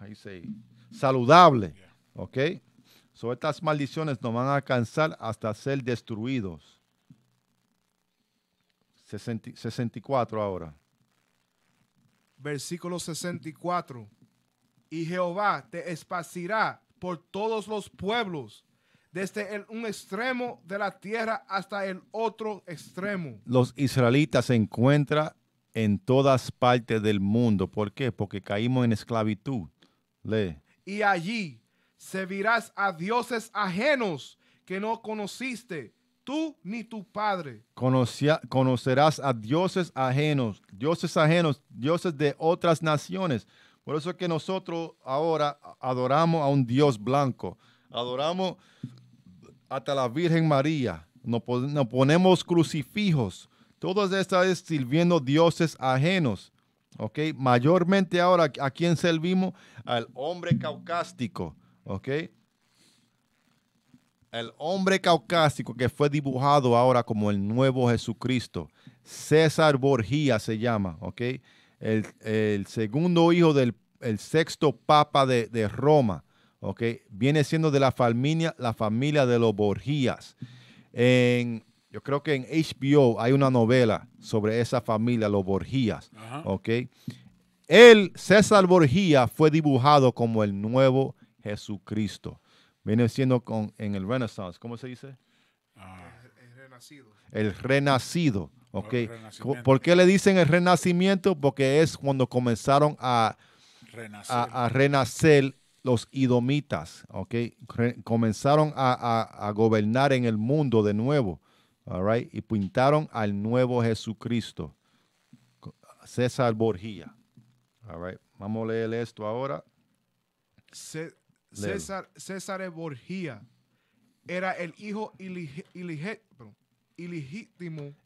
saludables. saludable, ¿ok? So, estas maldiciones nos van a alcanzar hasta ser destruidos. 64 ahora. Versículo 64. Y Jehová te esparcirá por todos los pueblos desde el, un extremo de la tierra hasta el otro extremo. Los israelitas se encuentran en todas partes del mundo. ¿Por qué? Porque caímos en esclavitud. Lee. Y allí servirás a dioses ajenos que no conociste tú ni tu padre. conocerás a dioses ajenos, dioses ajenos, dioses de otras naciones. Por eso es que nosotros ahora adoramos a un Dios blanco. Adoramos hasta la Virgen María, nos, ponemos crucifijos, todas estas sirviendo dioses ajenos. ¿ok? Mayormente ahora, ¿a quién servimos? Al hombre caucástico, ¿ok? El hombre caucástico que fue dibujado ahora como el nuevo Jesucristo. César Borgia se llama, ¿ok? El, segundo hijo del sexto papa de, de Roma, Viene siendo de la familia, la familia de los Borgías. yo creo que en HBO hay una novela sobre esa familia, los Borgías. El ¿ok? César Borgia, fue dibujado como el nuevo Jesucristo. Viene siendo con, en el Renaissance, ¿cómo se dice? Ah. El, renacido. El renacido, ¿ok? ¿Por qué le dicen el renacimiento? Porque es cuando comenzaron a, a renacer los idomitas, ¿ok? Comenzaron a, gobernar en el mundo de nuevo, all Y pintaron al nuevo Jesucristo, César Borgia, all Vamos a leer esto ahora. César, César Borgia era el hijo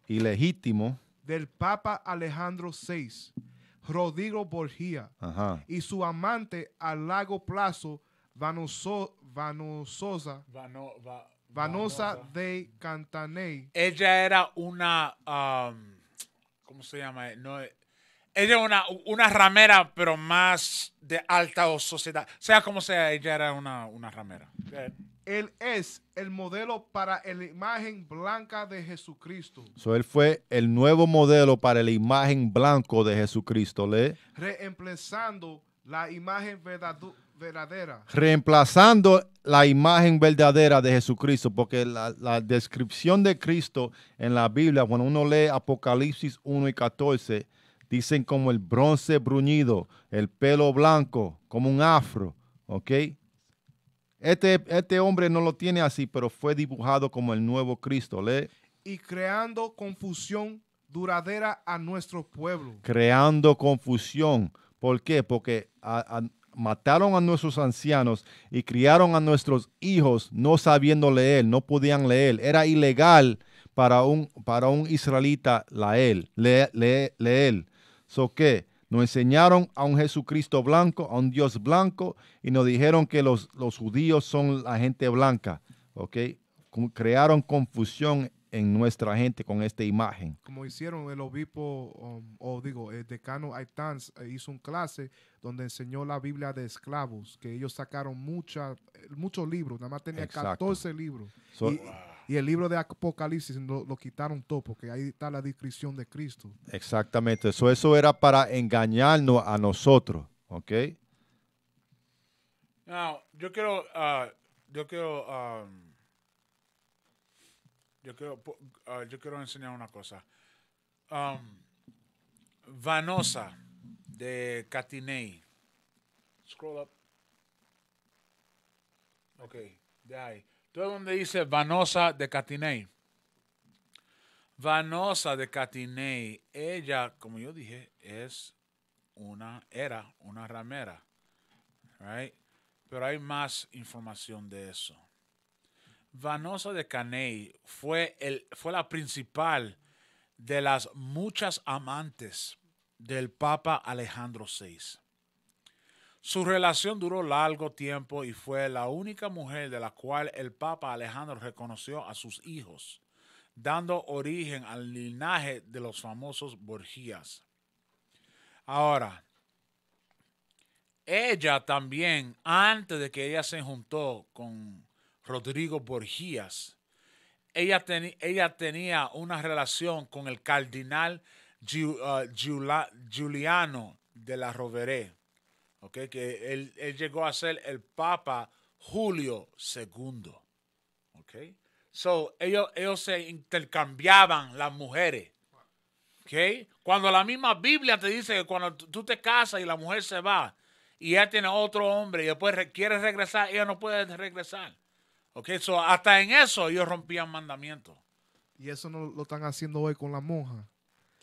ilegítimo del Papa Alejandro VI Rodrigo Borgia y su amante a largo plazo, Vanososa, Vanosa, de Cantaney. Ella era una, um, ¿cómo se llama? No, ella era una, una ramera, pero más de alta sociedad. Sea como sea, ella era una ramera. Él es el modelo para la imagen blanca de Jesucristo. So, él fue el nuevo modelo para la imagen blanco de Jesucristo. Reemplazando la imagen verdadera. Reemplazando la imagen verdadera de Jesucristo, porque la, la, descripción de Cristo en la Biblia, cuando uno lee Apocalipsis 1 y 14, dicen como el bronce bruñido, el pelo blanco, como un afro, ¿ok? Este, este, hombre no lo tiene así, pero fue dibujado como el nuevo Cristo. ¿le? Y creando confusión duradera a nuestro pueblo. Creando confusión. ¿Por qué? Porque mataron a nuestros ancianos y criaron a nuestros hijos no sabiendo leer, no podían leer. Era ilegal para un, para un israelita leer. Le, leer. So, ¿qué? Nos enseñaron a un Jesucristo blanco, a un Dios blanco, y nos dijeron que los, judíos son la gente blanca. ¿Ok? Crearon confusión en nuestra gente con esta imagen. Como hicieron el obispo, um, o digo, el decano Aitans eh, hizo un clase donde enseñó la Biblia de esclavos, que ellos sacaron muchas eh, muchos libros, nada más tenía 14 libros. Y el libro de Apocalipsis lo, lo, quitaron todo porque ahí está la descripción de Cristo. Exactamente. Eso, eso era para engañarnos a nosotros. ¿Ok? yo quiero, uh, yo quiero, um, uh, yo quiero, enseñar una cosa. Um, Vanosa de Catinei. Scroll up. Ok, de ahí. Entonces, donde dice Vanosa de Catinei. Vanosa de Catinei. Ella, como yo dije, es una, era una ramera. Right? Pero hay más información de eso. Vanosa de Caney fue, el, fue la principal de las muchas amantes del Papa Alejandro VI. Su relación duró largo tiempo y fue la única mujer de la cual el Papa Alejandro reconoció a sus hijos, dando origen al linaje de los famosos Borgías. Ahora, ella también, antes de que ella se juntó con Rodrigo Borgías, ella, tenía una relación con el cardenal eh, Giuliano de la Roveré que él, llegó a ser el Papa Julio II. Okay. So, ellos, se intercambiaban las mujeres. Okay. Cuando la misma Biblia te dice que cuando tú te casas y la mujer se va y ella tiene otro hombre y después quiere regresar, ella no puede regresar. Okay. So, hasta en eso ellos rompían mandamientos. Y eso no lo están haciendo hoy con la monja.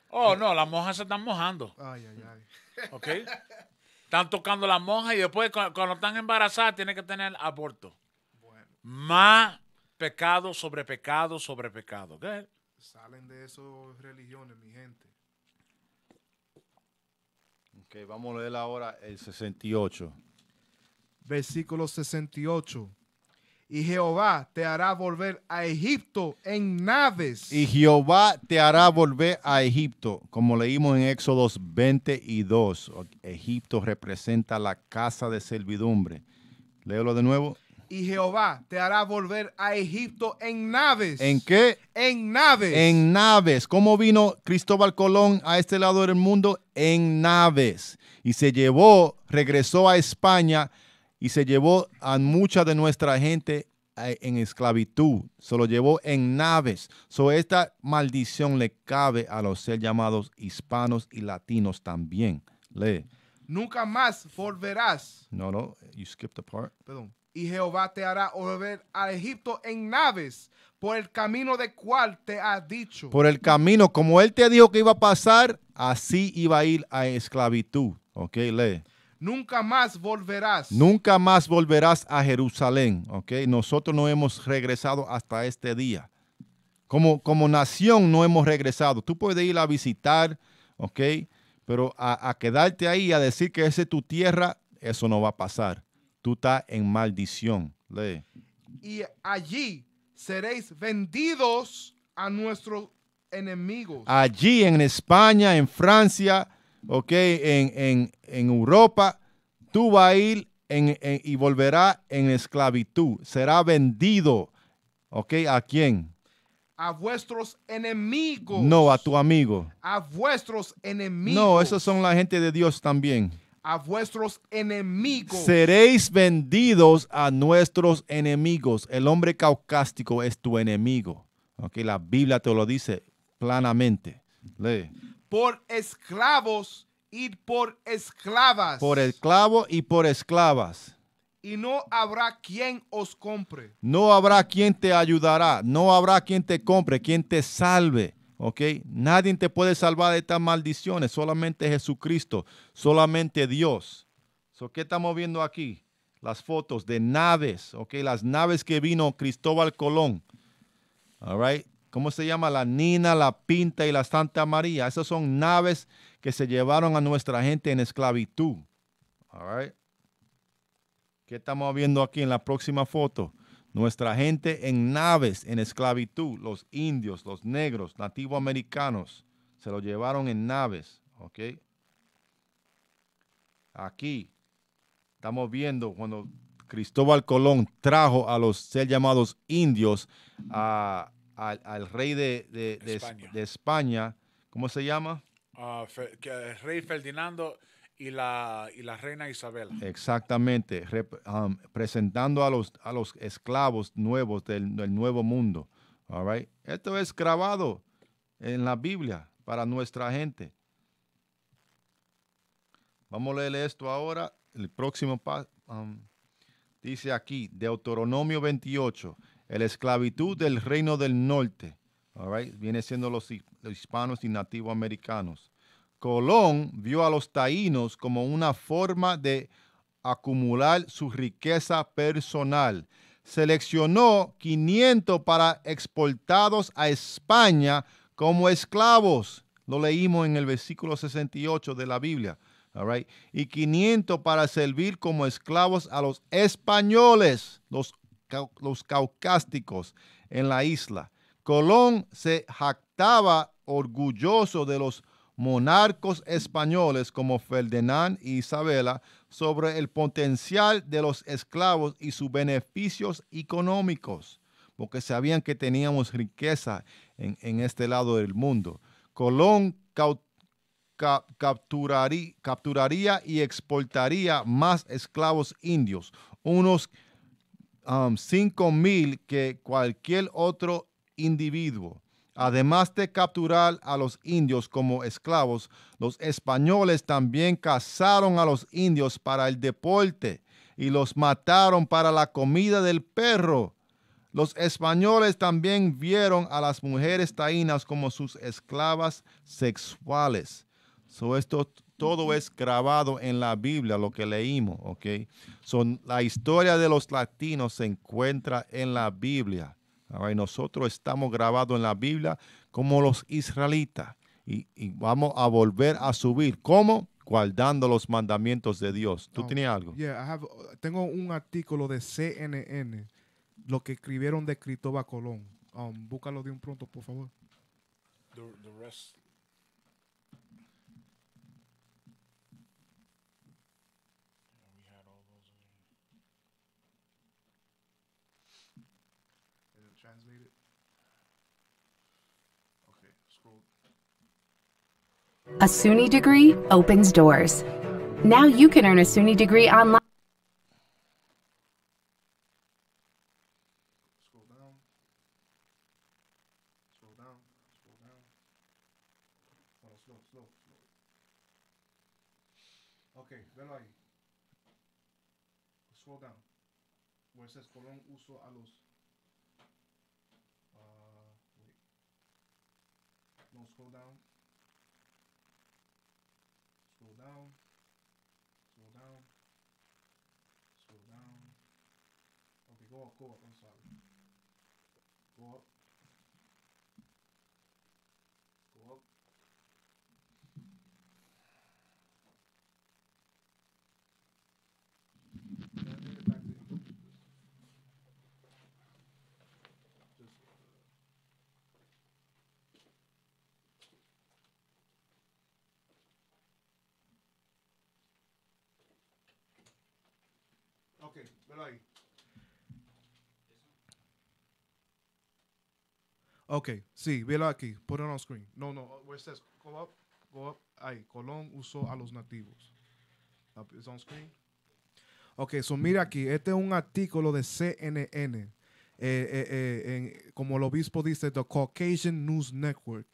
Oh, no, las monjas se están mojando. Ay, ay, ay. ¿Ok? Están tocando las monjas y después cuando, están embarazadas tienen que tener aborto. Bueno. Más pecado sobre pecado sobre pecado. ¿Qué? Salen de esas religiones, mi gente. Ok, vamos a leer ahora el 68. Versículo 68 y Jehová te hará volver a Egipto en naves. Y Jehová te hará volver a Egipto, como leímos en Éxodo 22. Egipto representa la casa de servidumbre. Léelo de nuevo. Y Jehová te hará volver a Egipto en naves. ¿En qué? En naves. En naves. ¿Cómo vino Cristóbal Colón a este lado del mundo? En naves. Y se llevó, regresó a España y se llevó a mucha de nuestra gente eh, en esclavitud, se lo llevó en naves. So, esta maldición le cabe a los ser llamados hispanos y latinos también. Lee. Nunca más volverás. No, no, you skipped the part. Perdón. Y Jehová te hará volver a Egipto en naves por el camino de cual te ha dicho. Por el camino, como él te dijo que iba a pasar, así iba a ir a esclavitud. Ok, lee Nunca más volverás. Nunca más volverás a Jerusalén. ¿ok? Nosotros no hemos regresado hasta este día. Como, como nación no hemos regresado. Tú puedes ir a visitar, ¿ok? Pero a, quedarte ahí, a decir que esa es tu tierra, eso no va a pasar. Tú estás en maldición. Y allí seréis vendidos a nuestros enemigos. Allí en España, en Francia, ok, en, Europa, tú vas a ir y volverá en esclavitud. Será vendido, ok, ¿a quién? a vuestros enemigos. No, a tu amigo. A vuestros enemigos. No, esos son la gente de Dios también. A vuestros enemigos. Seréis vendidos a nuestros enemigos. El hombre caucástico es tu enemigo. Okay, la Biblia te lo dice planamente. Lee por esclavos y por esclavas. Por esclavos y por esclavas. Y no habrá quien os compre. No habrá quien te ayudará. No habrá quien te compre, quien te salve. ¿Ok? Nadie te puede salvar de estas maldiciones. Solamente Jesucristo. Solamente Dios. ¿Qué estamos viendo aquí? Las fotos de naves. ¿Ok? Las naves que vino Cristóbal Colón. All ¿cómo se llama? La Nina, la Pinta y la Santa María. Esas son naves que se llevaron a nuestra gente en esclavitud. ¿Qué estamos viendo aquí en la próxima foto? Nuestra gente en naves, en esclavitud, los indios, los negros, nativos americanos, se lo llevaron en naves, Aquí estamos viendo cuando Cristóbal Colón trajo a los ser llamados indios a, al, rey de, España. ¿Cómo se llama? Ah, rey Ferdinando y la, la reina Isabel. Exactamente, um, presentando a los, a los esclavos nuevos del, nuevo mundo. Esto es grabado en la Biblia para nuestra gente. Vamos a leer esto ahora. El próximo paso. Um, dice aquí, Deuteronomio 28 la esclavitud del reino del norte, all viene siendo los, hispanos y nativos americanos. Colón vio a los taínos como una forma de acumular su riqueza personal. Seleccionó 500 para exportados a España como esclavos. Lo leímos en el versículo 68 de la Biblia. Y 500 para servir como esclavos a los españoles, los los caucásticos en la isla. Colón se jactaba orgulloso de los monarcos españoles como Ferdinand y Isabela sobre el potencial de los esclavos y sus beneficios económicos, porque sabían que teníamos riqueza en, este lado del mundo. Colón capturaría, y exportaría más esclavos indios, unos um, mil que cualquier otro individuo. Además de capturar a los indios como esclavos, los españoles también cazaron a los indios para el deporte y los mataron para la comida del perro. Los españoles también vieron a las mujeres taínas como sus esclavas sexuales. So, estos todo es grabado en la Biblia, lo que leímos, ¿ok? Son, la historia de los latinos se encuentra en la Biblia. y Nosotros estamos grabados en la Biblia como los israelitas y, vamos a volver a subir. ¿Cómo? Guardando los mandamientos de Dios. ¿Tú oh, tienes algo? Uh, tengo un artículo de CNN, lo que escribieron de Cristóbal Colón. Um, búscalo de un pronto, por favor. the A SUNY degree opens doors. Now you can earn a SUNY degree online. Scroll down. Where it says Colón uso a los. Uh, wait. No, scroll down. Scroll down. Scroll down. Scroll down. Okay, go up, go up. I'm sorry. Ok, velo ahí. Okay, sí, velo aquí. Put it on screen. No, no, uh, where it says go up, go up. Ahí, Colón usó a los nativos. Up, it's on screen. Ok, so mira aquí, este es un artículo de CNN. Eh, eh, eh, como el obispo dice, The Caucasian News Network.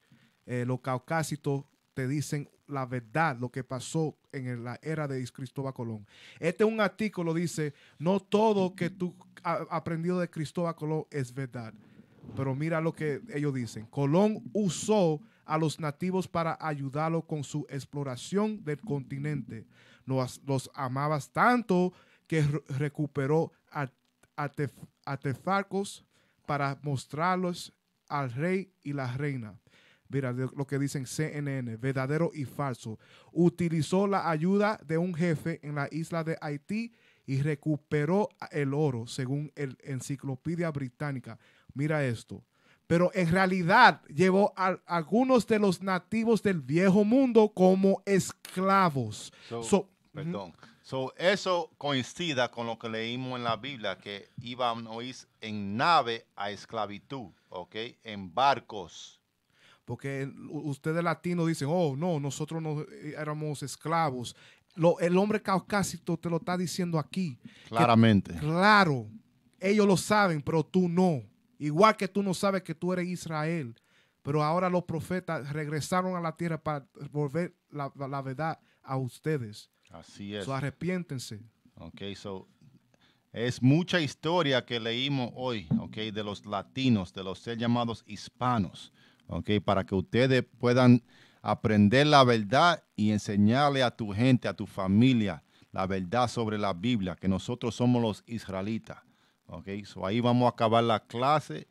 los caucásitos te dicen la verdad, lo que pasó en la era de Cristóbal Colón. Este es un artículo, dice, no todo que tú has aprendido de Cristóbal Colón es verdad. Pero mira lo que ellos dicen. Colón usó a los nativos para ayudarlo con su exploración del continente. Los, amabas tanto que recuperó a artefactos para mostrarlos al rey y la reina mira lo que dicen CNN, verdadero y falso, utilizó la ayuda de un jefe en la isla de Haití y recuperó el oro, según la Enciclopedia Británica. Mira esto. Pero en realidad llevó a algunos de los nativos del viejo mundo como esclavos. perdón. eso coincida con lo que leímos en la Biblia, que iban en nave a esclavitud, ¿ok? En barcos. Porque ustedes latinos dicen, oh, no, nosotros no eh, éramos esclavos. el hombre caucásico te lo está diciendo aquí. Claramente. claro, ellos lo saben, pero tú no. Igual que tú no sabes que tú eres Israel. Pero ahora los profetas regresaron a la tierra para volver la, verdad a ustedes. Así es. So, arrepiéntense. Ok, so es mucha historia que leímos hoy, ok, de los latinos, de los ser llamados hispanos para que ustedes puedan aprender la verdad y enseñarle a tu gente, a tu familia, la verdad sobre la Biblia, que nosotros somos los israelitas. Okay, ahí vamos a acabar la clase.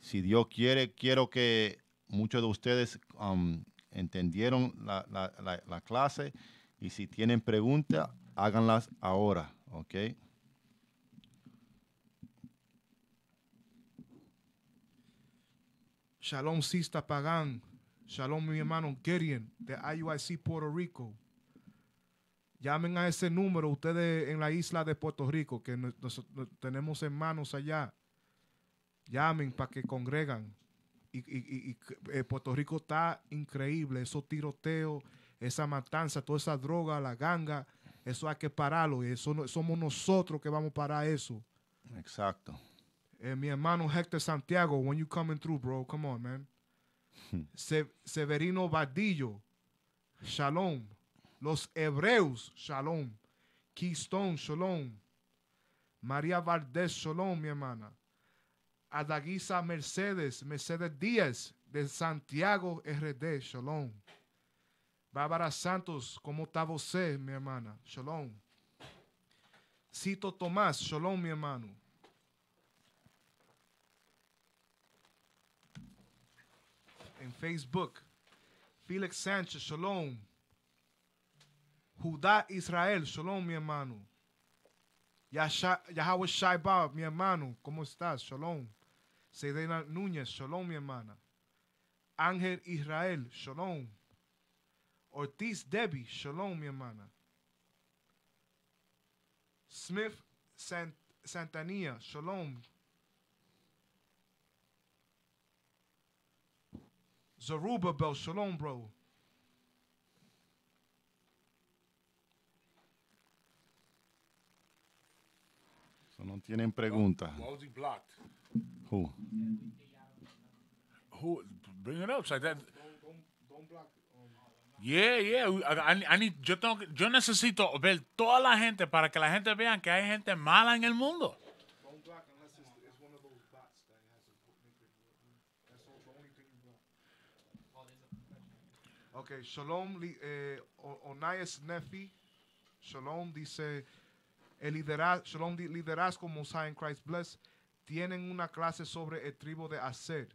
Si Dios quiere, quiero que muchos de ustedes um, entendieron la, clase y si tienen preguntas, háganlas ahora. Okay. Shalom Sista Pagán. Shalom mi hermano Gideon de IUIC Puerto Rico. Llamen a ese número ustedes en la isla de Puerto Rico, que tenemos hermanos allá. Llamen para que congregan. Y, eh, Puerto Rico está increíble. Esos tiroteos, esa matanza, toda esa droga, la ganga, eso hay que pararlo. Eso somos nosotros que vamos a parar eso. Exacto. And eh, mi hermano Hector Santiago, when you coming through, bro, come on, man. Hmm. Se- Severino Vadillo, Shalom. Los Hebreos, Shalom. Keystone, Shalom. María Valdés, Shalom, mi hermana. Adaguisa Mercedes, Mercedes Díaz, de Santiago RD, Shalom. Bárbara Santos, como está você, minha hermana? Shalom. Cito Tomás, Shalom, meu irmão. and Facebook. Felix Sanchez, shalom. Judá Israel, shalom, mi hermano. Yahweh Shai Bob, mi hermano, ¿cómo estás? Shalom. Sedena Núñez, shalom, mi hermana. Ángel Israel, shalom. Ortiz Debbie, shalom, mi hermana. Smith Sant Santania, shalom, Zerubbabel, shalom, bro. So no tienen preguntas. blocked. Who? Who? Bring it up. Like that. Don't, don't, Yeah, yeah. I, I need, yo, tengo, yo necesito ver toda la gente para que la gente vea que hay gente mala en el mundo. Ok, Shalom eh, Onayes Nefi. Shalom dice, el liderazgo, Shalom liderazgo Mosaic Christ Bless tienen una clase sobre el tribo de hacer.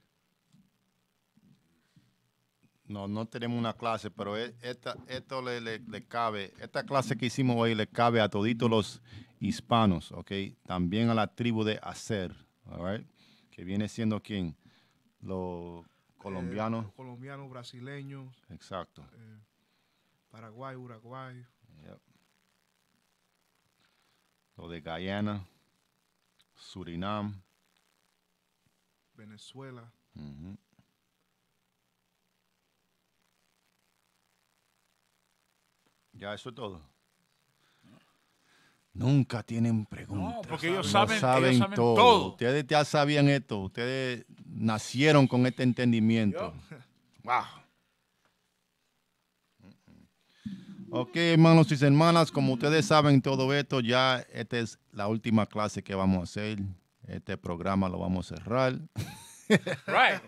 No, no tenemos una clase, pero e-, esta, esto le, le, cabe, esta clase que hicimos hoy le cabe a toditos los hispanos, ¿ok? También a la tribu de hacer, all Que viene siendo quien? Los Colombianos. Eh, colombianos, brasileños. Exacto. Eh, Paraguay, Uruguay. Lo de Guyana, Surinam. Venezuela. Ya, eso es todo. Nunca tienen preguntas. No, porque ellos saben, todo. Ustedes ya sabían esto. Ustedes nacieron con este entendimiento. Wow. Ok, hermanos y hermanas, como ustedes saben todo esto, ya esta es la última clase que vamos a hacer. Este programa lo vamos a cerrar. Right.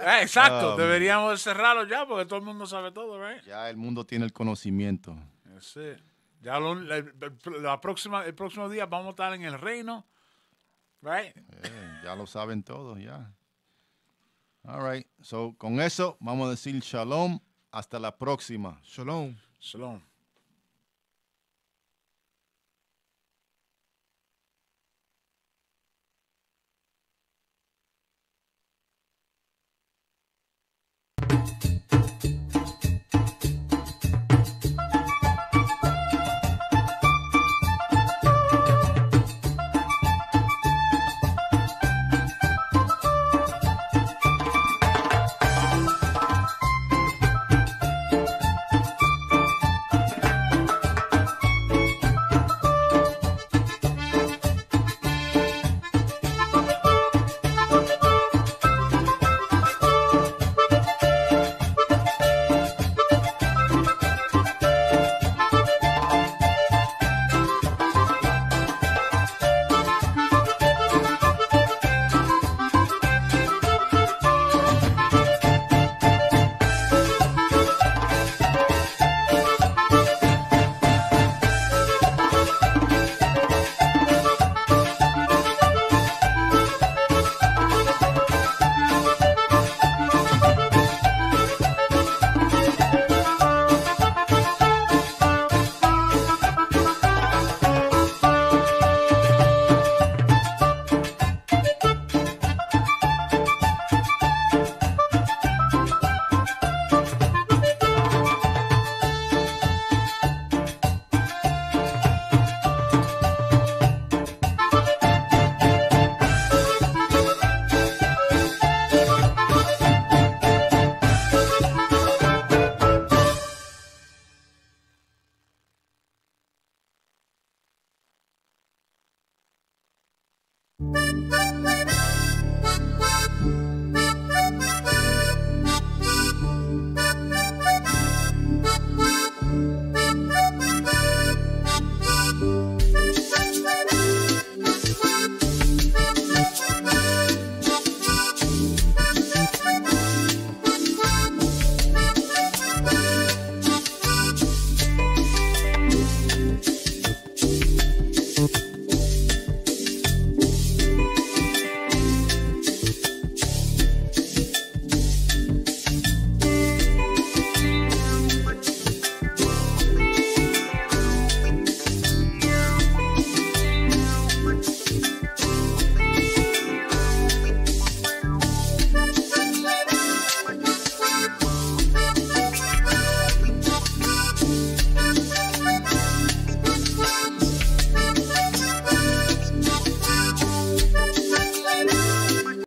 Eh, exacto, um, deberíamos cerrarlo ya porque todo el mundo sabe todo, right? Ya el mundo tiene el conocimiento la, próxima, el próximo día vamos a estar en el reino. Right? Eh, ya lo saben todos, ya. All right. So, con eso vamos a decir shalom. Hasta la próxima. Shalom. Shalom.